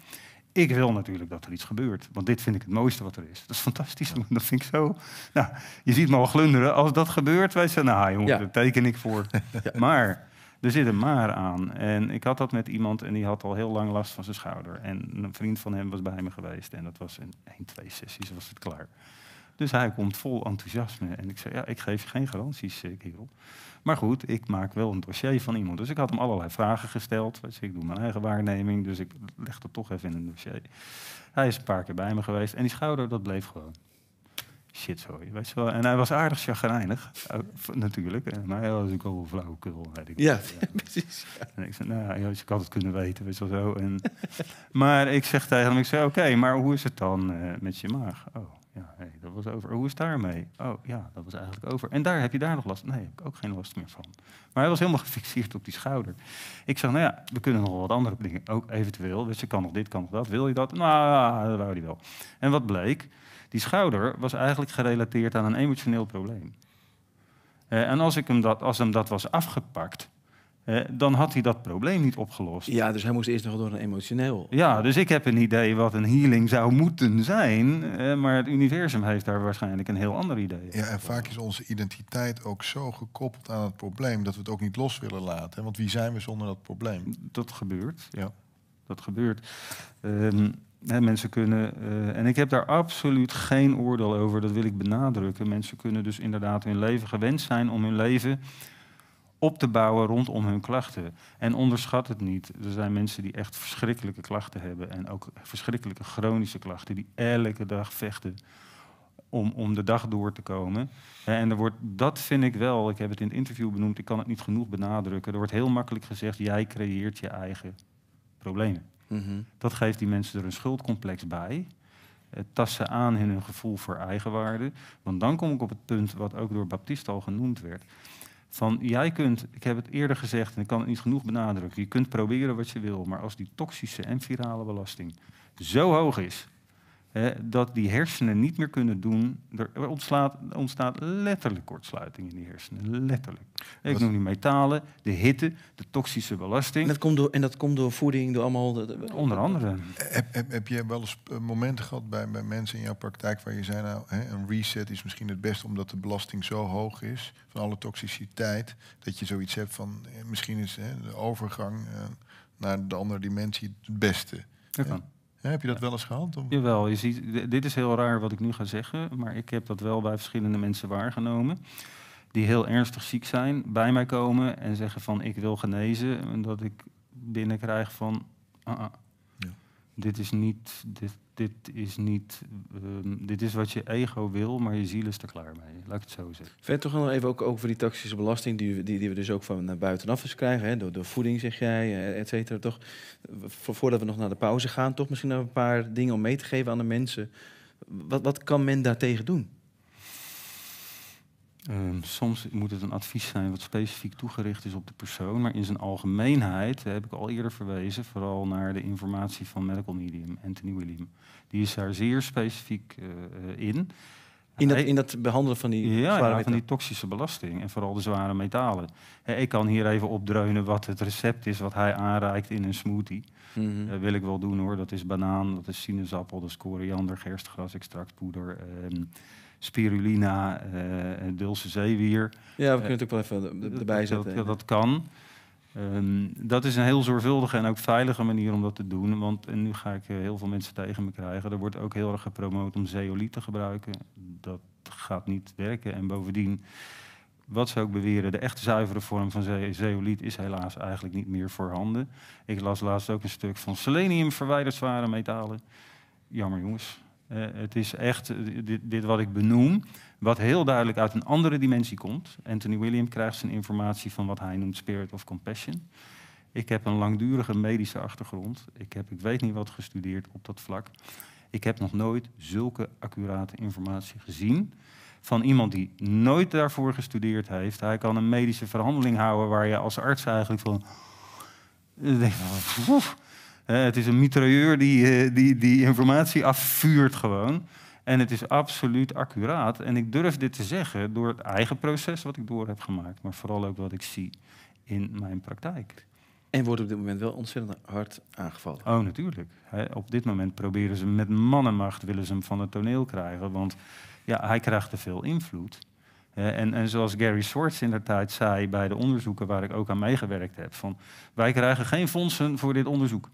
Ik wil natuurlijk dat er iets gebeurt, want dit vind ik het mooiste wat er is. Dat is fantastisch, dat vind ik zo. Nou, je ziet me al glunderen. Als dat gebeurt, wij zeggen, nou jongen, ja. daar teken ik voor. ja. Maar er zit een maar aan. En ik had dat met iemand en die had al heel lang last van zijn schouder. En een vriend van hem was bij me geweest en dat was in één, twee sessies was het klaar. Dus hij komt vol enthousiasme en ik zei, ja, ik geef je geen garanties, eh, kerel. Maar goed, ik maak wel een dossier van iemand. Dus ik had hem allerlei vragen gesteld. Dus ik doe mijn eigen waarneming, dus ik leg dat toch even in een dossier. Hij is een paar keer bij me geweest en die schouder, dat bleef gewoon. Shit, sorry. Weet je wel. En hij was aardig chagrijnig, eh, natuurlijk. Eh, maar hij was ook al een flauwekul, weet Ja, precies. En ik zei, nou, je dus had het kunnen weten, weet je wel zo. En, maar ik zeg tegen hem, ik zei, oké, maar hoe is het dan eh, met je maag? Oh, ja, dat was over. Hoe is daarmee? Oh ja, dat was eigenlijk over. En daar heb je daar nog last? Nee, heb ik ook geen last meer van. Maar hij was helemaal gefixeerd op die schouder. Ik zeg, nou ja, we kunnen nog wat andere dingen ook eventueel. Dus je kan nog dit, kan nog dat. Wil je dat? Nou, dat wou hij wel. En wat bleek? Die schouder was eigenlijk gerelateerd aan een emotioneel probleem. Eh, en als, ik hem dat, als hem dat was afgepakt, dan had hij dat probleem niet opgelost. Ja, dus hij moest eerst nog door een emotioneel. Ja, dus ik heb een idee wat een healing zou moeten zijn. maar het universum heeft daar waarschijnlijk een heel ander idee. Ja, en vaak is onze identiteit ook zo gekoppeld aan het probleem dat we het ook niet los willen laten. Want wie zijn we zonder dat probleem? Dat gebeurt. Ja, dat gebeurt. Ehm, hè, mensen kunnen, eh, en ik heb daar absoluut geen oordeel over, dat wil ik benadrukken. Mensen kunnen dus inderdaad hun leven gewend zijn om hun leven op te bouwen rondom hun klachten. En onderschat het niet. Er zijn mensen die echt verschrikkelijke klachten hebben. En ook verschrikkelijke chronische klachten. Die elke dag vechten om, om de dag door te komen. En er wordt, dat vind ik wel, ik heb het in het interview benoemd, ik kan het niet genoeg benadrukken. Er wordt heel makkelijk gezegd, jij creëert je eigen problemen. Mhm. Dat geeft die mensen er een schuldcomplex bij. Het tasten aan in hun gevoel voor eigenwaarde. Want dan kom ik op het punt wat ook door Baptiste al genoemd werd. Van jij kunt, ik heb het eerder gezegd en ik kan het niet genoeg benadrukken, je kunt proberen wat je wil, maar als die toxische en virale belasting zo hoog is, dat die hersenen niet meer kunnen doen. Er ontstaat letterlijk kortsluiting in die hersenen. Letterlijk. Ik noem die metalen, de hitte, de toxische belasting. En dat komt door, en dat komt door voeding, door allemaal. Onder andere. Heb, heb, je wel eens eh, momenten gehad bij, bij mensen in jouw praktijk waar je zei, nou, een reset is misschien het beste omdat de belasting zo hoog is van alle toxiciteit, dat je zoiets hebt van eh, misschien is de overgang eh, naar de andere dimensie het beste. Dat kan heb je dat wel eens gehad? Jawel, je ziet, dit is heel raar wat ik nu ga zeggen, maar ik heb dat wel bij verschillende mensen waargenomen. Die heel ernstig ziek zijn, bij mij komen en zeggen van ik wil genezen. En dat ik binnenkrijg van ah, ah, dit is niet, dit, dit is niet, ehm, dit is wat je ego wil, maar je ziel is er klaar mee. Laat ik het zo zeggen. Ver toch nog even ook over die taxische belasting, die, die, die we dus ook van buitenaf eens krijgen, hè? Door, door voeding zeg jij, eh, et cetera. Toch, voordat we nog naar de pauze gaan, toch misschien nog een paar dingen om mee te geven aan de mensen. Wat, wat kan men daartegen doen? Ehm, soms moet het een advies zijn wat specifiek toegericht is op de persoon, maar in zijn algemeenheid heb ik al eerder verwezen, vooral naar de informatie van Medical Medium, Anthony William. Die is daar zeer specifiek eh, eh, in. In het in behandelen van die, zware van die toxische belasting en vooral de zware metalen. ik kan hier even opdreunen wat het recept is wat hij aanreikt in een smoothie. Mm wil ik wel doen hoor. Dat is banaan, dat is sinaasappel, dat is koriander, gerstgras, extractpoeder. Ehm, spirulina, eh, Dulse zeewier. Ja, we kunnen het ook wel even eh, erbij zetten. Dat, dat kan. Ehm, dat is een heel zorgvuldige en ook veilige manier om dat te doen. Want en nu ga ik eh, heel veel mensen tegen me krijgen. Er wordt ook heel erg gepromoot om zeoliet te gebruiken. Dat gaat niet werken. En bovendien, wat ze ook beweren, de echte zuivere vorm van zeoliet is helaas eigenlijk niet meer voorhanden. Ik las laatst ook een stuk van selenium verwijderd zware metalen. Jammer jongens. Eh, het is echt eh, dit, dit, wat ik benoem, wat heel duidelijk uit een andere dimensie komt. Anthony William krijgt zijn informatie van wat hij noemt spirit of compassion. Ik heb een langdurige medische achtergrond. Ik heb, ik weet niet wat, gestudeerd op dat vlak. Ik heb nog nooit zulke accurate informatie gezien van iemand die nooit daarvoor gestudeerd heeft. Hij kan een medische verhandeling houden waar je als arts eigenlijk van. Eh, het is een mitrailleur die, eh, die, die informatie afvuurt gewoon. En het is absoluut accuraat. En ik durf dit te zeggen door het eigen proces wat ik door heb gemaakt, maar vooral ook wat ik zie in mijn praktijk. En wordt op dit moment wel ontzettend hard aangevallen. Oh, natuurlijk. op dit moment proberen ze met mannenmacht willen ze hem van het toneel krijgen, want ja, hij krijgt te veel invloed. en, en zoals Gary Swartz in de tijd zei bij de onderzoeken waar ik ook aan meegewerkt heb, van wij krijgen geen fondsen voor dit onderzoek.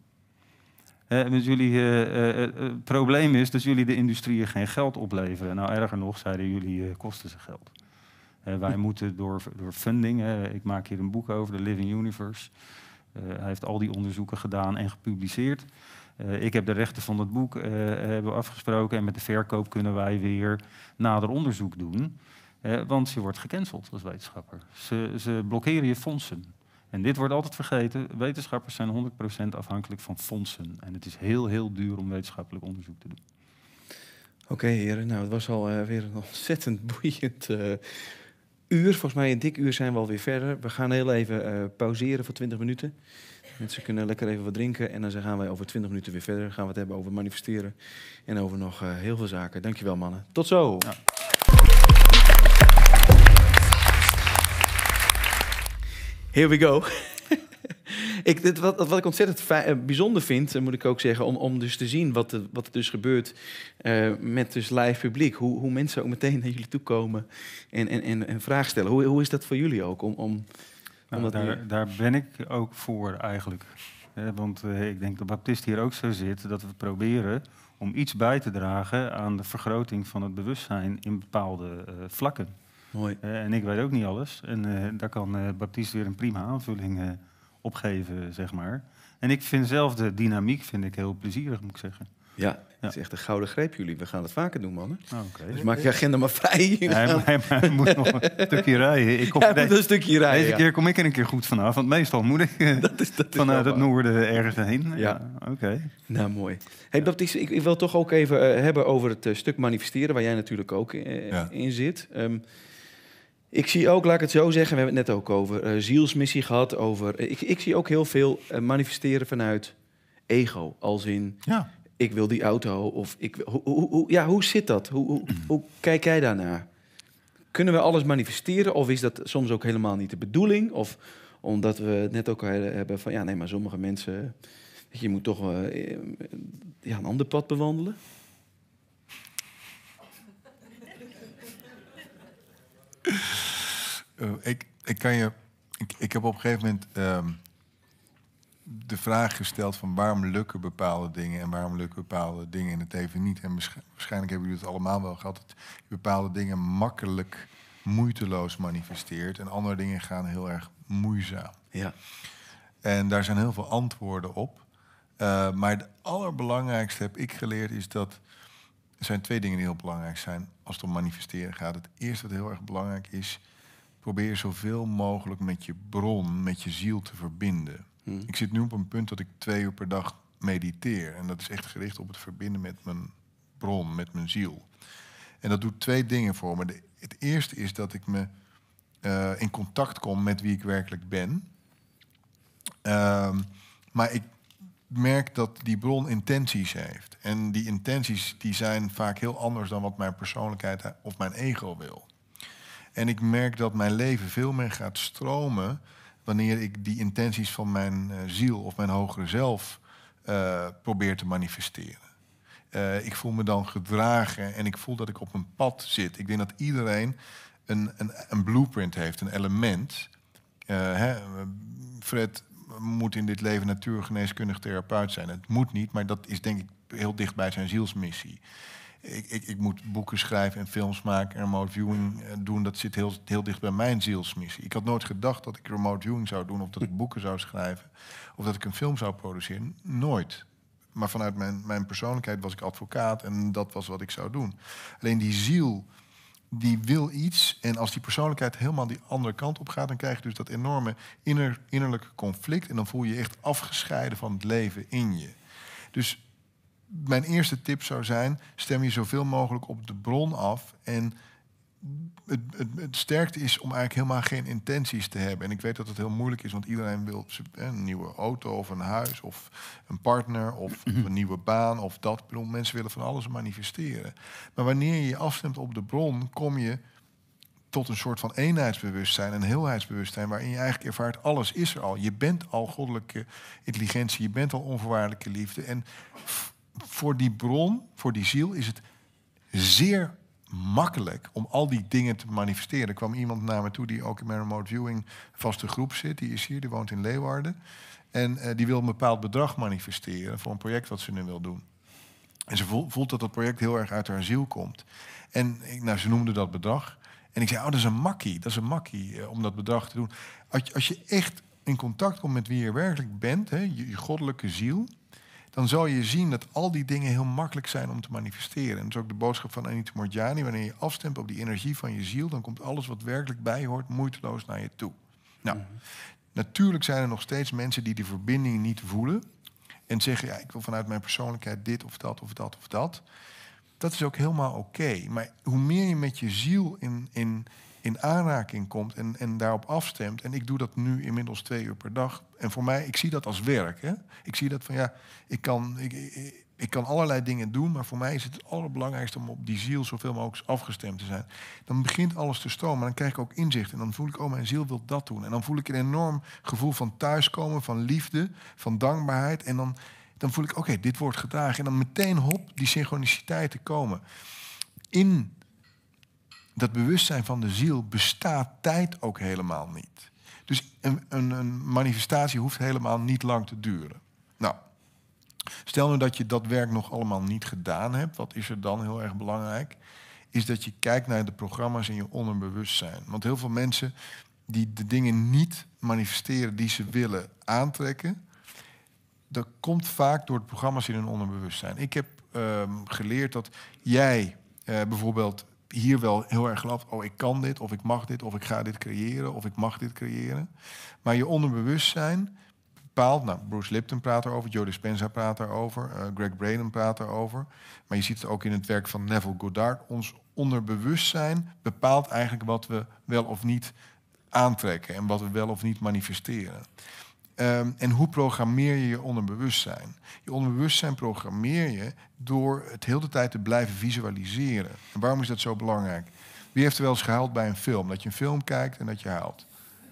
Uh, jullie eh, eh, eh, probleem is dat jullie de industrieën geen geld opleveren. Nou, erger nog, zeiden jullie, kosten ze geld. wij hm. moeten door, door funding, ik maak hier een boek over, The Living Universe. hij heeft al die onderzoeken gedaan en gepubliceerd. ik heb de rechten van dat boek hebben afgesproken en met de verkoop kunnen wij weer nader onderzoek doen. want je wordt gecanceld als wetenschapper. Ze, ze blokkeren je fondsen. En dit wordt altijd vergeten, wetenschappers zijn 100% afhankelijk van fondsen. En het is heel, heel duur om wetenschappelijk onderzoek te doen. Oké, heren. Nou, het was alweer eh, weer een ontzettend boeiend eh, uur. Volgens mij een dik uur zijn we alweer verder. We gaan heel even eh, pauzeren voor 20 minuten. Mensen kunnen lekker even wat drinken. En dan gaan wij over 20 minuten weer verder. Dan gaan we het hebben over manifesteren en over nog heel veel zaken. Dankjewel, mannen. Tot zo. Ja. here we go. ik, dit, wat, wat ik ontzettend fijn, eh, bijzonder vind, eh, moet ik ook zeggen, om, om dus te zien wat, eh, wat er dus gebeurt met dus live publiek. Hoe, hoe mensen ook meteen naar jullie toe komen en, en, en, en vragen stellen. Hoe, hoe is dat voor jullie ook? Om, om, om nou, daar, daar ben ik ook voor eigenlijk. want eh, ik denk dat Baptist hier ook zo zit, dat we proberen om iets bij te dragen aan de vergroting van het bewustzijn in bepaalde vlakken. Eh, en ik weet ook niet alles. En eh, daar kan eh, Baptiste weer een prima aanvulling op geven, zeg maar. En ik vind zelf de dynamiek vind ik heel plezierig, moet ik zeggen. Ja, het is echt een gouden greep, jullie. We gaan het vaker doen, mannen. Ah, dus maak je agenda maar vrij. Hij, nou. moet nog een stukje rijden. Ik kom hij een stukje rijden. Deze keer kom ik er een keer goed vanaf, want meestal moet ik vanuit het noorden ergens heen. Ja, oké. Nou, mooi. Hey, Baptiste, ik, ik wil toch ook even hebben over het stuk manifesteren, waar jij natuurlijk ook in zit. Um, ik zie ook, laat ik het zo zeggen, we hebben het net ook over uh, zielsmissie gehad. Over, eh, ik, ik, zie ook heel veel eh, manifesteren vanuit ego. Als in, ja. ik wil die auto. Of ik, hoe, ja, hoe zit dat? Hoe, mm. hoe, kijk jij daarnaar? Kunnen we alles manifesteren? Of is dat soms ook helemaal niet de bedoeling? Of omdat we het net ook hebben van, ja, nee, maar sommige mensen... Je moet toch ja, een ander pad bewandelen. Eh, ik, ik kan je. Ik, ik heb op een gegeven moment. Ehm, de vraag gesteld van waarom lukken bepaalde dingen en waarom lukken bepaalde dingen in het even niet. En waarschijnlijk hebben jullie het allemaal wel gehad, dat bepaalde dingen makkelijk, moeiteloos manifesteert en andere dingen gaan heel erg moeizaam. Ja. En daar zijn heel veel antwoorden op. Eh, maar het allerbelangrijkste heb ik geleerd is dat er zijn twee dingen die heel belangrijk zijn als het om manifesteren gaat. Het eerste wat heel erg belangrijk is, probeer zoveel mogelijk met je bron, met je ziel te verbinden. Hmm. Ik zit nu op een punt dat ik twee uur per dag mediteer. En dat is echt gericht op het verbinden met mijn bron, met mijn ziel. En dat doet twee dingen voor me. het eerste is dat ik me eh, in contact kom met wie ik werkelijk ben. Ehm, maar ik merk dat die bron intenties heeft. En die intenties die zijn vaak heel anders dan wat mijn persoonlijkheid eh, of mijn ego wil. En ik merk dat mijn leven veel meer gaat stromen wanneer ik die intenties van mijn eh, ziel of mijn hogere zelf eh, probeer te manifesteren. Eh, ik voel me dan gedragen en ik voel dat ik op een pad zit. Ik denk dat iedereen een, een, een blueprint heeft, een element. Hè, Fred moet in dit leven natuurgeneeskundig therapeut zijn. Het moet niet, maar dat is denk ik heel dicht bij zijn zielsmissie ik, ik, ik, moet boeken schrijven en films maken en remote viewing eh, doen. Dat zit heel, heel dicht bij mijn zielsmissie. Ik had nooit gedacht dat ik remote viewing zou doen, of dat ik boeken zou schrijven, of dat ik een film zou produceren. Nooit. Maar vanuit mijn, mijn persoonlijkheid was ik advocaat en dat was wat ik zou doen. Alleen die ziel, die wil iets. En als die persoonlijkheid helemaal die andere kant op gaat, dan krijg je dus dat enorme inner, innerlijke conflict. En dan voel je je echt afgescheiden van het leven in je. Dus mijn eerste tip zou zijn: stem je zoveel mogelijk op de bron af. En het, het, sterkte is om eigenlijk helemaal geen intenties te hebben. En ik weet dat het heel moeilijk is, want iedereen wil een nieuwe auto of een huis of een partner of een nieuwe baan of dat. bedoel, mensen willen van alles manifesteren. Maar wanneer je je afstemt op de bron, kom je tot een soort van eenheidsbewustzijn, een heelheidsbewustzijn, waarin je eigenlijk ervaart, alles is er al. Je bent al goddelijke intelligentie, je bent al onvoorwaardelijke liefde. En voor die bron, voor die ziel, is het zeer makkelijk om al die dingen te manifesteren. Er kwam iemand naar me toe die ook in mijn remote viewing vaste groep zit. Die is hier, die woont in Leeuwarden. En eh, die wil een bepaald bedrag manifesteren voor een project wat ze nu wil doen. En ze voelt dat dat project heel erg uit haar ziel komt. En nou, ze noemde dat bedrag. En ik zei, oh, dat is een makkie, dat is een makkie eh, om dat bedrag te doen. Als je, als je echt in contact komt met wie je werkelijk bent, hè, je goddelijke ziel, dan zal je zien dat al die dingen heel makkelijk zijn om te manifesteren. En dat is ook de boodschap van Anita Morjani. Wanneer je afstemt op die energie van je ziel, dan komt alles wat werkelijk bij hoort moeiteloos naar je toe. Nou, mhm. natuurlijk zijn er nog steeds mensen die die verbinding niet voelen. En zeggen, ja, ik wil vanuit mijn persoonlijkheid dit of dat of dat of dat. Dat is ook helemaal oké. Maar hoe meer je met je ziel in, in in aanraking komt en, en daarop afstemt. En ik doe dat nu inmiddels twee uur per dag. En voor mij, ik zie dat als werk. Hè? Ik zie dat van ja, ik kan, ik, ik, kan allerlei dingen doen, maar voor mij is het het allerbelangrijkste om op die ziel zoveel mogelijk afgestemd te zijn. Dan begint alles te stromen, maar dan krijg ik ook inzicht. En dan voel ik, oh, mijn ziel wil dat doen. En dan voel ik een enorm gevoel van thuiskomen, van liefde, van dankbaarheid. En dan, dan voel ik, oké, dit wordt gedragen. En dan meteen hop, die synchroniciteit te komen. In dat bewustzijn van de ziel bestaat tijd ook helemaal niet. Dus een, een, een manifestatie hoeft helemaal niet lang te duren. Nou, stel nu dat je dat werk nog allemaal niet gedaan hebt, wat is er dan heel erg belangrijk? Is dat je kijkt naar de programma's in je onderbewustzijn. Want heel veel mensen die de dingen niet manifesteren die ze willen aantrekken, dat komt vaak door het programma's in hun onderbewustzijn. Ik heb ehm, geleerd dat jij eh, bijvoorbeeld hier wel heel erg gelooft, oh ik kan dit, of ik mag dit, of ik ga dit creëren, of ik mag dit creëren. Maar je onderbewustzijn bepaalt, nou Bruce Lipton praat erover, Joe Dispenza praat daarover, uh, eh, Greg Braden praat daarover. Maar je ziet het ook in het werk van Neville Goddard. Ons onderbewustzijn bepaalt eigenlijk wat we wel of niet aantrekken en wat we wel of niet manifesteren. Ehm, en hoe programmeer je je onderbewustzijn? Je onderbewustzijn programmeer je door het heel de tijd te blijven visualiseren. En waarom is dat zo belangrijk? Wie heeft er wel eens gehaald bij een film? Dat je een film kijkt en dat je huilt.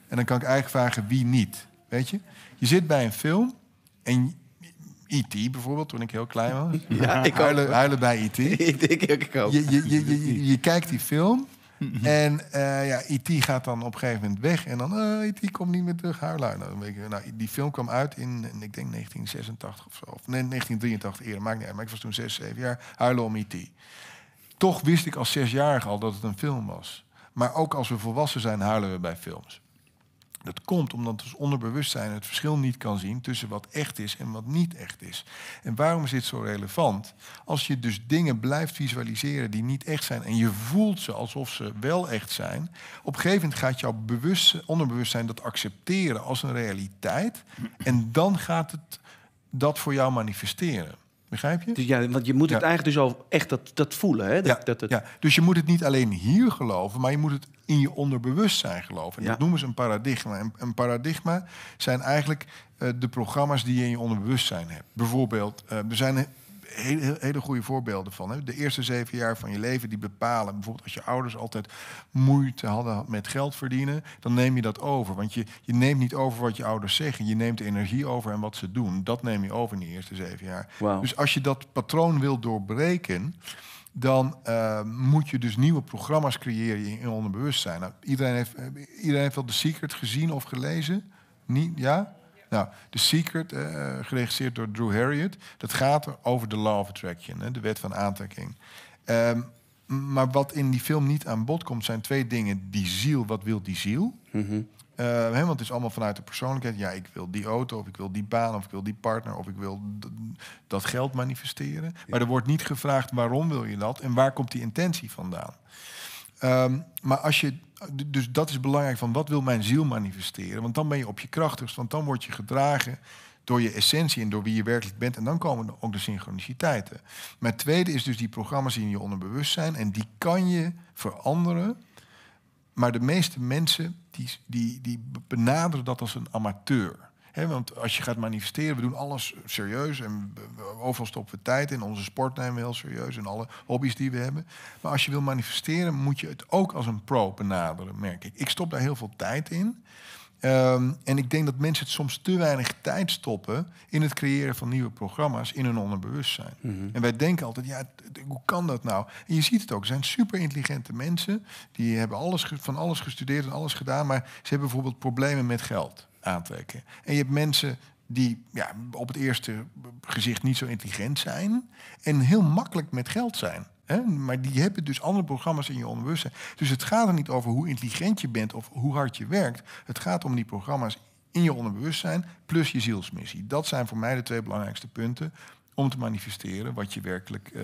En dan kan ik eigenlijk vragen wie niet. Weet je? Je zit bij een film en IT e bijvoorbeeld, toen ik heel klein was. Ja, ik huilen, bij IT? E e ik, denk ook. je, je, je kijkt die film Mhm. En uh, ja, IT e gaat dan op een gegeven moment weg. En dan, IT oh, e komt niet meer terug, huilen. nou, die film kwam uit in, ik denk 1986 of zo. Of nee, 1983 eerder, maakt niet uit. Maar ik was toen 6, 7 jaar, huilen om IT. E Toch wist ik als zesjarig al dat het een film was. Maar ook als we volwassen zijn, huilen we bij films. Dat komt omdat ons onderbewustzijn het verschil niet kan zien tussen wat echt is en wat niet echt is. En waarom is dit zo relevant? Als je dus dingen blijft visualiseren die niet echt zijn en je voelt ze alsof ze wel echt zijn, op een gegeven moment gaat jouw onderbewustzijn dat accepteren als een realiteit en dan gaat het dat voor jou manifesteren. Begrijp je? Dus ja, want je moet het eigenlijk dus al echt dat, dat voelen. Hè? Dat, ja, dat ja, dus je moet het niet alleen hier geloven, maar je moet het in je onderbewustzijn geloven. En dat noemen ze een paradigma. Een, een paradigma zijn eigenlijk eh, de programma's die je in je onderbewustzijn hebt. Bijvoorbeeld, uh, eh, er zijn hele, hele goede voorbeelden van. Hè? De eerste zeven jaar van je leven die bepalen. Bijvoorbeeld als je ouders altijd moeite hadden met geld verdienen, dan neem je dat over. Want je, je neemt niet over wat je ouders zeggen. Je neemt de energie over en wat ze doen. Dat neem je over in die eerste zeven jaar. Dus als je dat patroon wil doorbreken dan eh, moet je dus nieuwe programma's creëren in je onderbewustzijn. Nou, iedereen, heeft, eh, iedereen heeft wel The Secret gezien of gelezen? Niet, ja? Nou, The Secret, uh, geregisseerd door Drew Harriet, dat gaat over de law of attraction, hè, de wet van aantrekking. Ehm, maar wat in die film niet aan bod komt, zijn twee dingen. Die ziel, wat wil die ziel? Mhm. Ehm, hè, want het is allemaal vanuit de persoonlijkheid. Ja, ik wil die auto, of ik wil die baan, of ik wil die partner, of ik wil dat geld manifesteren. Maar er wordt niet gevraagd waarom wil je dat en waar komt die intentie vandaan. Ehm, maar als je, dus dat is belangrijk van wat wil mijn ziel manifesteren? Want dan ben je op je krachtigst, want dan word je gedragen door je essentie en door wie je werkelijk bent. En dan komen ook de synchroniciteiten. Maar tweede is dus die programma's in je onderbewustzijn. En die kan je veranderen. Maar de meeste mensen die, die, die benaderen dat als een amateur want als je gaat manifesteren, we doen alles serieus en overal stoppen we tijd in. Onze sport nemen we heel serieus en alle hobby's die we hebben. Maar als je wil manifesteren, moet je het ook als een pro benaderen, merk ik. Ik stop daar heel veel tijd in. Ehm, en ik denk dat mensen het soms te weinig tijd stoppen in het creëren van nieuwe programma's in hun onderbewustzijn. Mhm. En wij denken altijd, ja, hoe kan dat nou? En je ziet het ook, er zijn super intelligente mensen, die hebben alles, van alles gestudeerd en alles gedaan, maar ze hebben bijvoorbeeld problemen met geld aantrekken. En je hebt mensen die ja, op het eerste gezicht niet zo intelligent zijn en heel makkelijk met geld zijn. Hè? Maar die hebben dus andere programma's in je onbewustzijn. Dus het gaat er niet over hoe intelligent je bent of hoe hard je werkt. Het gaat om die programma's in je onderbewustzijn plus je zielsmissie. Dat zijn voor mij de twee belangrijkste punten om te manifesteren wat je werkelijk eh,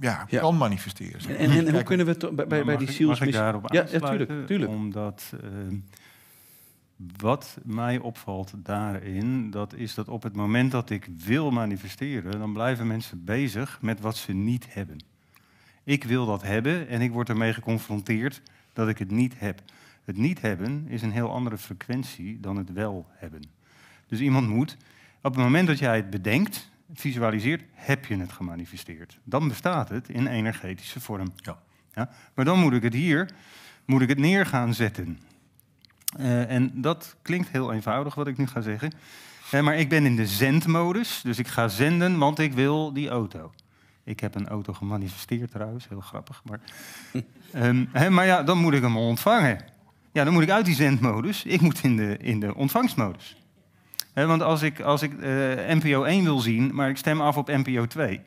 ja, kan manifesteren. En, en, hoe kunnen we bij, bij, bij die zielsmissie... daarop ja, tuurlijk, tuurlijk. Omdat... Ehm, wat mij opvalt daarin, dat is dat op het moment dat ik wil manifesteren, dan blijven mensen bezig met wat ze niet hebben. Ik wil dat hebben en ik word ermee geconfronteerd dat ik het niet heb. Het niet hebben is een heel andere frequentie dan het wel hebben. Dus iemand moet, op het moment dat jij het bedenkt, visualiseert, heb je het gemanifesteerd. Dan bestaat het in energetische vorm. Ja. Maar dan moet ik het hier, moet ik het neer gaan zetten. Eh, en dat klinkt heel eenvoudig wat ik nu ga zeggen. Eh, maar ik ben in de zendmodus, dus ik ga zenden, want ik wil die auto. Ik heb een auto gemanifesteerd trouwens, heel grappig. Maar, ehm, maar ja, dan moet ik hem ontvangen. Ja, dan moet ik uit die zendmodus. Ik moet in de, in de ontvangstmodus. want als ik, als ik uh, eh, NPO 1 wil zien, maar ik stem af op NPO 2,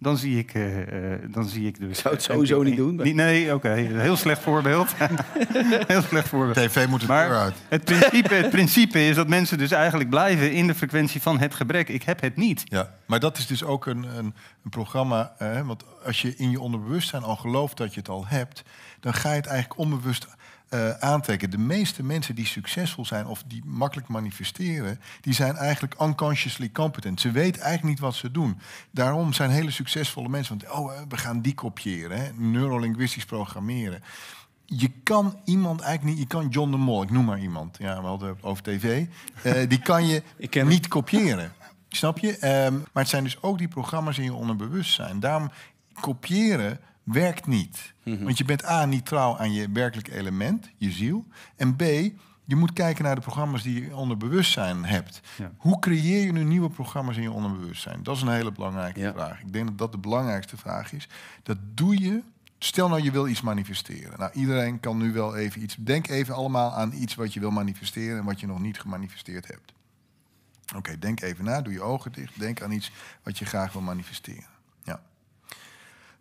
dan zie ik, eh, eh, dan zie ik dus... Zou het eh, sowieso niet doen? nee, nee oké. Heel slecht voorbeeld. heel slecht voorbeeld. TV moet het maar Het principe, het principe is dat mensen dus eigenlijk blijven in de frequentie van het gebrek. Ik heb het niet. Ja, maar dat is dus ook een, een, een programma... want als je in je onderbewustzijn al gelooft dat je het al hebt... dan ga je het eigenlijk onbewust uh, aantrekken. De meeste mensen die succesvol zijn of die makkelijk manifesteren, die zijn eigenlijk unconsciously competent. Ze weten eigenlijk niet wat ze doen. Daarom zijn hele succesvolle mensen Want oh, eh, we gaan die kopiëren, neurolinguistisch programmeren. Je kan iemand eigenlijk niet, je kan John de Mol, ik noem maar iemand, ja, we hadden het over tv, eh, die kan je niet kopiëren. Snap je? Ehm, maar het zijn dus ook die programma's in je onderbewustzijn. Daarom kopiëren werkt niet. Mhm. Want je bent A, niet trouw aan je werkelijk element, je ziel. En B, je moet kijken naar de programma's die je onderbewustzijn hebt. Hoe creëer je nu nieuwe programma's in je onderbewustzijn? Dat is een hele belangrijke vraag. Ik denk dat dat de belangrijkste vraag is. Dat doe je. Stel nou, je wil iets manifesteren. Nou, iedereen kan nu wel even iets. Denk even allemaal aan iets wat je wil manifesteren en wat je nog niet gemanifesteerd hebt. Oké, denk even na, doe je ogen dicht. Denk aan iets wat je graag wil manifesteren.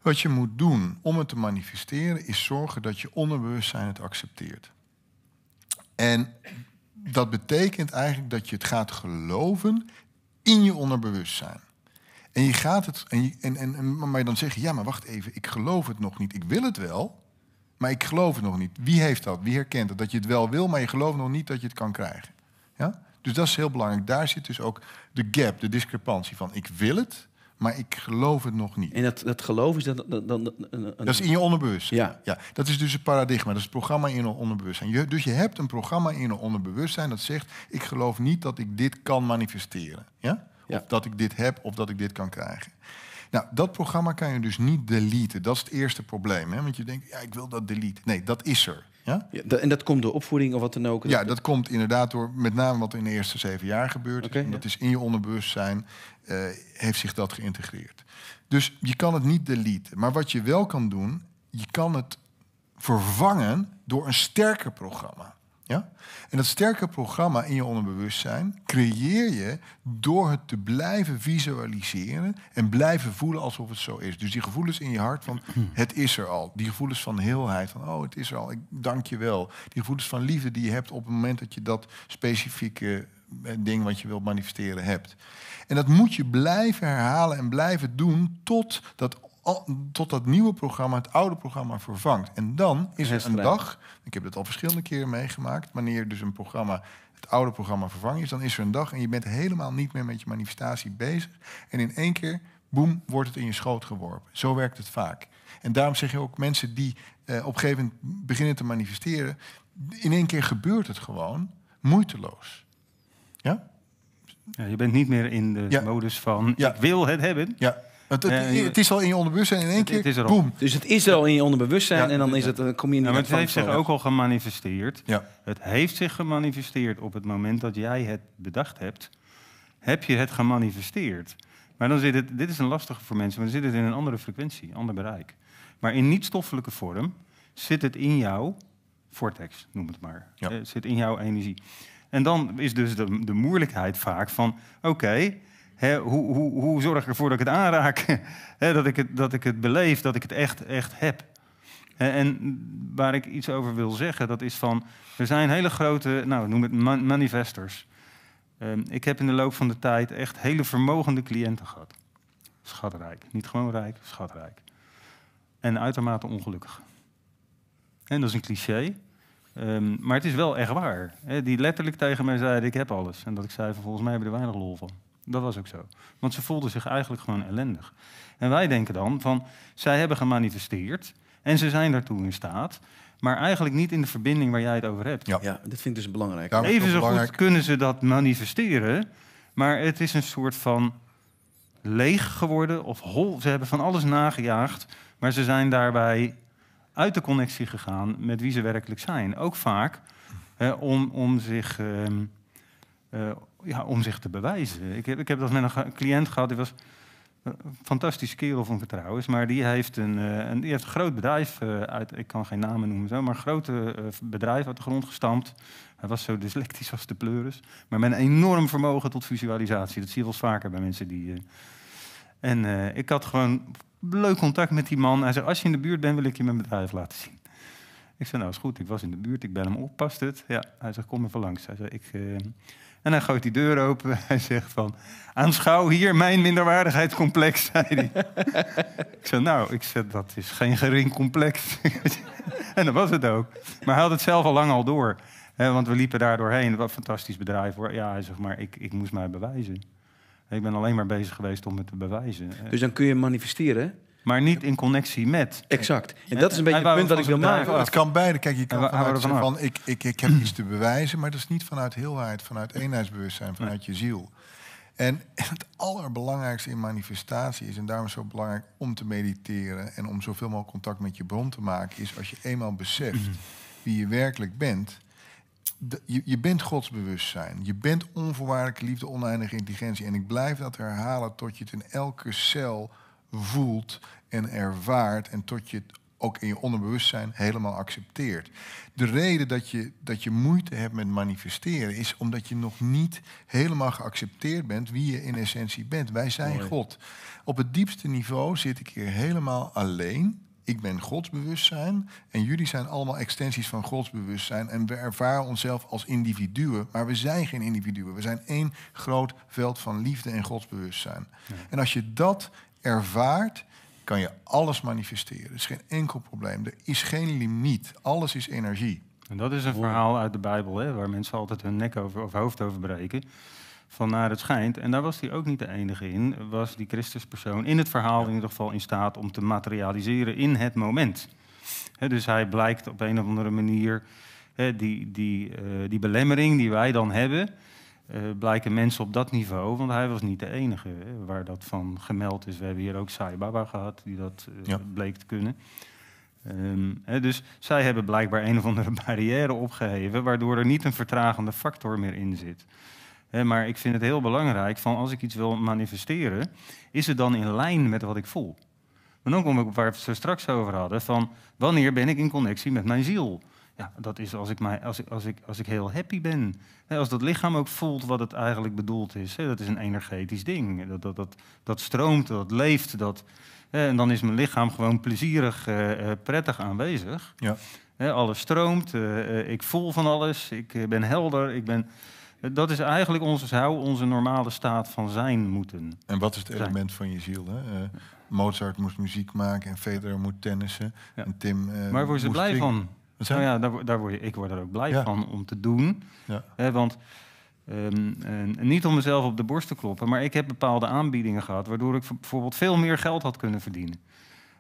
Wat je moet doen om het te manifesteren is zorgen dat je onderbewustzijn het accepteert. En dat betekent eigenlijk dat je het gaat geloven in je onderbewustzijn. En je gaat het, en, en, en, en maar dan zeg je, ja, maar wacht even, ik geloof het nog niet. Ik wil het wel, maar ik geloof het nog niet. Wie heeft dat? Wie herkent dat? Dat je het wel wil, maar je gelooft nog niet dat je het kan krijgen. Ja? Dus dat is heel belangrijk. Daar zit dus ook de gap, de discrepantie van ik wil het, maar ik geloof het nog niet. En dat, dat geloof is dan... dan, dan een, dat is in je onderbewustzijn. Ja. ja. Dat is dus het paradigma, dat is het programma in je onderbewustzijn. dus je hebt een programma in je onderbewustzijn dat zegt... ik geloof niet dat ik dit kan manifesteren. Ja? ja? Of dat ik dit heb, of dat ik dit kan krijgen. Nou, dat programma kan je dus niet deleten. Dat is het eerste probleem. Hè? Want je denkt, ja, ik wil dat deleten. Nee, dat is er. Ja? en dat komt door opvoeding of wat dan ook? Ja, dat komt inderdaad door met name wat in de eerste zeven jaar gebeurt. dat is in je onderbewustzijn, eh, heeft zich dat geïntegreerd. Dus je kan het niet deleten. Maar wat je wel kan doen, je kan het vervangen door een sterker programma. Ja? En dat sterke programma in je onderbewustzijn creëer je door het te blijven visualiseren en blijven voelen alsof het zo is. Dus die gevoelens in je hart van het is er al. Die gevoelens van heelheid, van oh het is er al, ik dank je wel. Die gevoelens van liefde die je hebt op het moment dat je dat specifieke eh, ding wat je wilt manifesteren hebt. En dat moet je blijven herhalen en blijven doen tot dat tot dat nieuwe programma het oude programma vervangt. En dan is er een dag, ik heb dat al verschillende keren meegemaakt, wanneer dus een programma het oude programma vervangt is, dan is er een dag en je bent helemaal niet meer met je manifestatie bezig. En in één keer, boem, wordt het in je schoot geworpen. Zo werkt het vaak. En daarom zeg je ook mensen die eh, op gegeven moment beginnen te manifesteren, in één keer gebeurt het gewoon moeiteloos. Ja? ja je bent niet meer in de modus van ja. ik wil het hebben. Ja. Het, het, het, is al in je onderbewustzijn in één keer. boem. Dus het is al in je onderbewustzijn en dan is het, een kom je in ja, maar Het heeft zich ook al gemanifesteerd. Ja. Het heeft zich gemanifesteerd op het moment dat jij het bedacht hebt. Heb je het gemanifesteerd? Maar dan zit het, dit is een lastige voor mensen, maar dan zit het in een andere frequentie, ander bereik. Maar in niet-stoffelijke vorm zit het in jouw vortex, noem het maar. Het eh, zit in jouw energie. En dan is dus de, de moeilijkheid vaak van: oké hoe, hoe, hoe, zorg ik ervoor dat ik het aanraak? dat, ik het, dat ik het beleef, dat ik het echt, echt heb. en waar ik iets over wil zeggen, dat is van... Er zijn hele grote, nou, noem het manifestors. Ehm, ik heb in de loop van de tijd echt hele vermogende cliënten gehad. Schatrijk. Niet gewoon rijk, schatrijk. En uitermate ongelukkig. En dat is een cliché, ehm, maar het is wel echt waar. die letterlijk tegen mij zeiden: Ik heb alles. En dat ik zei: Volgens mij hebben we er weinig lol van. Dat was ook zo. Want ze voelden zich eigenlijk gewoon ellendig. En wij denken dan van, zij hebben gemanifesteerd en ze zijn daartoe in staat, maar eigenlijk niet in de verbinding waar jij het over hebt. Ja, ja dat vind ik dus belangrijk. Even zo goed kunnen ze dat manifesteren, maar het is een soort van leeg geworden of hol. Ze hebben van alles nagejaagd, maar ze zijn daarbij uit de connectie gegaan met wie ze werkelijk zijn. Ook vaak hè, om, om zich ehm, eh, ja, om zich te bewijzen. Ik heb, ik heb dat met een, cliënt gehad, die was een fantastische kerel van vertrouwens. maar die heeft een, eh, een, die heeft een groot bedrijf eh, uit, ik kan geen namen noemen, zo, maar een groot bedrijf uit de grond gestampt. Hij was zo dyslectisch als de pleuris, maar met een enorm vermogen tot visualisatie. Dat zie je wel vaker bij mensen die. En ik had gewoon leuk contact met die man. Hij zei: Als je in de buurt bent, wil ik je mijn bedrijf laten zien. Ik zei, nou is goed, ik was in de buurt, ik ben hem op, past het? Ja, hij zegt, kom even langs. Hij zei, ik, en hij gooit die deur open. Hij zegt van, aanschouw hier mijn minderwaardigheidscomplex, zei hij. ik zei, nou, ik zeg dat is geen gering complex. en dat was het ook. Maar hij had het zelf al lang al door. want we liepen daar doorheen. Wat een fantastisch bedrijf hoor. Ja, zeg maar, ik, ik moest mij bewijzen. Ik ben alleen maar bezig geweest om het te bewijzen. Dus dan kun je manifesteren? maar niet in connectie met. Exact. En dat is een beetje het punt dat ik wil maken. Het kan beide. Kijk, je kan van, ik, ik, ik heb iets te bewijzen, maar dat is niet vanuit heelheid, vanuit eenheidsbewustzijn, vanuit je ziel. En het allerbelangrijkste in manifestatie is, en daarom is het zo belangrijk om te mediteren en om zoveel mogelijk contact met je bron te maken, is als je eenmaal beseft mm. wie je werkelijk bent, je, je, bent godsbewustzijn. Je bent onvoorwaardelijke liefde, oneindige intelligentie. En ik blijf dat herhalen tot je het in elke cel voelt en ervaart en tot je het ook in je onderbewustzijn helemaal accepteert. De reden dat je, dat je moeite hebt met manifesteren is omdat je nog niet helemaal geaccepteerd bent wie je in essentie bent. Wij zijn God. Op het diepste niveau zit ik hier helemaal alleen. Ik ben Gods bewustzijn en jullie zijn allemaal extensies van Gods bewustzijn En we ervaren onszelf als individuen, maar we zijn geen individuen. We zijn één groot veld van liefde en Gods bewustzijn. En als je dat ervaart, kan je alles manifesteren. Er is geen enkel probleem. Er is geen limiet. Alles is energie. En dat is een verhaal uit de Bijbel, hè, waar mensen altijd hun nek over of hoofd over breken. Van naar het schijnt. En daar was hij ook niet de enige in. Was die Christuspersoon in het verhaal in ieder geval in staat om te materialiseren in het moment. dus hij blijkt op een of andere manier die, die, eh, die belemmering die wij dan hebben. Eh, blijken mensen op dat niveau, want hij was niet de enige waar dat van gemeld is. We hebben hier ook Sai Baba gehad, die dat eh, bleek te kunnen. Ehm, hè, dus zij hebben blijkbaar een of andere barrière opgeheven, waardoor er niet een vertragende factor meer in zit. Hè, maar ik vind het heel belangrijk, van als ik iets wil manifesteren, is het dan in lijn met wat ik voel? Maar dan kom ik op waar we het zo straks over hadden, van wanneer ben ik in connectie met mijn ziel? Ja, dat is als ik, mij, als, ik, als, ik, als ik heel happy ben. als dat lichaam ook voelt wat het eigenlijk bedoeld is. dat is een energetisch ding. Dat, dat, dat, dat stroomt, dat leeft. Dat, en dan is mijn lichaam gewoon plezierig, eh, eh, prettig aanwezig. Ja. alles stroomt, eh, ik voel van alles, ik ben helder, ik ben... Dat is eigenlijk onze, zou onze normale staat van zijn moeten. En wat is het element van je ziel? Hè? Mozart moest muziek maken en Federer moet tennissen. En Tim, maar waar worden ze blij van? Nou ja, daar, daar, word ik word er ook blij van om te doen. Ja. Hè, want ehm, en niet om mezelf op de borst te kloppen, maar ik heb bepaalde aanbiedingen gehad waardoor ik bijvoorbeeld veel meer geld had kunnen verdienen.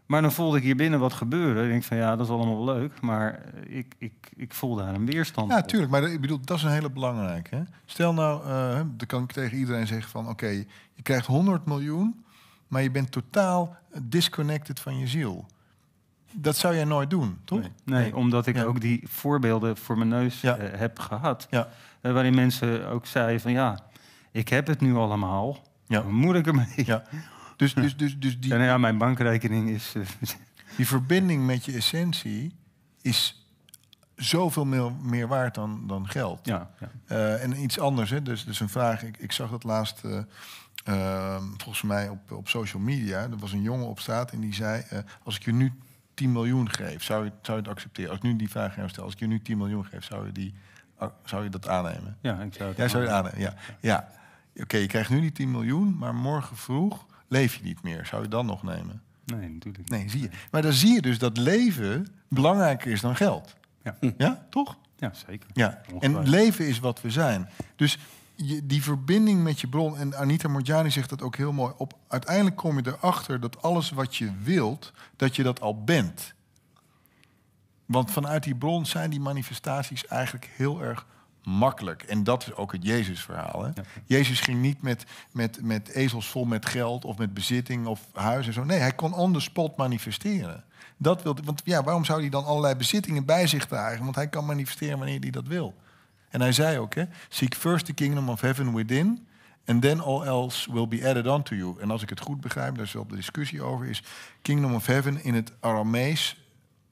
Maar dan voelde ik hier binnen wat gebeuren. Ik denk van ja, dat is allemaal leuk, maar eh, ik, ik, ik voel daar een weerstand. Ja, tuurlijk, maar ik bedoel, dat is een hele belangrijke. Stel nou, uh, dan kan ik tegen iedereen zeggen van oké, je krijgt 100 miljoen, maar je bent totaal disconnected van je ziel dat zou jij nooit doen, toch? Nee, omdat ik ook die voorbeelden voor mijn neus eh, heb gehad. Ja. Eh, waarin mensen ook zeiden van ja, ik heb het nu allemaal. Ja. Hoe moet ik ermee? Ja. Dus, dus, dus, dus die... ja, nou mijn bankrekening is... Eh, die verbinding met je essentie is zoveel meer, meer waard dan, dan geld. Ja, en iets anders, hè? Dus, dus een vraag, ik, ik zag dat laatst... Ehm, volgens mij op, op social media. Er was een jongen op straat en die zei: Als ik je nu 10 miljoen geef, zou je, zou je het accepteren? Als ik nu die vraag aan stel, als ik je nu 10 miljoen geef, zou je, die, ah, zou je dat aannemen? Ja, ik zou het ja, zou je aannemen. Ja. ja. Oké, je krijgt nu die 10 miljoen, maar morgen vroeg leef je niet meer. Zou je dan nog nemen? Nee, natuurlijk niet. Nee, zie je. Maar dan zie je dus dat leven belangrijker is dan geld. Ja, ja toch? Ja, zeker. Ja. En leven is wat we zijn. Dus die verbinding met je bron, en Anita Morjani zegt dat ook heel mooi, op, uiteindelijk kom je erachter dat alles wat je wilt, dat je dat al bent. Want vanuit die bron zijn die manifestaties eigenlijk heel erg makkelijk. En dat is ook het Jezus-verhaal. Jezus ging niet met, met, met ezels vol met geld of met bezitting of huis en zo. Nee, hij kon on the spot manifesteren. Dat wilde, want ja, waarom zou hij dan allerlei bezittingen bij zich dragen? Want hij kan manifesteren wanneer hij dat wil. En hij zei ook, hè, seek first the kingdom of heaven within, and then all else will be added unto you. En als ik het goed begrijp, daar is wel de discussie over, is kingdom of heaven in het Aramees,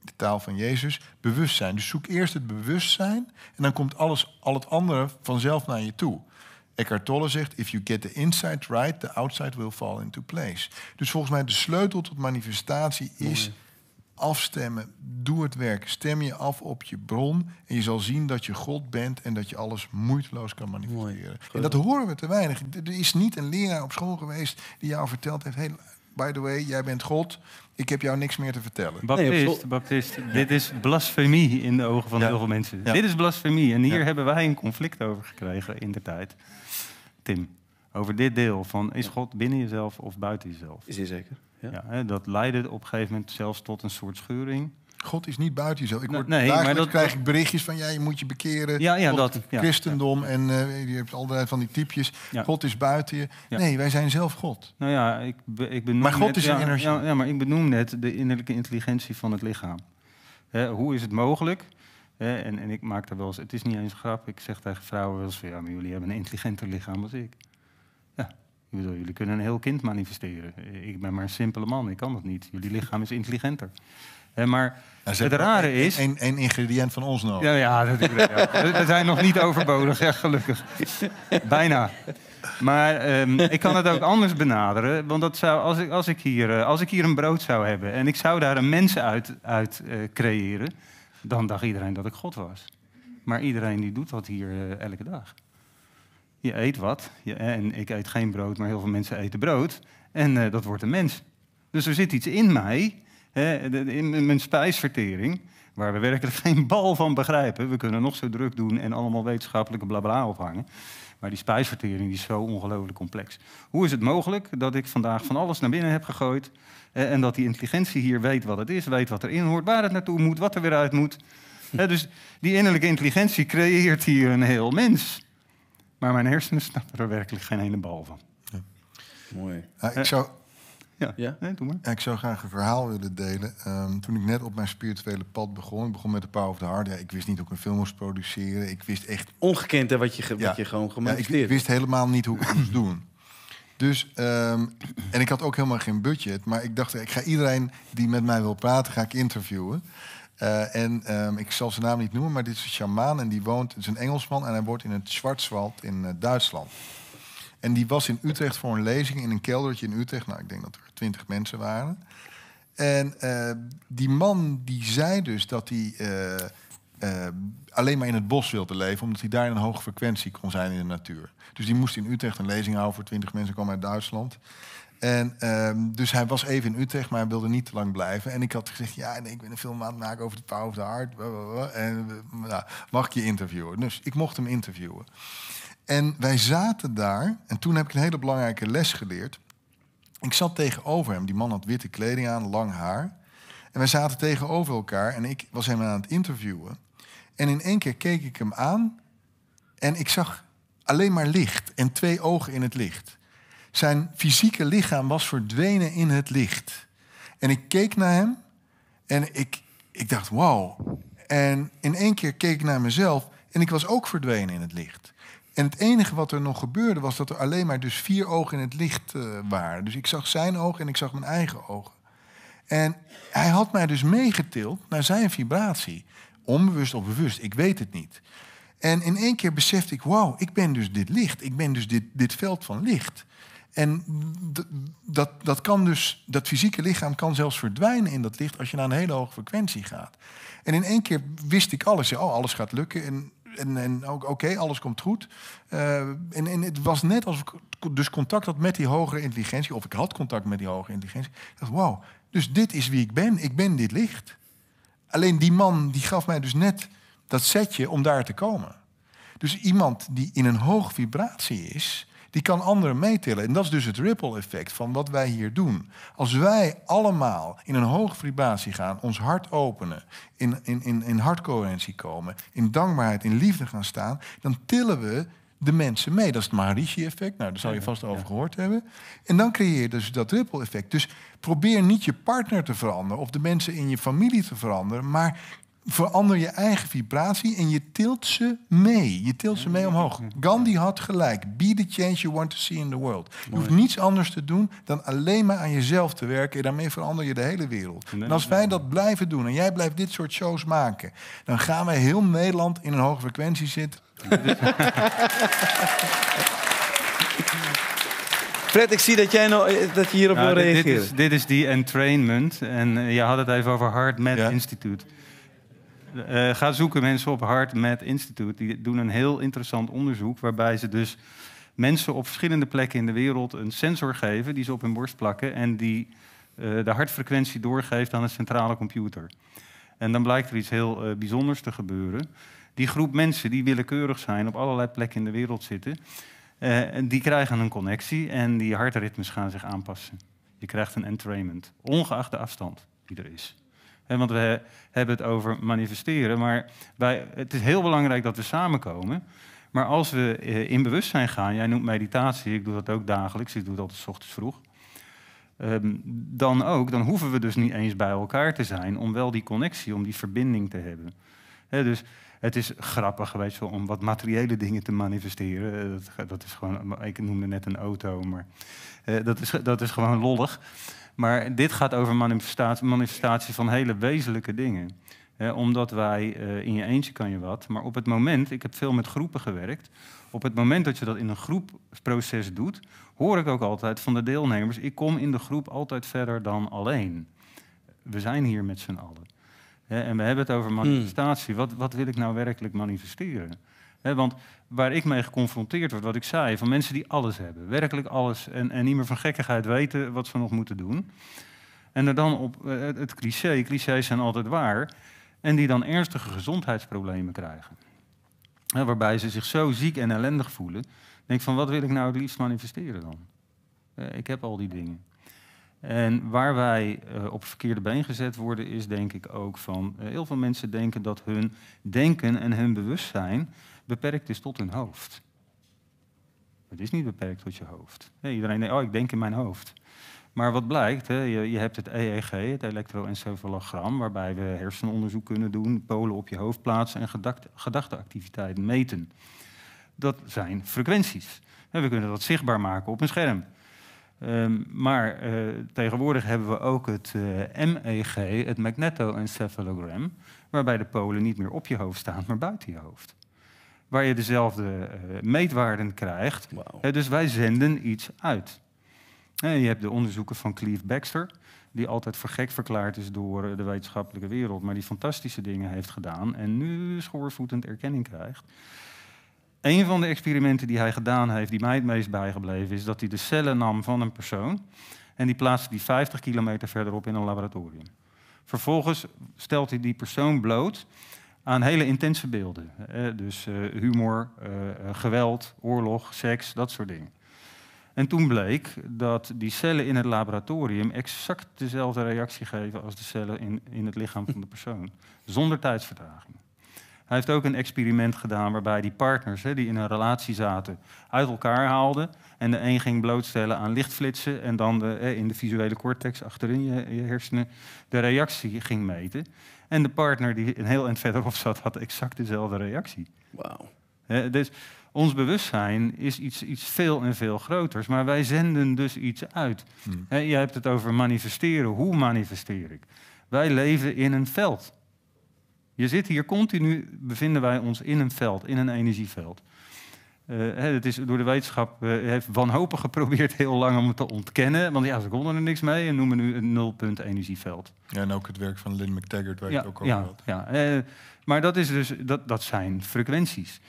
de taal van Jezus, bewustzijn. Dus zoek eerst het bewustzijn en dan komt alles, al het andere vanzelf naar je toe. Eckhart Tolle zegt, if you get the inside right, the outside will fall into place. Dus volgens mij de sleutel tot manifestatie is afstemmen. Doe het werk. Stem je af op je bron. En je zal zien dat je God bent en dat je alles moeiteloos kan manifesteren. En dat horen we te weinig. Er is niet een leraar op school geweest die jou verteld heeft. Hey, by the way, jij bent God. Ik heb jou niks meer te vertellen. Baptist, Baptist dit is blasfemie in de ogen van heel veel mensen. Dit is blasfemie. En hier hebben wij een conflict over gekregen in de tijd. Tim over dit deel van is God binnen jezelf of buiten jezelf? Is hij zeker? Ja. ja hè, dat leidde op een gegeven moment zelfs tot een soort scheuring. God is niet buiten jezelf. Ik word, nee, krijg ik berichtjes van jij ja, je moet je bekeren ja, ja, dat, ja, christendom en eh, je hebt allerlei van die typjes. God is buiten je. Nee, wij zijn zelf God. Nou ja, ik, ik benoem maar God net, is energie. Ja, maar ik benoem net de innerlijke intelligentie van het lichaam. Hè, hoe is het mogelijk? Hè, en, en ik maak daar wel eens, het is niet eens grap. Ik zeg tegen vrouwen wel eens van ja, maar jullie hebben een intelligenter lichaam als ik jullie kunnen een heel kind manifesteren. Ik ben maar een simpele man, ik kan dat niet. Jullie lichaam is intelligenter. maar nou, het rare is... Een ingrediënt van ons nodig. Ja, ja, natuurlijk. We zijn nog niet overbodig, ja, gelukkig. Bijna. Maar ehm, ik kan het ook anders benaderen. Want dat zou, als, ik, als, ik hier, eh, als ik hier een brood zou hebben... en ik zou daar een mens uit, uit eh, creëren... dan dacht iedereen dat ik God was. Maar iedereen die doet dat hier eh, elke dag je eet wat. en ik eet geen brood, maar heel veel mensen eten brood. En eh, dat wordt een mens. Dus er zit iets in mij, hè, in mijn spijsvertering, waar we werkelijk geen bal van begrijpen. We kunnen nog zo druk doen en allemaal wetenschappelijke blabla ophangen. Maar die spijsvertering die is zo ongelooflijk complex. Hoe is het mogelijk dat ik vandaag van alles naar binnen heb gegooid en dat die intelligentie hier weet wat het is, weet wat erin hoort, waar het naartoe moet, wat er weer uit moet? dus die innerlijke intelligentie creëert hier een heel mens. Maar mijn hersenen snappen er werkelijk geen hele bal van. Ja. Mooi. ik eh, zou... Ja, ja? doe maar. Ik zou graag een verhaal willen delen. Ehm, toen ik net op mijn spirituele pad begon, ik begon met de Power of the Hard. Ja, ik wist niet hoe ik een film moest produceren. Ik wist echt... Ongekend wat je, wat je gewoon gemaakt ja, ik, wist helemaal niet hoe ik het moest doen. Dus, ehm, en ik had ook helemaal geen budget. Maar ik dacht, ik ga iedereen die met mij wil praten, ga ik interviewen. Eh, en ehm, ik zal zijn naam niet noemen, maar dit is een shamaan en die woont, het is een Engelsman en hij woont in het Schwarzwald in eh, Duitsland. En die was in Utrecht voor een lezing in een keldertje in Utrecht. Nou, ik denk dat er twintig mensen waren. En eh, die man die zei dus dat hij alleen maar in het bos wilde leven, omdat hij daar in een hoge frequentie kon zijn in de natuur. Dus die moest in Utrecht een lezing houden voor twintig mensen, kwam uit Duitsland. En, ehm, dus hij was even in Utrecht, maar hij wilde niet te lang blijven. En ik had gezegd, ja, ik ben een film aan het maken over de Power of the Heart. En eh, nou, mag ik je interviewen? Dus ik mocht hem interviewen. En wij zaten daar, en toen heb ik een hele belangrijke les geleerd. Ik zat tegenover hem, die man had witte kleding aan, lang haar. En wij zaten tegenover elkaar en ik was hem aan het interviewen. En in één keer keek ik hem aan en ik zag alleen maar licht en twee ogen in het licht. Zijn fysieke lichaam was verdwenen in het licht. En ik keek naar hem en ik, ik dacht, wow. En in één keer keek ik naar mezelf en ik was ook verdwenen in het licht. En het enige wat er nog gebeurde was dat er alleen maar dus vier ogen in het licht eh, waren. Dus ik zag zijn ogen en ik zag mijn eigen ogen. En hij had mij dus meegetild naar zijn vibratie. Onbewust of bewust, ik weet het niet. En in één keer besefte ik, wow, ik ben dus dit licht. Ik ben dus dit, dit veld van licht. En dat, dat, kan dus, dat fysieke lichaam kan zelfs verdwijnen in dat licht als je naar een hele hoge frequentie gaat. En in één keer wist ik alles. oh, alles gaat lukken. En, en, en ook oké, alles komt goed. Eh, en, en het was net als ik dus contact had met die hogere intelligentie, of ik had contact met die hogere intelligentie. Ik dacht, wow, dus dit is wie ik ben. Ik ben dit licht. Alleen die man die gaf mij dus net dat setje om daar te komen. Dus iemand die in een hoog vibratie is, die kan anderen meetillen. En dat is dus het ripple effect van wat wij hier doen. Als wij allemaal in een hoge vibratie gaan, ons hart openen, in, in, in, in hartcoherentie komen, in dankbaarheid, in liefde gaan staan, dan tillen we de mensen mee. Dat is het Maharishi-effect. Nou, daar zou je vast over gehoord hebben. En dan creëer je dus dat ripple-effect. Dus probeer niet je partner te veranderen of de mensen in je familie te veranderen, maar verander je eigen vibratie en je tilt ze mee. Je tilt ze mee omhoog. Gandhi had gelijk. Be the change you want to see in the world. Je hoeft niets anders te doen dan alleen maar aan jezelf te werken. En daarmee verander je de hele wereld. En als wij dat blijven doen en jij blijft dit soort shows maken, dan gaan wij heel Nederland in een hoge frequentie zitten. Fred, ik zie dat, jij nou, dat je hierop nou, wil reageren. Dit is, die entrainment. En eh, je had het even over Hard Mad Instituut. Institute. Uh, ga zoeken mensen op hart Math Institute. Die doen een heel interessant onderzoek waarbij ze dus mensen op verschillende plekken in de wereld een sensor geven die ze op hun borst plakken en die eh, de hartfrequentie doorgeeft aan een centrale computer. En dan blijkt er iets heel eh, bijzonders te gebeuren. Die groep mensen die willekeurig zijn, op allerlei plekken in de wereld zitten, en die krijgen een connectie en die hartritmes gaan zich aanpassen. Je krijgt een entrainment, ongeacht de afstand die er is want we hebben het over manifesteren. Maar wij, het is heel belangrijk dat we samenkomen. Maar als we eh, in bewustzijn gaan, jij noemt meditatie, ik doe dat ook dagelijks, ik doe dat s ochtends vroeg. Ehm, dan ook, dan hoeven we dus niet eens bij elkaar te zijn om wel die connectie, om die verbinding te hebben. dus het is grappig geweest om wat materiële dingen te manifesteren. Eh, dat, dat, is gewoon, ik noemde net een auto, maar eh, dat, is, dat is gewoon lollig. Maar dit gaat over manifestatie, manifestatie van hele wezenlijke dingen. omdat wij eh, in je eentje kan je wat. Maar op het moment, ik heb veel met groepen gewerkt. Op het moment dat je dat in een groepproces doet, hoor ik ook altijd van de deelnemers: ik kom in de groep altijd verder dan alleen. We zijn hier met z'n allen. en we hebben het over hmm. manifestatie. Wat, wat wil ik nou werkelijk manifesteren? want waar ik mee geconfronteerd word, wat ik zei, van mensen die alles hebben, werkelijk alles, en, en niet meer van gekkigheid weten wat ze nog moeten doen. En er dan op eh, het, cliché, clichés zijn altijd waar, en die dan ernstige gezondheidsproblemen krijgen. waarbij ze zich zo ziek en ellendig voelen. Denk van wat wil ik nou het liefst manifesteren dan? Eh, ik heb al die dingen. En waar wij eh, op verkeerde been gezet worden, is denk ik ook van heel veel mensen denken dat hun denken en hun bewustzijn beperkt is tot hun hoofd. Het is niet beperkt tot je hoofd. iedereen denkt, oh, ik denk in mijn hoofd. Maar wat blijkt, hè, je, je, hebt het EEG, het elektroencefalogram, waarbij we hersenonderzoek kunnen doen, polen op je hoofd plaatsen en gedachteactiviteiten meten. Dat zijn frequenties. we kunnen dat zichtbaar maken op een scherm. Ehm, maar eh, tegenwoordig hebben we ook het eh, MEG, het magnetoencephalogram, waarbij de polen niet meer op je hoofd staan, maar buiten je hoofd waar je dezelfde eh, meetwaarden krijgt. dus wij zenden iets uit. je hebt de onderzoeken van Cleve Baxter, die altijd voor gek verklaard is door eh, de wetenschappelijke wereld, maar die fantastische dingen heeft gedaan en nu schoorvoetend erkenning krijgt. Een van de experimenten die hij gedaan heeft, die mij het meest bijgebleven is, dat hij de cellen nam van een persoon en die plaatste die 50 kilometer verderop in een laboratorium. Vervolgens stelt hij die persoon bloot aan hele intense beelden. dus eh, humor, eh, eh, geweld, oorlog, seks, dat soort dingen. En toen bleek dat die cellen in het laboratorium exact dezelfde reactie geven als de cellen in, in het lichaam van de persoon, zonder tijdsvertraging. Hij heeft ook een experiment gedaan waarbij die partners hè, die in een relatie zaten uit elkaar haalden. En de een ging blootstellen aan lichtflitsen en dan de, hè, in de visuele cortex achterin je, je hersenen de reactie ging meten. En de partner die een heel eind verderop zat, had exact dezelfde reactie. Wauw. dus ons bewustzijn is iets, iets veel en veel groters, maar wij zenden dus iets uit. Hmm. jij hebt het over manifesteren. Hoe manifesteer ik? Wij leven in een veld. Je zit hier continu, bevinden wij ons in een veld, in een energieveld. Eh, het is door de wetenschap uh, heeft wanhopig geprobeerd heel lang om het te ontkennen. Want ja, ze konden er niks mee en noemen nu een nulpunt energieveld. Ja, en ook het werk van Lynn McTaggart, waar je het ook over ja, had. Ja, eh, maar dat, is dus, dat, dat zijn frequenties.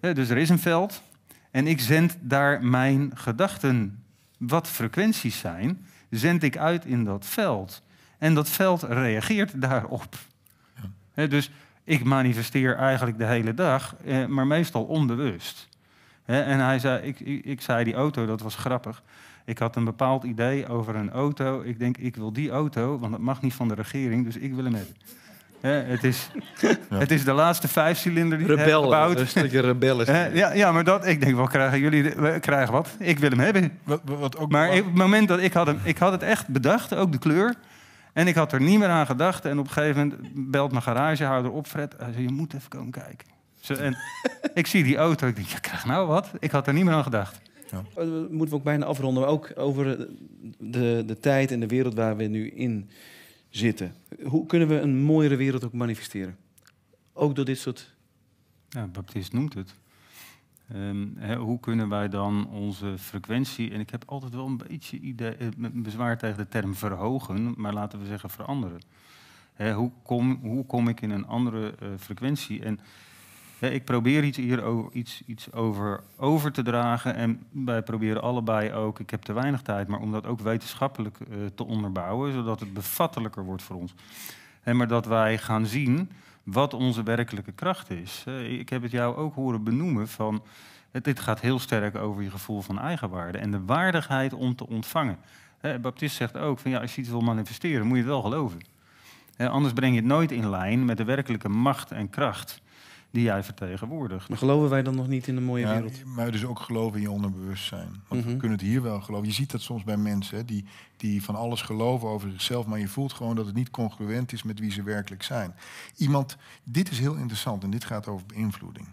dus er is een veld en ik zend daar mijn gedachten, wat frequenties zijn, zend ik uit in dat veld. En dat veld reageert daarop. Ja. dus ik manifesteer eigenlijk de hele dag, maar meestal onbewust. En hij zei, ik, ik, ik zei die auto, dat was grappig. Ik had een bepaald idee over een auto. Ik denk, ik wil die auto, want dat mag niet van de regering, dus ik wil hem hebben. het, is, het is de laatste vijfcilinder die rebellen, ik gebouwd. Een stukje rebellen. ja, ja, maar dat, ik denk, wel krijgen jullie we krijgen wat? Ik wil hem hebben. Wat, wat ook maar op het moment dat ik had, hem, ik had het echt bedacht, ook de kleur. En ik had er niet meer aan gedacht. En op een gegeven moment belt mijn garagehouder op, Fred. Hij je moet even komen kijken en ik zie die auto, ik denk, ja, krijg nou wat? Ik had er niet meer aan gedacht. Ja. Oh, moeten we ook bijna afronden, ook over de, de tijd en de wereld waar we nu in zitten. Hoe kunnen we een mooiere wereld ook manifesteren? Ook door dit soort... Ja, Baptist noemt het. Ehm, hè, hoe kunnen wij dan onze frequentie, en ik heb altijd wel een beetje idee, eh, bezwaar tegen de term verhogen, maar laten we zeggen veranderen. Hè, hoe, kom, hoe kom ik in een andere eh, frequentie? En ik probeer iets hier over, iets, iets over over te dragen. En wij proberen allebei ook, ik heb te weinig tijd, maar om dat ook wetenschappelijk eh, te onderbouwen, zodat het bevattelijker wordt voor ons. maar dat wij gaan zien wat onze werkelijke kracht is. ik heb het jou ook horen benoemen van. Dit gaat heel sterk over je gevoel van eigenwaarde en de waardigheid om te ontvangen. Baptist zegt ook van ja, als je iets wil manifesteren, moet je het wel geloven. anders breng je het nooit in lijn met de werkelijke macht en kracht die jij vertegenwoordigt. Maar geloven wij dan nog niet in een mooie ja, wereld? Maar dus ook geloven in je onderbewustzijn. Want we mhm. kunnen het hier wel geloven. Je ziet dat soms bij mensen hè, die, die van alles geloven over zichzelf, maar je voelt gewoon dat het niet congruent is met wie ze werkelijk zijn. Iemand, dit is heel interessant en dit gaat over beïnvloeding.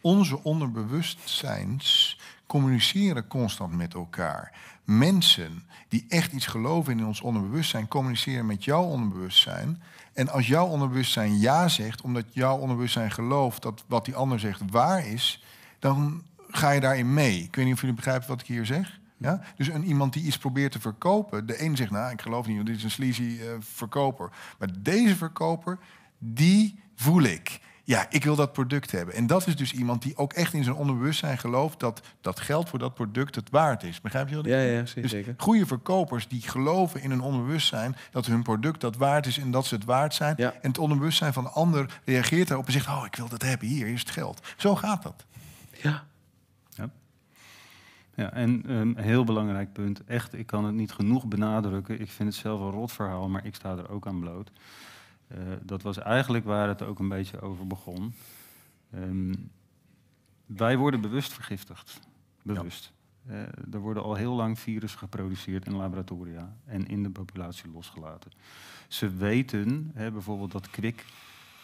Onze onderbewustzijns communiceren constant met elkaar. Mensen die echt iets geloven in ons onderbewustzijn communiceren met jouw onderbewustzijn en als jouw onderbewustzijn ja zegt, omdat jouw onderbewustzijn gelooft dat wat die ander zegt waar is, dan ga je daarin mee. Ik weet niet of jullie begrijpen wat ik hier zeg. Ja? Dus een, iemand die iets probeert te verkopen, de een zegt, nou ik geloof niet, want dit is een sleazy eh, verkoper. Maar deze verkoper, die voel ik ja, ik wil dat product hebben. En dat is dus iemand die ook echt in zijn onderbewustzijn gelooft dat dat geld voor dat product het waard is. Begrijp je dat? ja, ja, dus zeker. Goede verkopers die geloven in hun onderbewustzijn dat hun product dat waard is en dat ze het waard zijn. En het onderbewustzijn van de ander reageert daarop en zegt: Oh, ik wil dat hebben, hier is het geld. Zo gaat dat. Ja. Ja, ja en ehm, een heel belangrijk punt. Echt, ik kan het niet genoeg benadrukken. Ik vind het zelf een rot verhaal, maar ik sta er ook aan bloot. Eh, dat was eigenlijk waar het ook een beetje over begon. Ehm, wij worden bewust vergiftigd. Bewust. Eh, er worden al heel lang virussen geproduceerd in laboratoria en in de populatie losgelaten. Ze weten hè, bijvoorbeeld dat kwik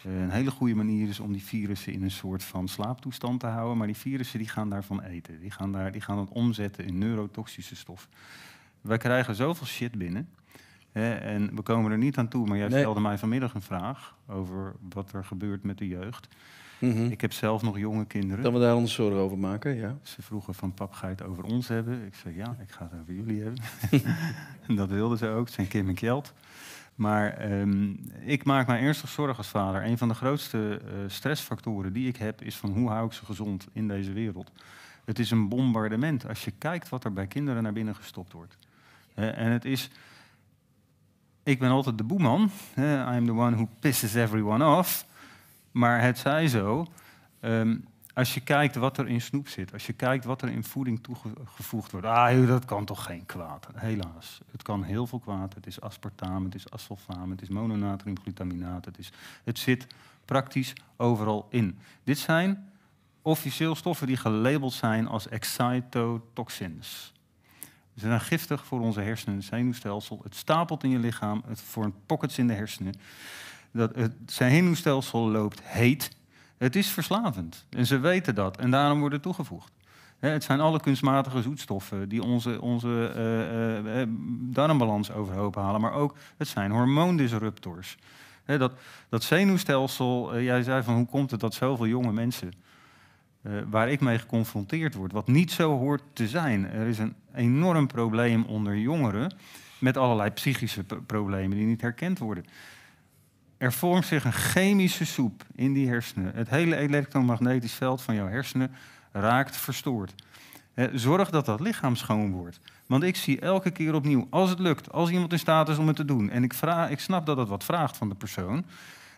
eh, een hele goede manier is om die virussen in een soort van slaaptoestand te houden. Maar die virussen die gaan daarvan eten. Die gaan, daar, die gaan dat omzetten in neurotoxische stof. Wij krijgen zoveel shit binnen en we komen er niet aan toe, maar jij stelde mij vanmiddag een vraag over wat er gebeurt met de jeugd. Mhm. Ik heb zelf nog jonge kinderen. Dat we daar ons zorgen over maken, ja. Ze vroegen van pap, ga je het over ons hebben? Ik zei ja, ik ga het over jullie hebben. en dat wilden ze ook, zijn Kim en Kjeld. Maar ehm, ik maak mij ernstig zorgen als vader. Een van de grootste eh, stressfactoren die ik heb, is van hoe hou ik ze gezond in deze wereld. Het is een bombardement als je kijkt wat er bij kinderen naar binnen gestopt wordt. en het is ik ben altijd de boeman. I'm the one who pisses everyone off. Maar het zij zo. Ehm, als je kijkt wat er in snoep zit, als je kijkt wat er in voeding toegevoegd wordt, ah, dat kan toch geen kwaad, helaas. Het kan heel veel kwaad. Het is aspartaam, het is asfalfaam, het is mononatriumglutaminaat. Het, is, het zit praktisch overal in. Dit zijn officieel stoffen die gelabeld zijn als excitotoxins. Ze zijn giftig voor onze hersenen, het zenuwstelsel. Het stapelt in je lichaam, het vormt pockets in de hersenen. Dat het zenuwstelsel loopt heet. Het is verslavend. En ze weten dat. En daarom wordt het toegevoegd. Het zijn alle kunstmatige zoetstoffen die onze, onze uh, uh, darmbalans overhoop halen. Maar ook, het zijn hormoondisruptors. Dat, dat zenuwstelsel, jij zei van hoe komt het dat zoveel jonge mensen eh, waar ik mee geconfronteerd word, wat niet zo hoort te zijn. Er is een enorm probleem onder jongeren met allerlei psychische problemen die niet herkend worden. Er vormt zich een chemische soep in die hersenen. Het hele elektromagnetisch veld van jouw hersenen raakt verstoord. Eh, zorg dat dat lichaam schoon wordt. Want ik zie elke keer opnieuw, als het lukt, als iemand in staat is om het te doen, en ik, vraag, ik snap dat dat wat vraagt van de persoon,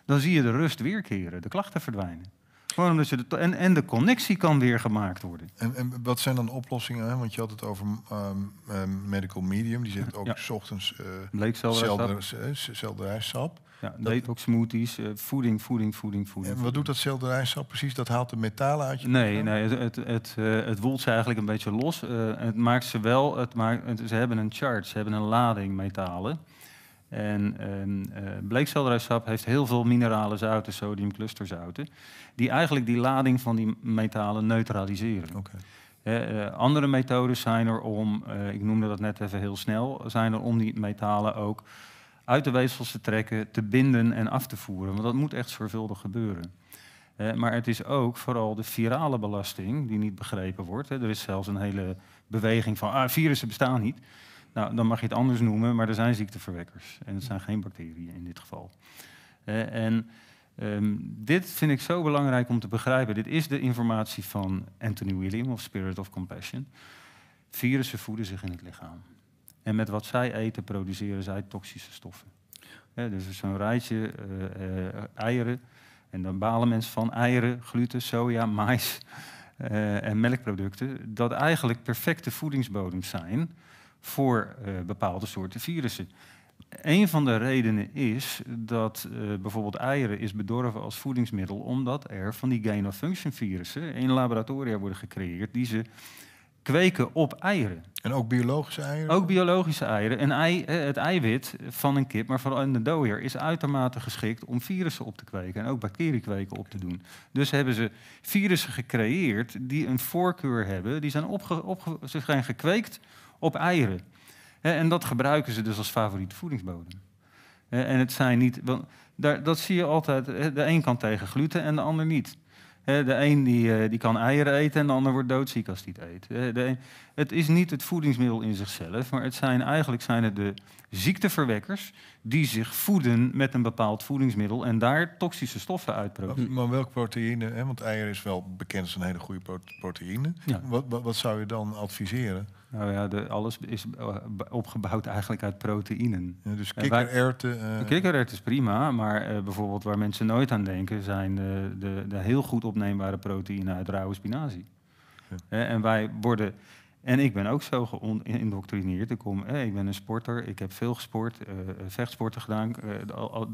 dan zie je de rust weerkeren, de klachten verdwijnen. Gewoon omdat je en, en de connectie kan weer gemaakt worden. En, en wat zijn dan oplossingen? Hè? Want je had het over ehm, ehm, medical medium. Die zit ook s ochtends uh, sap Ja, detox smoothies, voeding, eh, voeding, voeding, voeding. En wat doet dat zelderijssap precies? Dat haalt de metalen uit je Nee, nee het, het, het, het woelt ze eigenlijk een beetje los. het maakt ze wel, het maakt, ze hebben een charge, ze hebben een lading metalen. En uh, bleekselderijsap heeft heel veel mineralen zouten, sodiumclusterzouten, die eigenlijk die lading van die metalen neutraliseren. Eh, andere methodes zijn er om, eh, ik noemde dat net even heel snel, zijn er om die metalen ook uit de weefsels te trekken, te binden en af te voeren. Want dat moet echt zorgvuldig gebeuren. maar het is ook vooral de virale belasting die niet begrepen wordt. Hè. Er is zelfs een hele beweging van ah, virussen bestaan niet. Nou, dan mag je het anders noemen, maar er zijn ziekteverwekkers. En het zijn geen bacteriën in dit geval. Eh, en ehm, dit vind ik zo belangrijk om te begrijpen. Dit is de informatie van Anthony William of Spirit of Compassion. Virussen voeden zich in het lichaam. En met wat zij eten produceren zij toxische stoffen. dus zo'n rijtje eh, eh, eieren. En dan balen mensen van eieren, gluten, soja, mais en melkproducten. Dat eigenlijk perfecte voedingsbodems zijn voor eh, bepaalde soorten virussen. Een van de redenen is dat eh, bijvoorbeeld eieren is bedorven als voedingsmiddel, omdat er van die gain-of-function virussen in laboratoria worden gecreëerd die ze kweken op eieren. En ook biologische eieren? Ook biologische eieren. Een ei, eh, het eiwit van een kip, maar vooral in de dooier, is uitermate geschikt om virussen op te kweken en ook kweken op te doen. Dus hebben ze virussen gecreëerd die een voorkeur hebben, die zijn, opge, opge, zijn gekweekt op eieren. En dat gebruiken ze dus als favoriete voedingsbodem. En het zijn niet. Daar, dat zie je altijd. De een kan tegen gluten en de ander niet. De een die, eh, die kan eieren eten en de ander wordt doodziek als die het eet. De het is niet het voedingsmiddel in zichzelf, maar het zijn eigenlijk zijn het de ziekteverwekkers die zich voeden met een bepaald voedingsmiddel en daar toxische stoffen uit produceren. Maar welke proteïne, hè? want eier is wel bekend als een hele goede proteïne. Wat, wat, zou je dan adviseren? Nou ja, de, alles is eh, opgebouwd eigenlijk uit proteïnen. dus kikkererwten... Eh, kikkererwten is prima, maar eh, bijvoorbeeld waar mensen nooit aan denken... zijn de, de, de heel goed opneembare proteïnen uit rauwe spinazie. En wij worden en ik ben ook zo geïndoctrineerd. Ik, kom, eh, ik ben een sporter, ik heb veel gesport, eh, eh, vechtsporten gedaan. Uh, al, al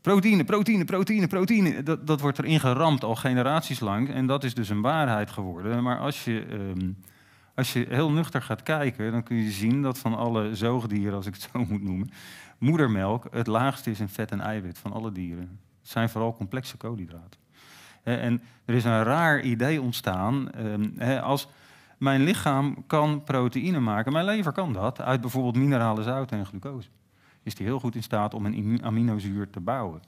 Proteïne, proteïne, proteïne, proteïne. Dat, dat wordt erin geramd al generaties lang. En dat is dus een waarheid geworden. Maar als je, ehm, als je heel nuchter gaat kijken, dan kun je zien dat van alle zoogdieren, als ik het zo moet noemen, moedermelk het laagste is in vet en eiwit van alle dieren. Het zijn vooral complexe koolhydraten. En er is een raar idee ontstaan. Ehm, als, mijn lichaam kan proteïne maken. Mijn lever kan dat. Uit bijvoorbeeld mineralen zout en glucose. Is die heel goed in staat om een aminozuur te bouwen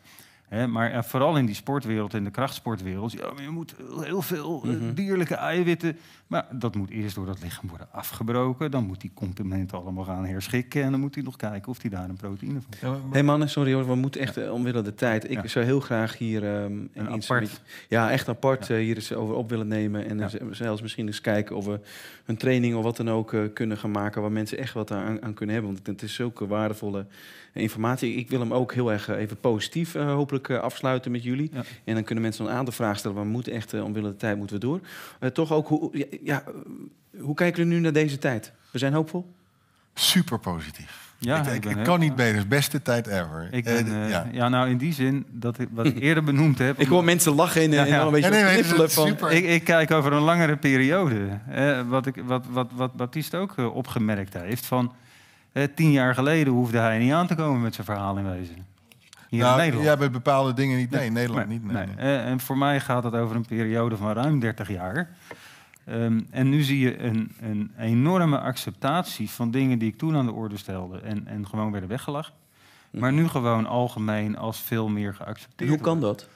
maar eh, vooral in die sportwereld, in de krachtsportwereld, je moet heel veel eh, mhm. dierlijke eiwitten. Maar dat moet eerst door dat lichaam worden afgebroken. Dan moet die complement allemaal gaan herschikken. En dan moet hij nog kijken of hij daar een proteïne van heeft. Hé hey mannen, sorry hoor, we moeten echt ja. Eh, omwille de tijd. Ik zou heel graag hier um, een apart. ja, echt apart hier eens over op willen nemen. En zelfs misschien eens kijken of we een training of wat dan ook kunnen gaan maken. Waar mensen echt wat aan kunnen hebben. Want het is zulke waardevolle informatie. Ik wil hem ook heel erg eh, even positief eh, hopelijk eh, afsluiten met jullie. En dan kunnen mensen een aantal vragen stellen. Maar we moeten echt, uh, omwille de tijd moeten we door. toch ook, hoe, ja, kijken we nu naar deze tijd? We zijn hoopvol? Super positief. Ja, ik, kan niet beter. beste tijd ever. Ik ja. ja. nou in die zin, dat ik, wat eerder benoemd heb... ik hoor mensen lachen en, en een beetje nee, van... Ik, kijk over een langere periode. wat, ik, wat, wat, wat Baptiste ook opgemerkt heeft, van tien jaar geleden hoefde hij niet aan te komen met zijn verhaal in wezen. Ja, nou, Ja, bij bepaalde dingen niet. Nee, Nederland niet. Nee, eh, En voor mij gaat het over een periode van ruim 30 jaar. Ehm, en nu zie je een, een, enorme acceptatie van dingen die ik toen aan de orde stelde en, en gewoon werden weggelacht. Maar mhm. nu gewoon algemeen als veel meer geaccepteerd. hoe kan dat?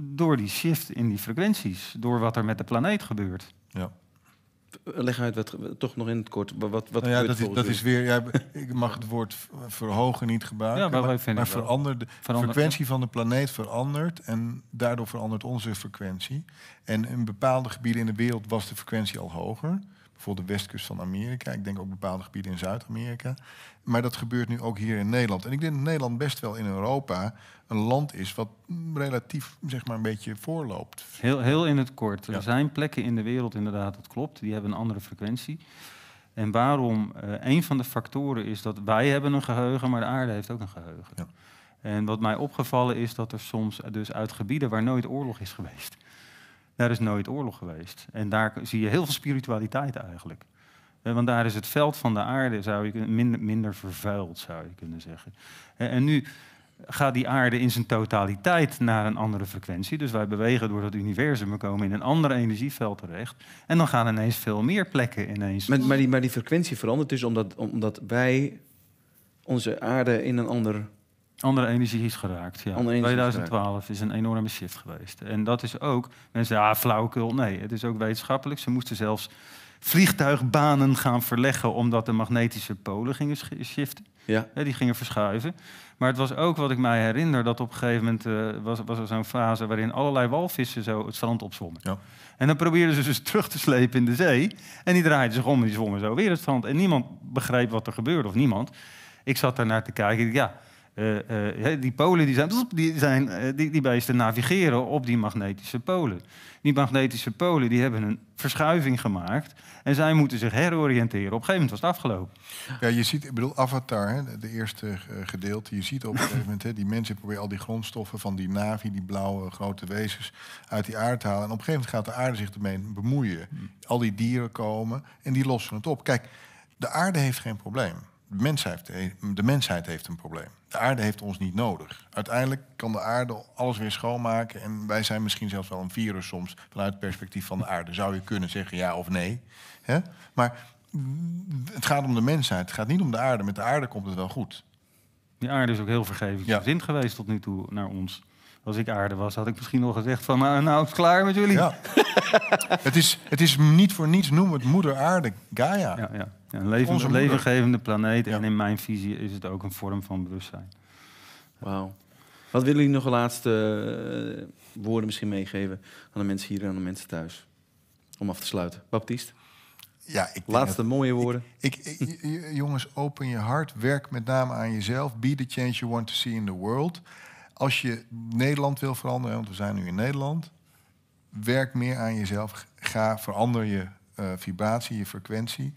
Door die shift in die frequenties, door wat er met de planeet gebeurt. Ja. Leg uit wat toch nog in het kort. Wat, wat nou ja, dat, is, dat is, weer. ik mag het woord verhogen niet gebruiken. Ja, maar, maar, de frequentie van de planeet verandert en daardoor verandert onze frequentie. En in bepaalde gebieden in de wereld was de frequentie al hoger. Bijvoorbeeld de westkust van Amerika. Ik denk ook bepaalde gebieden in Zuid-Amerika. Maar dat gebeurt nu ook hier in Nederland. En ik denk dat Nederland best wel in Europa een land is wat relatief zeg maar, een beetje voorloopt. Heel, heel in het kort. Er zijn plekken in de wereld, inderdaad, dat klopt, die hebben een andere frequentie. En waarom? Uh, een van de factoren is dat wij hebben een geheugen, maar de aarde heeft ook een geheugen. Ja. En wat mij opgevallen is dat er soms eh, dus uit gebieden waar nooit oorlog is geweest, daar is nooit oorlog geweest. En daar zie je heel veel spiritualiteit eigenlijk. Eh, want daar is het veld van de aarde zou je, minder, minder vervuild, zou je kunnen zeggen. Eh, en nu gaat die aarde in zijn totaliteit naar een andere frequentie. Dus wij bewegen door dat universum, we komen in een ander energieveld terecht. En dan gaan ineens veel meer plekken ineens. Maar, maar, die, maar die frequentie verandert dus omdat, omdat wij onze aarde in een ander andere energie is geraakt. Ja. 2012 is, een enorme shift geweest. En dat is ook, mensen ja, ah, Nee, het is ook wetenschappelijk. Ze moesten zelfs vliegtuigbanen gaan verleggen omdat de magnetische polen gingen shiften. Ja. die gingen verschuiven. Maar het was ook wat ik mij herinner, dat op een gegeven moment uh, was, was er zo'n fase waarin allerlei walvissen zo het strand opzwommen. Ja. En dan probeerden ze dus terug te slepen in de zee. En die draaiden zich om en die zwommen zo weer het strand. En niemand begreep wat er gebeurde, of niemand. Ik zat daarnaar te kijken. Ja, eh, eh, die polen die zijn, die zijn eh, die, die beesten te navigeren op die magnetische polen. Die magnetische polen die hebben een verschuiving gemaakt en zij moeten zich heroriënteren. Op een gegeven moment was het afgelopen. Ja, je ziet, ik bedoel, Avatar, hè, de eerste gedeelte, je ziet op een gegeven moment, hè, die mensen proberen al die grondstoffen van die Navi, die blauwe grote wezens, uit die aarde te halen. En op een gegeven moment gaat de aarde zich ermee bemoeien. Hmm. Al die dieren komen en die lossen het op. Kijk, de aarde heeft geen probleem de mensheid heeft een probleem. De aarde heeft ons niet nodig. Uiteindelijk kan de aarde alles weer schoonmaken. En wij zijn misschien zelfs wel een virus soms. Vanuit het perspectief van de aarde zou je kunnen zeggen ja of nee. Maar het gaat om de mensheid. Het gaat niet om de aarde. Met de aarde komt het wel goed. Die aarde is ook heel vergevingsgezind ja. geweest tot nu toe naar ons. Als ik aarde was, had ik misschien nog gezegd van nou, nou klaar met jullie. Ja. het, is, het is niet voor niets noemen het moeder aarde, Gaia. Ja, ja. Ja, een levengevende planeet. En in mijn visie is het ook een vorm van bewustzijn. Wauw. Wat willen jullie nog een laatste eh, woorden misschien meegeven aan de mensen hier en aan de mensen thuis? Om af te sluiten. Baptiste? Ja, ik Laatste mooie woorden. Ik, jongens, open je hart. Werk met name aan jezelf. Be the change you want to see in the world. Als je Nederland wil veranderen, want we zijn nu in Nederland. Werk meer aan jezelf. Ga, verander je eh, vibratie, je frequentie.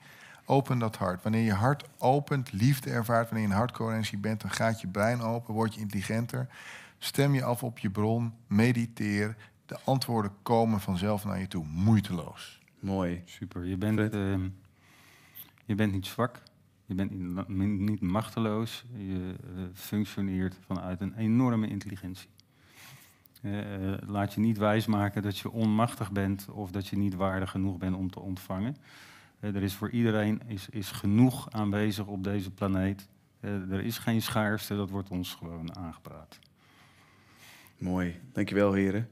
Open dat hart. Wanneer je hart opent, liefde ervaart, wanneer je in hartcoherentie bent, dan gaat je brein open, word je intelligenter. Stem je af op je bron, mediteer. De antwoorden komen vanzelf naar je toe, moeiteloos. Mooi, super. Je bent, ehm, je bent niet zwak, je bent niet machteloos, je eh, functioneert vanuit een enorme intelligentie. Eh, eh, laat je niet wijsmaken dat je onmachtig bent of dat je niet waardig genoeg bent om te ontvangen er is voor iedereen is, is genoeg aanwezig op deze planeet. er is geen schaarste, dat wordt ons gewoon aangepraat. Mooi, dankjewel heren.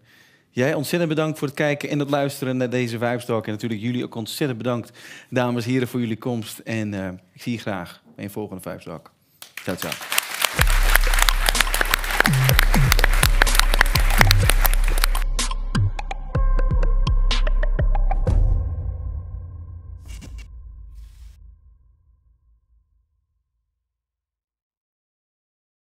Jij ontzettend bedankt voor het kijken en het luisteren naar deze Vibestalk. En natuurlijk jullie ook ontzettend bedankt, dames en heren, voor jullie komst. En eh, ik zie je graag bij een volgende Vibestalk. Ciao, ciao.